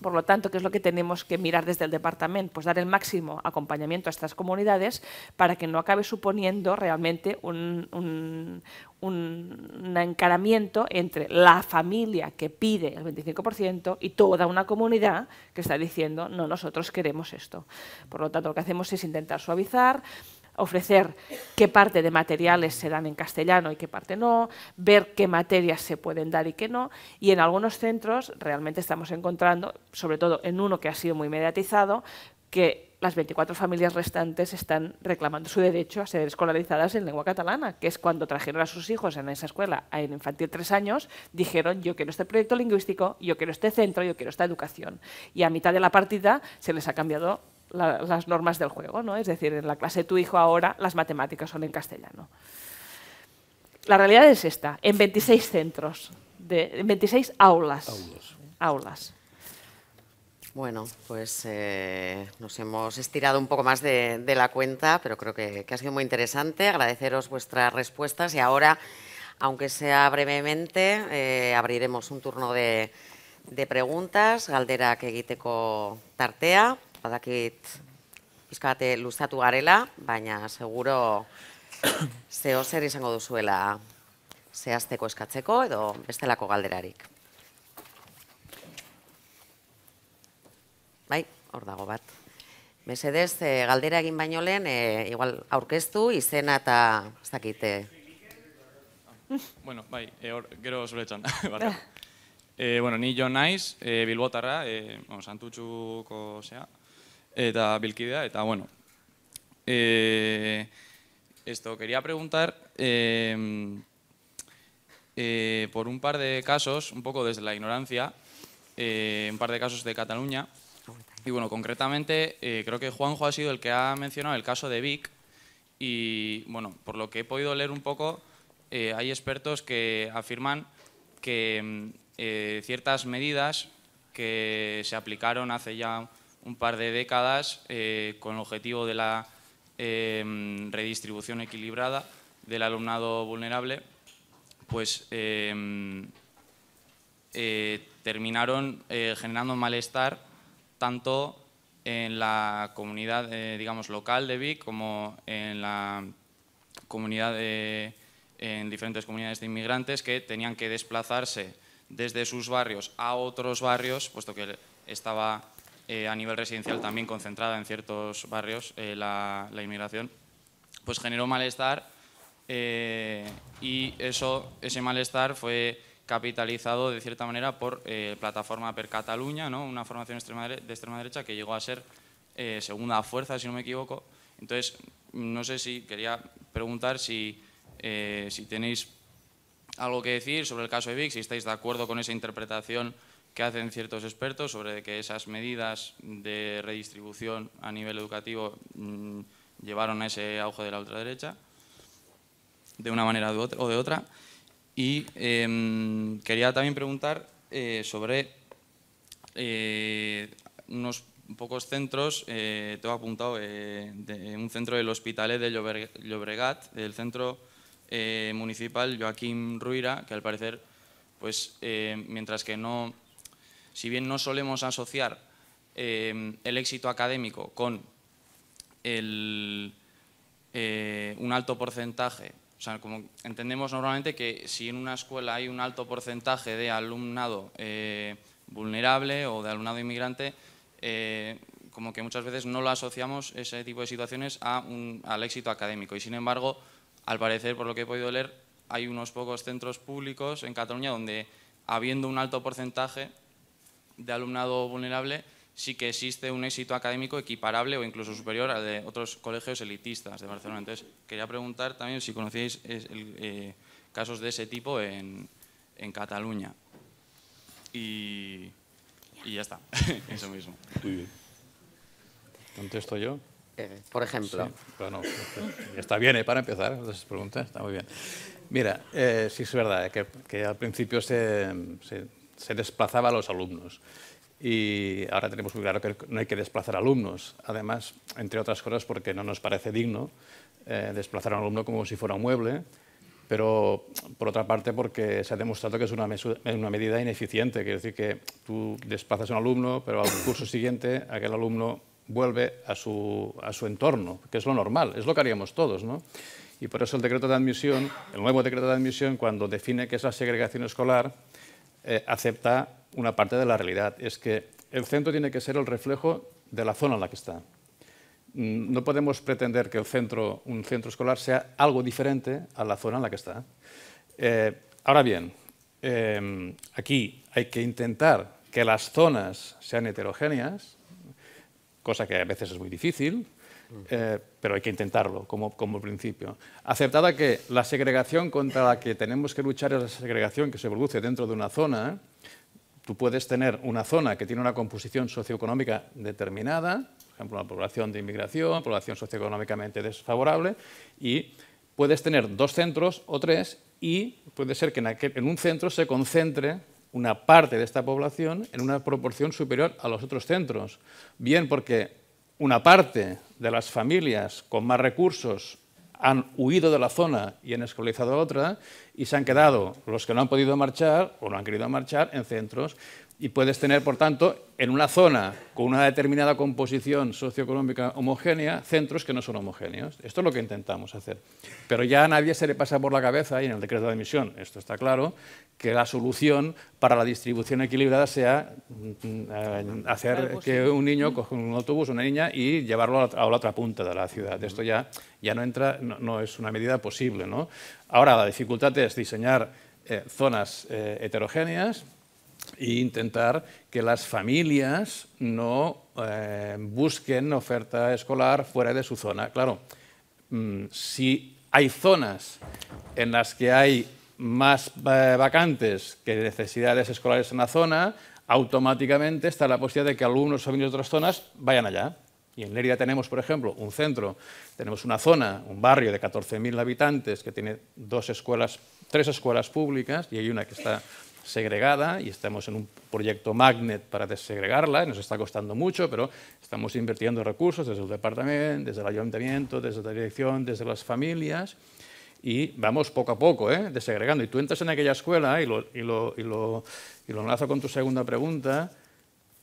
Por lo tanto, ¿qué es lo que tenemos que mirar desde el departamento? Pues dar el máximo acompañamiento a estas comunidades para que no acabe suponiendo realmente un, un encaramiento entre la familia que pide el 25% y toda una comunidad que está diciendo, no, nosotros queremos esto. Por lo tanto, lo que hacemos es intentar suavizar, ofrecer qué parte de materiales se dan en castellano y qué parte no, ver qué materias se pueden dar y qué no, y en algunos centros realmente estamos encontrando, sobre todo en uno que ha sido muy mediatizado, que las 24 familias restantes están reclamando su derecho a ser escolarizadas en lengua catalana, que es cuando trajeron a sus hijos en esa escuela en infantil tres años, dijeron yo quiero este proyecto lingüístico, yo quiero este centro, yo quiero esta educación. Y a mitad de la partida se les ha cambiado las normas del juego. ¿no? Es decir, en la clase tu hijo ahora las matemáticas son en castellano. La realidad es esta, en 26 centros, de, en 26 aulas. aulas.
Bueno, pues eh, nos hemos estirado un poco más de, la cuenta, pero creo que, ha sido muy interesante. Agradeceros vuestras respuestas y ahora, aunque sea brevemente, eh, abriremos un turno de, preguntas. Galdera que tartea, badakit bizkate eh, luzatu garela, baina seguro zeo zer izango duzuela zehazteko eskatzeko edo bestelako galderarik. Bai, hor dago bat. Mesedez, e, galdera egin baino lehen, eh, igual aurkeztu, izena eta ez dakite.
Bueno, bai, gero zuretzan. e, bueno, ni jo naiz, e, bilbotarra, e, santutxuko zea, bueno. Eh, esto, quería preguntar eh, eh, por un par de casos, un poco desde la ignorancia, un par de casos de Cataluña. Y bueno, concretamente creo que Juanjo ha sido el que ha mencionado el caso de Vic. Y bueno, por lo que he podido leer un poco, hay expertos que afirman que ciertas medidas que se aplicaron hace ya un par de décadas eh, con el objetivo de la em, redistribución equilibrada del alumnado vulnerable, pues em, eh, terminaron eh, generando malestar tanto en la comunidad, digamos, local de Vic como en la comunidad en diferentes comunidades de inmigrantes que tenían que desplazarse desde sus barrios a otros barrios, puesto que estaba eh, a nivel residencial también concentrada en ciertos barrios eh, la, inmigración, pues generó malestar eh, y eso, ese malestar fue capitalizado de cierta manera por Plataforma Per Cataluña, una formación de extrema derecha que llegó a ser segunda fuerza, si no me equivoco. Entonces, no sé si quería preguntar si, si tenéis algo que decir sobre el caso de Vic, si estáis de acuerdo con esa interpretación que hacen ciertos expertos sobre que esas medidas de redistribución a nivel educativo mm, llevaron a ese auge de la ultraderecha, de una manera o de otra. Y em, quería también preguntar eh, sobre eh, unos pocos centros, he eh, apuntado de, un centro del Hospitalet de Llobregat, del centro municipal Joaquín Ruira, que al parecer, pues mientras que no si bien no solemos asociar em, el éxito académico con eh, un alto porcentaje, o sea, como entendemos normalmente que si en una escuela hay un alto porcentaje de alumnado eh, vulnerable o de alumnado inmigrante, eh, como que muchas veces no lo asociamos ese tipo de situaciones al éxito académico. Y sin embargo, al parecer, por lo que he podido leer, hay unos pocos centros públicos en Cataluña donde, habiendo un alto porcentaje, de alumnado vulnerable sí que existe un éxito académico equiparable o incluso superior al de otros colegios elitistas de Barcelona. Entonces, quería preguntar también si conocíais eh, casos de ese tipo en, Cataluña. Y, y, ya está, eso mismo.
Muy bien. ¿Contesto yo? Eh, por ejemplo. está bien, eh, para empezar, las preguntas, está muy bien. Mira, sí es verdad que, al principio se se desplazaba a los alumnos. Y ahora tenemos muy claro que no hay que desplazar alumnos. Además, entre otras cosas, porque no nos parece digno eh, desplazar a un alumno como si fuera un mueble, pero por otra parte porque se ha demostrado que es una, medida ineficiente. Quiere decir que tú desplazas a un alumno, pero al curso siguiente aquel alumno vuelve a su, entorno, que es lo normal, es lo que haríamos todos. Y por eso el decreto de admisión, el nuevo decreto de admisión, cuando define que esa segregación escolar, eh, acepta una parte de la realidad. Es que el centro tiene que ser el reflejo de la zona en la que está. Mm, no podemos pretender que un centro escolar sea algo diferente a la zona en la que está. Eh, ahora bien, eh, aquí hay que intentar que las zonas sean heterogéneas, cosa que a veces es muy difícil, eh, pero hay que intentarlo como, como principio. Aceptada que la segregación contra la que tenemos que luchar es la segregación que se produce dentro de una zona, tú puedes tener una zona que tiene una composición socioeconómica determinada, por ejemplo, una población de inmigración, población socioeconómicamente desfavorable, y puedes tener dos centros o tres y puede ser que en, en un centro se concentre una parte de esta población en una proporción superior a los otros centros, bien porque una parte de las familias con más recursos han huido de la zona y han escolarizado a otra y se han quedado los que no han podido marchar o no han querido marchar en centros y puedes tener, por tanto, en una zona con una determinada composición socioeconómica homogénea, centros que no son homogéneos. Esto es lo que intentamos hacer. Pero ya a nadie se le pasa por la cabeza, y en el decreto de admisión esto está claro, que la solución para la distribución equilibrada sea mm, mm, hacer pues que un niño coja un autobús, una niña, y llevarlo a la otra punta de la ciudad. Esto ya, ya no, entra, no, es una medida posible. ¿no? Ahora, la dificultad es diseñar eh, zonas eh, heterogéneas, e intentar que las familias no eh, busquen oferta escolar fuera de su zona. Claro, mm, si hay zonas en las que hay más eh, vacantes que necesidades escolares en la zona, automáticamente está la posibilidad de que alumnos o de otras zonas vayan allá. Y en Lerida tenemos, por ejemplo, un centro, tenemos una zona, un barrio de 14.000 habitantes que tiene dos escuelas, tres escuelas públicas y hay una que está segregada y estamos en un proyecto Magnet para desegregarla, nos está costando mucho, pero estamos invirtiendo recursos desde el departamento, desde el ayuntamiento, desde la dirección, desde las familias y vamos poco a poco ¿eh? desegregando. Y tú entras en aquella escuela y lo, y, enlazo con tu segunda pregunta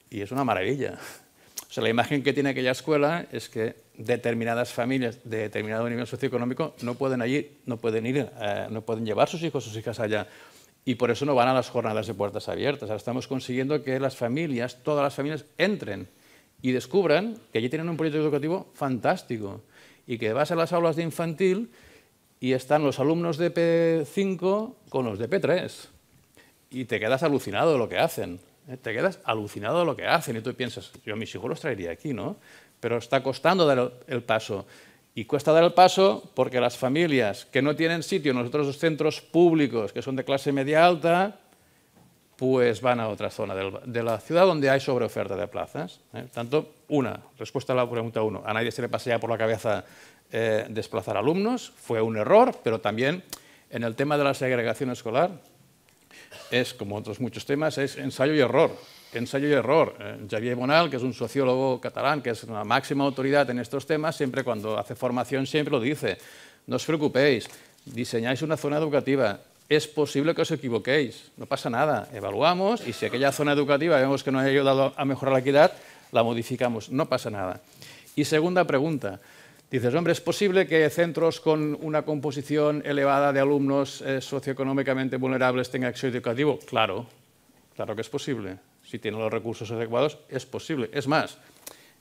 y es una maravilla. O sea, la imagen que tiene aquella escuela es que determinadas familias de determinado nivel socioeconómico no pueden, allí, no pueden ir, eh, no pueden llevar sus hijos, o sus hijas allá y por eso no van a las jornadas de puertas abiertas. Ahora estamos consiguiendo que las familias, todas las familias, entren y descubran que allí tienen un proyecto educativo fantástico y que vas a las aulas de infantil y están los alumnos de P5 con los de P3 y te quedas alucinado de lo que hacen. ¿eh? Te quedas alucinado de lo que hacen y tú piensas, yo a mis hijos los traería aquí, ¿no? Pero está costando dar el paso. Y cuesta dar el paso porque las familias que no tienen sitio en los otros centros públicos, que son de clase media alta, pues van a otra zona de la ciudad donde hay sobreoferta de plazas. ¿eh? Tanto, una, respuesta a la pregunta uno, a nadie se le pasea por la cabeza eh, desplazar alumnos, fue un error, pero también en el tema de la segregación escolar, es como otros muchos temas, es ensayo y error ensayo y error. Eh, Javier Bonal, que es un sociólogo catalán, que es una máxima autoridad en estos temas, siempre cuando hace formación siempre lo dice. No os preocupéis, diseñáis una zona educativa. Es posible que os equivoquéis, no pasa nada. Evaluamos y si aquella zona educativa vemos que no ha ayudado a mejorar la equidad, la modificamos, no pasa nada. Y segunda pregunta. Dices, hombre, es posible que centros con una composición elevada de alumnos eh, socioeconómicamente vulnerables tengan acceso educativo. Claro, claro que es posible si tiene los recursos adecuados, es posible. Es más,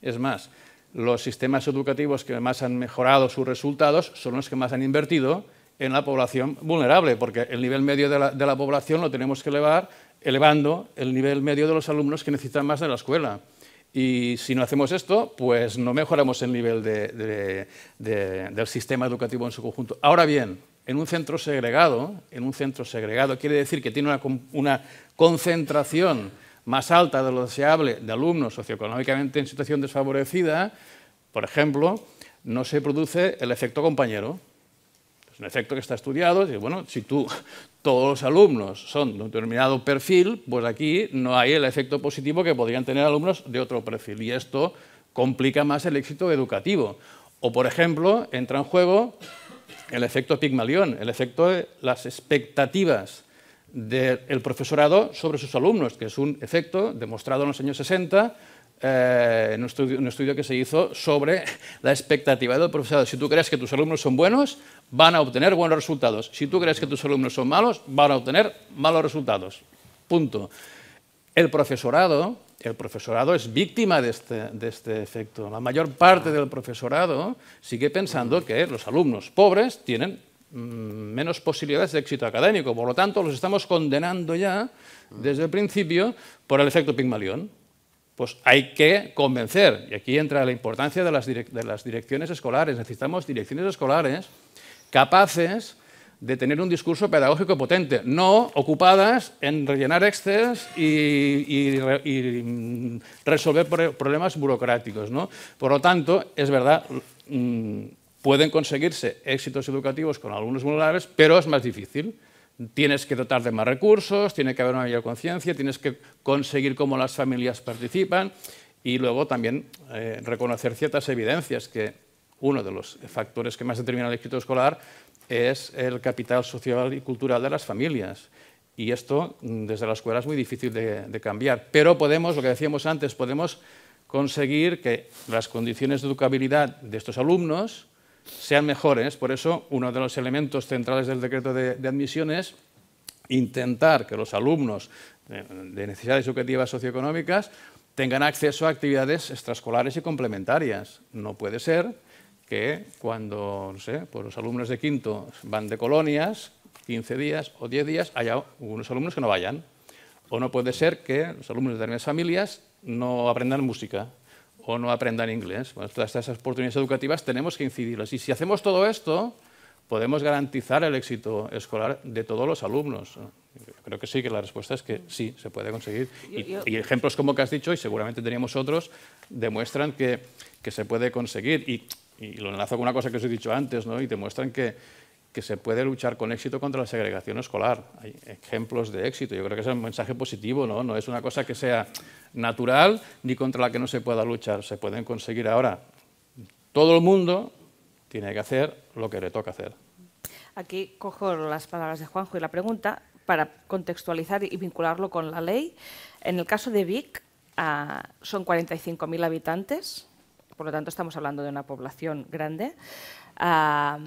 es más, los sistemas educativos que más han mejorado sus resultados son los que más han invertido en la población vulnerable, porque el nivel medio de la, población lo tenemos que elevar, elevando el nivel medio de los alumnos que necesitan más de la escuela. Y si no hacemos esto, pues no mejoramos el nivel del sistema educativo en su conjunto. Ahora bien, en un centro segregado, en un centro segregado quiere decir que tiene una concentración más alta de lo deseable de alumnos socioeconómicamente en situación desfavorecida, por ejemplo, no se produce el efecto compañero. Es un efecto que está estudiado. Y bueno, si tú, todos los alumnos son de un determinado perfil, pues aquí no hay el efecto positivo que podrían tener alumnos de otro perfil. Y esto complica más el éxito educativo. O, por ejemplo, entra en juego el efecto Pigmalión, el efecto de las expectativas del profesorado sobre sus alumnos, que es un efecto demostrado en los años 60 eh, en un estudio, que se hizo sobre la expectativa del profesorado. Si tú crees que tus alumnos son buenos, van a obtener buenos resultados. Si tú crees que tus alumnos son malos, van a obtener malos resultados. Punto. El profesorado, el profesorado es víctima de este, de este efecto. La mayor parte del profesorado sigue pensando que los alumnos pobres tienen Mm, menos posibilidades de éxito académico. Por lo tanto, los estamos condenando ya desde el principio por el efecto Pigmalión. Pues hay que convencer, y aquí entra la importancia de las, de las direcciones escolares. Necesitamos direcciones escolares capaces de tener un discurso pedagógico potente, no ocupadas en rellenar exces y, mm, resolver problemas burocráticos. Por lo tanto, es verdad, mm, Pueden conseguirse éxitos educativos con alumnos vulnerables, pero es más difícil. Tienes que dotar de más recursos, tiene que haber una mayor conciencia, tienes que conseguir cómo las familias participan y luego también eh, reconocer ciertas evidencias que uno de los factores que más determina el éxito escolar es el capital social y cultural de las familias. Y esto mm, desde la escuela es muy difícil de, de, cambiar. Pero podemos, lo que decíamos antes, podemos conseguir que las condiciones de educabilidad de estos alumnos sean mejores. Por eso, uno de los elementos centrales del decreto de, admisión es intentar que los alumnos de necesidades educativas socioeconómicas tengan acceso a actividades extraescolares y complementarias. No puede ser que cuando pues los alumnos de quinto van de colonias 15 días o 10 días, haya unos alumnos que no vayan. O no puede ser que los alumnos de determinadas familias no aprendan música o no aprendan inglés. todas estas oportunidades educativas tenemos que incidirlas. Y si hacemos todo esto, podemos garantizar el éxito escolar de todos los alumnos. creo que sí, que la respuesta es que sí, se puede conseguir. Y, ejemplos como que has dicho, y seguramente teníamos otros, demuestran que, se puede conseguir. Y, lo enlazo con una cosa que os he dicho antes, ¿no? y demuestran que, que se puede luchar con éxito contra la segregación escolar. Hay ejemplos de éxito. Yo creo que es un mensaje positivo, ¿no? No es una cosa que sea natural ni contra la que no se pueda luchar. Se pueden conseguir ahora. Todo el mundo tiene que hacer lo que le toca hacer.
Aquí cojo las palabras de Juanjo y la pregunta para contextualizar y vincularlo con la ley. En el caso de Vic, ah, son son 45.000 habitantes, por lo tanto estamos hablando de una población grande. Ah,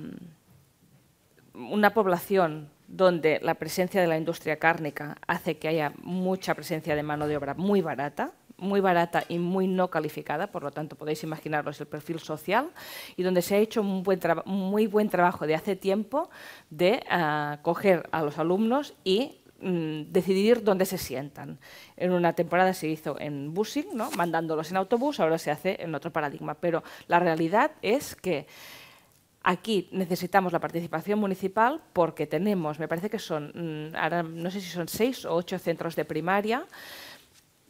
una población donde la presencia de la industria cárnica hace que haya mucha presencia de mano de obra muy barata, muy barata y muy no calificada, por lo tanto podéis imaginaros el perfil social, y donde se ha hecho un buen muy buen trabajo de hace tiempo de ah, coger a los alumnos y mm, decidir dónde se sientan. En una temporada se hizo en busing, ¿no? mandándolos en autobús, ahora se hace en otro paradigma, pero la realidad es que Aquí necesitamos la participación municipal porque tenemos, me parece que son, mm, ahora no sé si son seis o ocho centros de primaria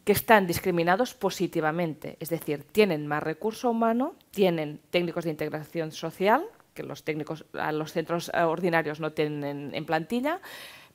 que están discriminados positivamente, es decir, tienen más recurso humano, tienen técnicos de integración social, que los técnicos a los centros eh, ordinarios no tienen en plantilla,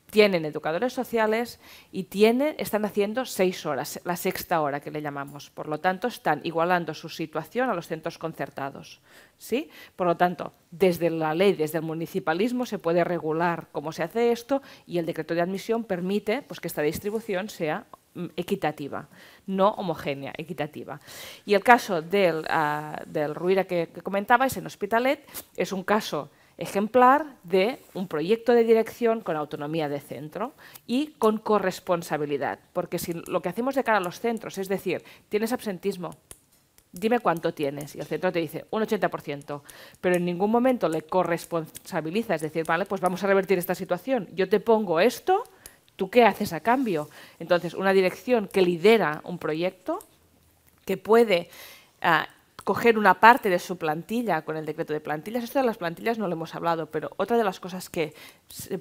tienen educadores sociales y están haciendo seis horas, la sexta hora que le llamamos. Por lo tanto, están igualando su situación a los centros concertados. ¿sí? Por lo tanto, desde la ley, desde el municipalismo, se puede regular cómo se hace esto y el decreto de admisión permite pues, que esta distribución sea mm, equitativa, no homogénea, equitativa. Y el caso del, ah, Ruira que, comentaba es en Hospitalet es un caso ejemplar de un proyecto de dirección con autonomía de centro y con corresponsabilidad. Porque si lo que hacemos de cara a los centros es decir, tienes absentismo, dime cuánto tienes. Y el centro te dice, un 80%. Pero en ningún momento le corresponsabiliza, es decir, vale, pues vamos a revertir esta situación. Yo te pongo esto, ¿tú qué haces a cambio? Entonces, una dirección que lidera un proyecto, que puede... Ah, coger una parte de su plantilla con el decreto de plantillas. Esto de las plantillas no lo hemos hablado, pero otra de las cosas que se,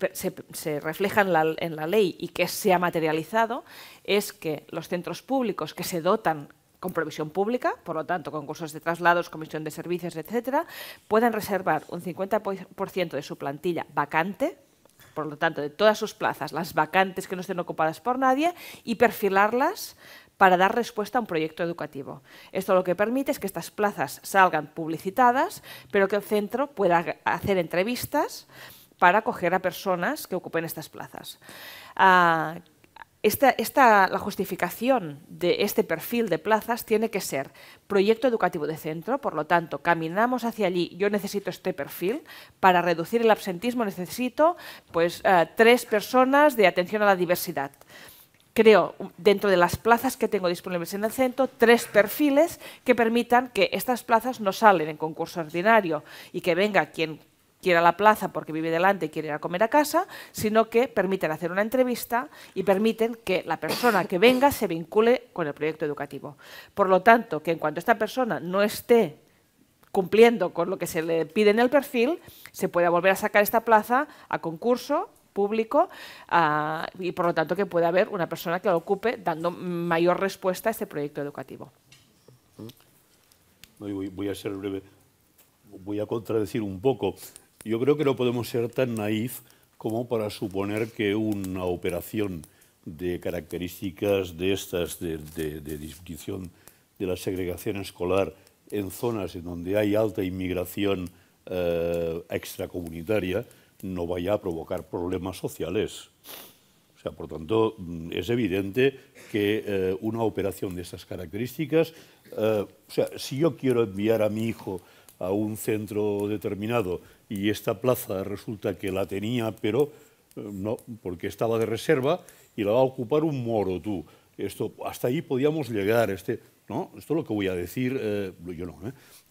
se, refleja en la, ley y que se ha materializado es que los centros públicos que se dotan con provisión pública, por lo tanto, con cursos de traslados, comisión de servicios, etcétera, puedan reservar un 50% de su plantilla vacante, por lo tanto, de todas sus plazas, las vacantes que no estén ocupadas por nadie, y perfilarlas para dar respuesta a un proyecto educativo. Esto lo que permite es que estas plazas salgan publicitadas, pero que el centro pueda hacer entrevistas para acoger a personas que ocupen estas plazas. Ah, esta, la justificación de este perfil de plazas tiene que ser proyecto educativo de centro, por lo tanto, caminamos hacia allí, yo necesito este perfil, para reducir el absentismo necesito pues, ah, tres personas de atención a la diversidad creo, dentro de las plazas que tengo disponibles en el centro, tres perfiles que permitan que estas plazas no salen en concurso ordinario y que venga quien quiera la plaza porque vive delante y quiere ir a comer a casa, sino que permiten hacer una entrevista y permiten que la persona que venga se vincule con el proyecto educativo. Por lo tanto, que en cuanto esta persona no esté cumpliendo con lo que se le pide en el perfil, se pueda volver a sacar esta plaza a concurso público ah, y por lo tanto que pueda haber una persona que lo ocupe dando mayor respuesta a este proyecto educativo.
Voy, a ser breve, voy a contradecir un poco. Yo creo que no podemos ser tan naif como para suponer que una operación de características de estas, de, de, de la segregación escolar en zonas en donde hay alta inmigración eh, extracomunitaria, no vaya a provocar problemas sociales. O sea, por tanto, mm, es evidente que eh, una operación de estas características, eh, o sea, si yo quiero enviar a mi hijo a un centro determinado y esta plaza resulta que la tenía, pero eh, no, porque estaba de reserva y la va a ocupar un moro tú. Esto, hasta ahí podíamos llegar. Este, no, esto es lo que voy a decir, yo no,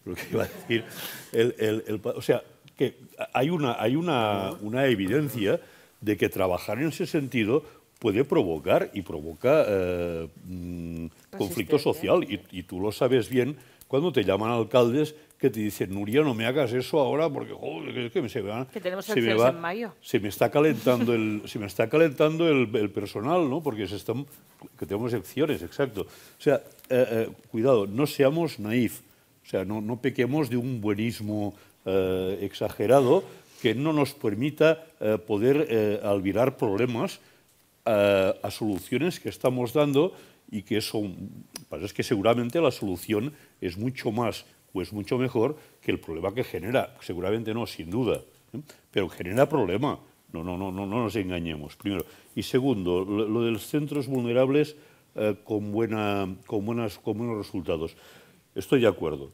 lo que iba a decir. El, el, o sea, que hay una, hay una, una evidencia de que trabajar en ese sentido puede provocar y provoca eh, mm, conflicto social. Y, y, tú lo sabes bien cuando te llaman alcaldes que te dicen, Nuria, no me hagas eso ahora porque joder, que se me va, que tenemos en mayo. Se me está calentando el, si me está calentando el, personal, ¿no? Porque se están, que tenemos elecciones, exacto. O sea, eh, eh, cuidado, no seamos naif. O sea, no, no pequemos de un buenismo eh, exagerado que no nos permita eh, poder eh, problemas eh, a soluciones que estamos dando y que son, pues es que seguramente la solución es mucho más o es mucho mejor que el problema que genera, seguramente no, sin duda, pero genera problema, no, no, no, no, nos engañemos, primero. Y segundo, lo, de los centros vulnerables con, buena, con, buenas, con buenos resultados, estoy de acuerdo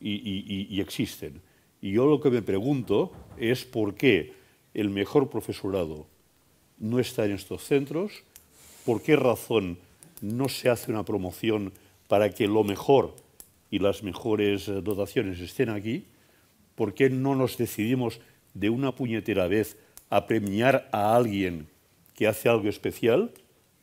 y existen y yo lo que me pregunto es por qué el mejor profesorado no está en estos centros, por qué razón no se hace una promoción para que lo mejor y las mejores eh, dotaciones estén aquí, por qué no nos decidimos de una puñetera vez a premiar a alguien que hace algo especial,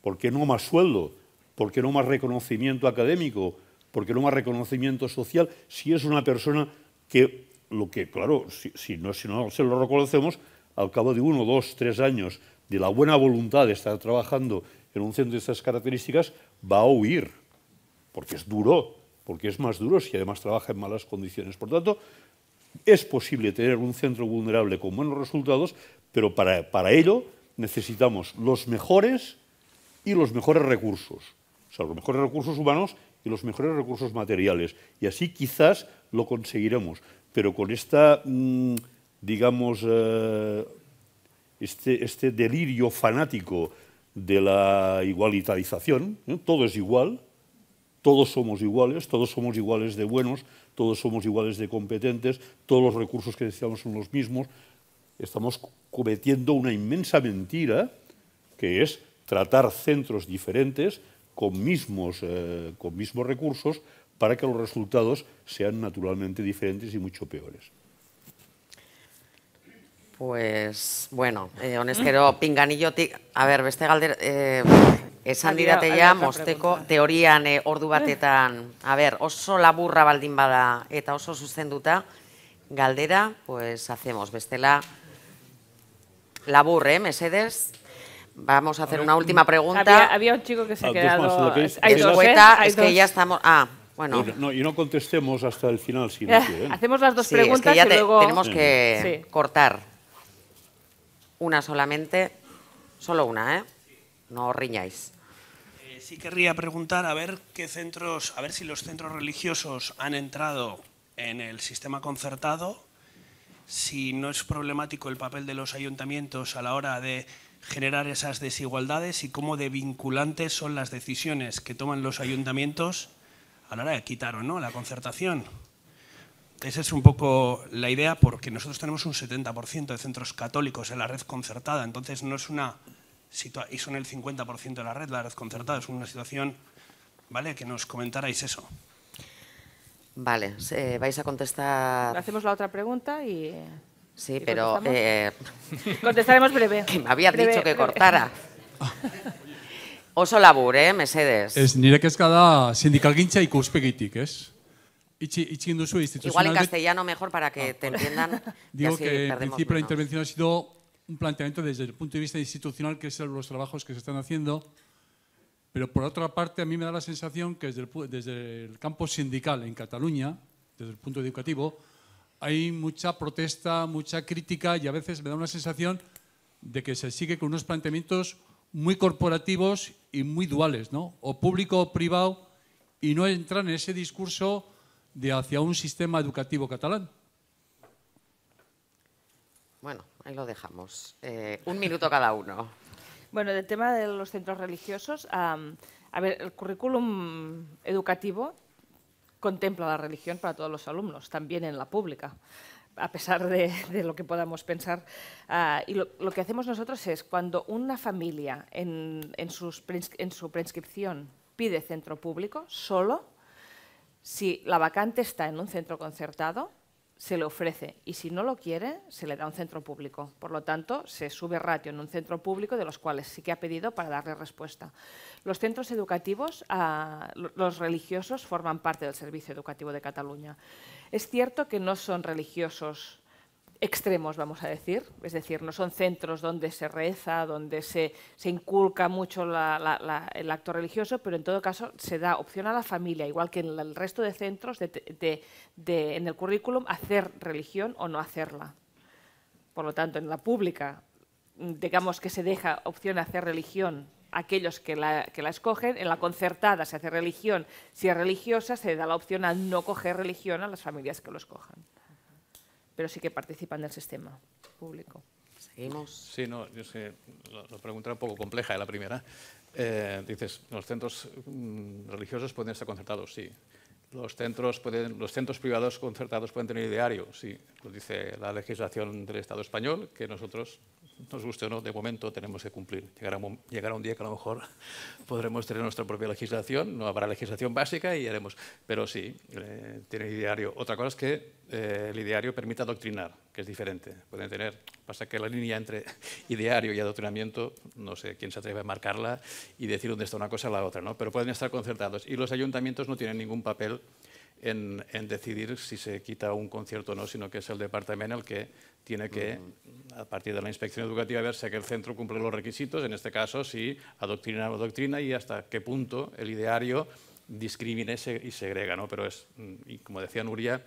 por qué no más sueldo, por qué no más reconocimiento académico, por qué no más reconocimiento social, si es una persona que lo que, claro, si, no, si se lo reconocemos, al cabo de uno, dos, tres años de la buena voluntad de estar trabajando en un centro de estas características, va a huir, porque es duro, porque es más duro si además trabaja en malas condiciones. Por tanto, es posible tener un centro vulnerable con buenos resultados, pero para, para ello necesitamos los mejores y los mejores recursos. O sea, los mejores recursos humanos y los mejores recursos materiales. Y así quizás lo conseguiremos pero con esta, mm, digamos, eh, este, este, delirio fanático de la igualitarización, ¿eh? todo es igual, todos somos iguales, todos somos iguales de buenos, todos somos iguales de competentes, todos los recursos que deseamos son los mismos, estamos cometiendo una inmensa mentira que es tratar centros diferentes con mismos, eh, con mismos recursos para que los resultados sean naturalmente diferentes y mucho peores.
Pues, bueno, eh, pinganillo, a ver, beste galder, eh, esan ya, mosteko, teorian eh, ordu batetan, a ver, oso laburra baldin bada eta oso suscenduta. galdera, pues, hacemos, bestela, labur, eh, mesedes, Vamos a hacer una última pregunta. Había, un chico que se ha quedado... es que ya estamos... Ah, y no
contestemos hasta el final. Si no eh, Hacemos las dos preguntas y luego... tenemos que
cortar. Una solamente, solo una, ¿eh? No riñáis.
Eh, sí querría preguntar a ver qué centros, a ver si los centros religiosos han entrado en el sistema concertado, si no es problemático el papel de los ayuntamientos a la hora de generar esas desigualdades y cómo de vinculantes son las decisiones que toman los ayuntamientos a la hora de quitar o no la
concertación. Esa es un poco la idea porque nosotros tenemos un 70% de centros católicos en la red concertada, entonces no es una y son el 50% de la red, la red concertada, es una situación, ¿vale? Que nos comentarais eso.
Vale, vais a contestar...
Hacemos la otra pregunta y...
Sí, pero... Eh, Contestaremos breve. me había dicho que cortara. Oso labur, eh, mesedes. Ez,
nire kezka es. sindikalgintza ikuspegitik, ez? Itxi, itxi ¿es? Igual en
castellano mejor para que te entiendan. Digo que, en principio la
intervención ha sido un planteamiento desde el punto de vista institucional, que son los trabajos que se están haciendo, pero por otra parte a mí me da la sensación que desde el, desde el campo sindical en Cataluña, desde el punto educativo, hay mucha protesta, mucha crítica y a veces me da una sensación de que se sigue con unos planteamientos muy corporativos y muy duales, ¿no? O público o privado, y no entran en ese discurso de hacia un sistema educativo catalán.
Bueno, ahí lo dejamos. Eh, un minuto cada uno.
Bueno, del tema de los centros religiosos, a ver, el currículum educativo contempla la religión para todos los alumnos, también en la pública a pesar de, lo que podamos pensar. Ah, y lo, que hacemos nosotros es, cuando una familia en, su prescripción pide centro público, solo si la vacante está en un centro concertado, se le ofrece y si no lo quiere, se le da un centro público. Por lo tanto, se sube ratio en un centro público de los cuales sí que ha pedido para darle respuesta. Los centros educativos, ah, los religiosos, forman parte del Servicio Educativo de Cataluña. Es cierto que no son religiosos extremos, vamos a decir, es decir, no son centros donde se reza, donde se, inculca mucho el acto religioso, pero en todo caso se da opción a la familia, igual que en el resto de centros en el currículum, hacer religión o no hacerla. Por lo tanto, en la pública, digamos que se deja opción a hacer religión aquellos que la, que la, escogen, en la concertada se hace religión, si es religiosa se da la opción a no coger religión a las familias que lo escojan, pero sí que participan del sistema público.
Seguimos. Sí, no, yo sé, la, pregunta un poco compleja eh, la primera. Eh, dices, los centros mm, religiosos pueden estar concertados, sí. Los centros, pueden, los centros privados concertados pueden tener ideario, sí. Lo dice la legislación del Estado español, que nosotros nos guste o no, de momento tenemos que cumplir. Llegará un, llegará un día que a lo mejor podremos tener nuestra propia legislación, no habrá legislación básica y haremos. Pero sí, eh, tiene ideario. Otra cosa es que eh, el ideario permita adoctrinar, que es diferente. Pueden tener, pasa que la línea entre ideario y adoctrinamiento, no sé quién se atreve a marcarla y decir dónde está una cosa o la otra, ¿no? pero pueden estar concertados. Y los ayuntamientos no tienen ningún papel en, decidir si se quita un concierto o no, sino que es el departamento el que tiene que, a partir de la inspección educativa, ver si el centro cumple los requisitos, en este caso, si adoctrina o adoctrina, y hasta qué punto el ideario discrimina y, segrega. Pero es, mm, como decía Nuria,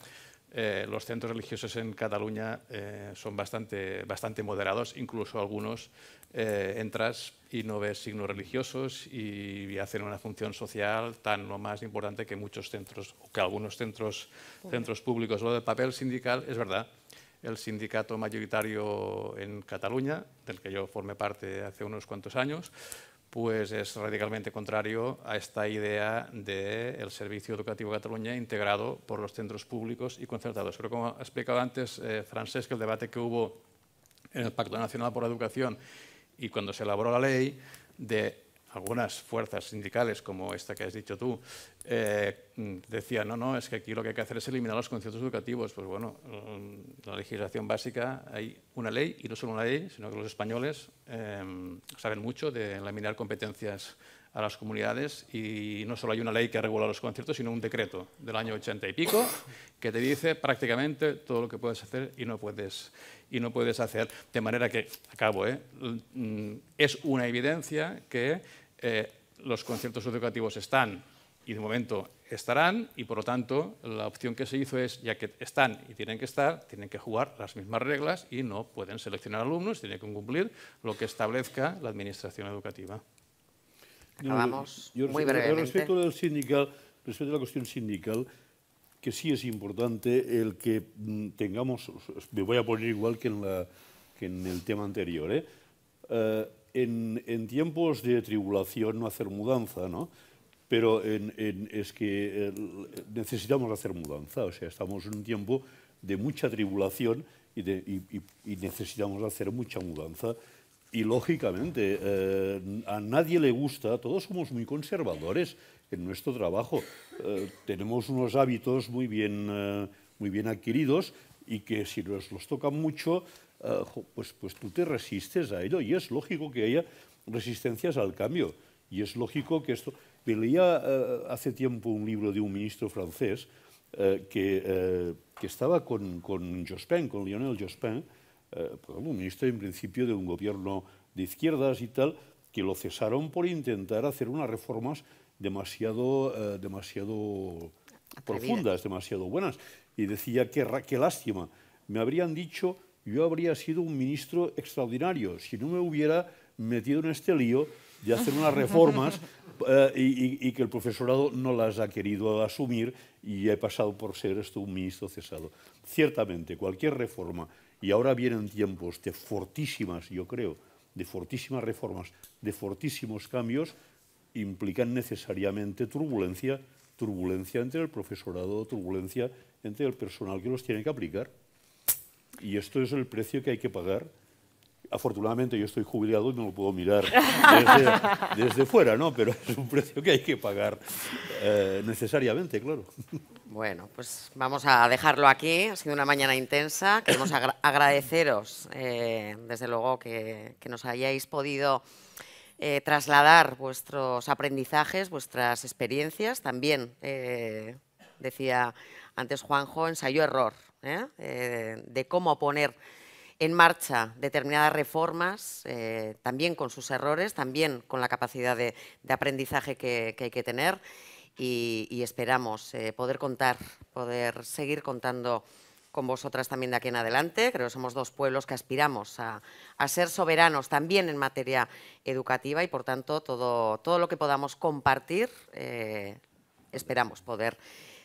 eh, los centros religiosos en Cataluña eh, son bastante, bastante moderados, incluso algunos eh, entras y no ves signos religiosos y, hacen una función social tan lo más importante que muchos centros, que algunos centros, centros públicos. Lo del papel sindical es verdad. El sindicato mayoritario en Cataluña, del que yo formé parte hace unos cuantos años, pues es radicalmente contrario a esta idea del Servicio Educativo de Cataluña integrado por los centros públicos y concertados. Pero como ha explicado antes eh, Francesc, el debate que hubo en el Pacto Nacional por la Educación y cuando se elaboró la ley de algunas fuerzas sindicales, como esta que has dicho tú, eh, decía, no, no, es que aquí lo que hay que hacer es eliminar los conciertos educativos. Pues bueno, mm, la legislación básica, hay una ley, y no solo una ley, sino que los españoles em, saben mucho de eliminar competencias a las comunidades y no solo hay una ley que regula los conciertos, sino un decreto del año 80 y pico que te dice prácticamente todo lo que puedes hacer y no puedes, y no puedes hacer. De manera que, acabo, eh, mm, es una evidencia que eh, los conciertos educativos están y de momento estarán y por lo tanto la opción que se hizo es, ya que están y tienen que estar, tienen que jugar las mismas reglas y no pueden seleccionar alumnos, tienen que cumplir lo que establezca la administración educativa.
Acabamos muy brevemente. Respecto,
del sindical, a la cuestión sindical, que sí es importante el que mm, tengamos, me voy a poner igual que en, el tema anterior, ¿eh? ¿eh? en, en, tiempos de tribulación no hacer mudanza, ¿no? pero es que eh, necesitamos hacer mudanza, o sea, estamos en un tiempo de mucha tribulación y, necesitamos hacer mucha mudanza. Y lógicamente, eh, a nadie le gusta, todos somos muy conservadores en nuestro trabajo, eh, tenemos unos hábitos muy bien, muy bien adquiridos y que si nos los tocan mucho, pues, pues tú te resistes a ello y es lógico que haya resistencias al cambio y es lógico que esto leía eh, hace tiempo un libro de un ministro francés eh, que, eh, que, estaba con, con, Jospin, con Lionel Jospin, pues, un ministro en principio de un gobierno de izquierdas y tal, que lo cesaron por intentar hacer unas reformas demasiado, demasiado profundas, demasiado buenas. Y decía, qué, qué lástima, me habrían dicho yo habría sido un ministro extraordinario si no me hubiera metido en este lío de hacer unas reformas eh, y, y, que el profesorado no las ha querido asumir y he pasado por ser esto un ministro cesado. Ciertamente, cualquier reforma, y ahora vienen tiempos de fortísimas, yo creo, de fortísimas reformas, de fortísimos cambios, implican necesariamente turbulencia, turbulencia entre el profesorado, turbulencia entre el personal que los tiene que aplicar. Y esto es el precio que hay que pagar Afortunadamente yo estoy jubilado y no lo puedo mirar desde, fuera, ¿no? Pero es un precio que hay que pagar eh, necesariamente, claro.
Bueno, pues vamos a dejarlo aquí. Ha sido una mañana intensa. Queremos agradeceros, eh, desde luego, que, nos hayáis podido eh, trasladar vuestros aprendizajes, vuestras experiencias. También, decía antes Juanjo, ensayo-error, de cómo poner en marcha determinadas reformas, eh, también con sus errores, también con la capacidad de, aprendizaje que, hay que tener y, esperamos eh, poder contar, poder seguir contando con vosotras también de aquí en adelante. Creo que somos dos pueblos que aspiramos a, ser soberanos también en materia educativa y, por tanto, todo, lo que podamos compartir, eh, esperamos poder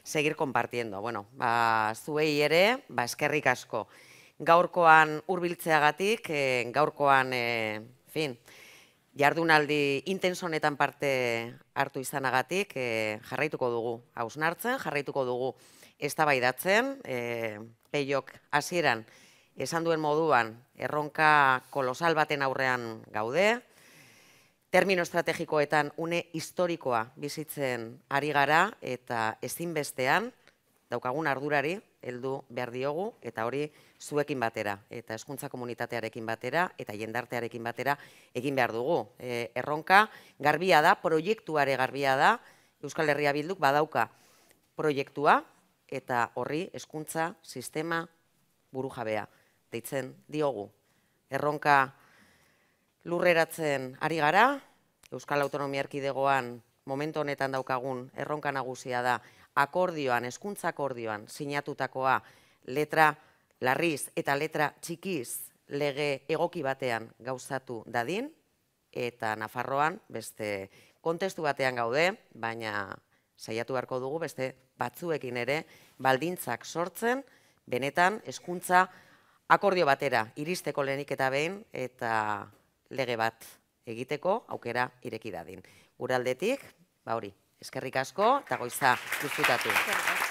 seguir compartiendo. Bueno, a zuei ere, ba, Esquerri Casco. gaurkoan urbiltzeagatik, e, eh, gaurkoan, e, fin, jardunaldi intensonetan parte hartu izanagatik, e, jarraituko dugu hausnartzen, jarraituko dugu eztabaidatzen e, peiok hasieran esan duen moduan erronka kolosal baten aurrean gaude, termino estrategikoetan une historikoa bizitzen ari gara eta ezinbestean daukagun ardurari heldu behar diogu eta hori zuekin batera, eta eskuntza komunitatearekin batera, eta jendartearekin batera, egin behar dugu. E, erronka, garbia da, proiektuare garbia da, Euskal Herria Bilduk badauka proiektua, eta horri eskuntza sistema buru jabea. Deitzen diogu. Erronka lurreratzen ari gara, Euskal Autonomia Erkidegoan momentu honetan daukagun erronka nagusia da, akordioan, eskuntza akordioan, sinatutakoa, letra, larriz eta letra txikiz lege egoki batean gauzatu dadin, eta Nafarroan beste kontestu batean gaude, baina saiatu beharko dugu beste batzuekin ere baldintzak sortzen, benetan hezkuntza akordio batera iristeko lenik eta behin eta lege bat egiteko aukera ireki dadin. Uraldetik, ba hori, eskerrik asko eta goiza duzutatu.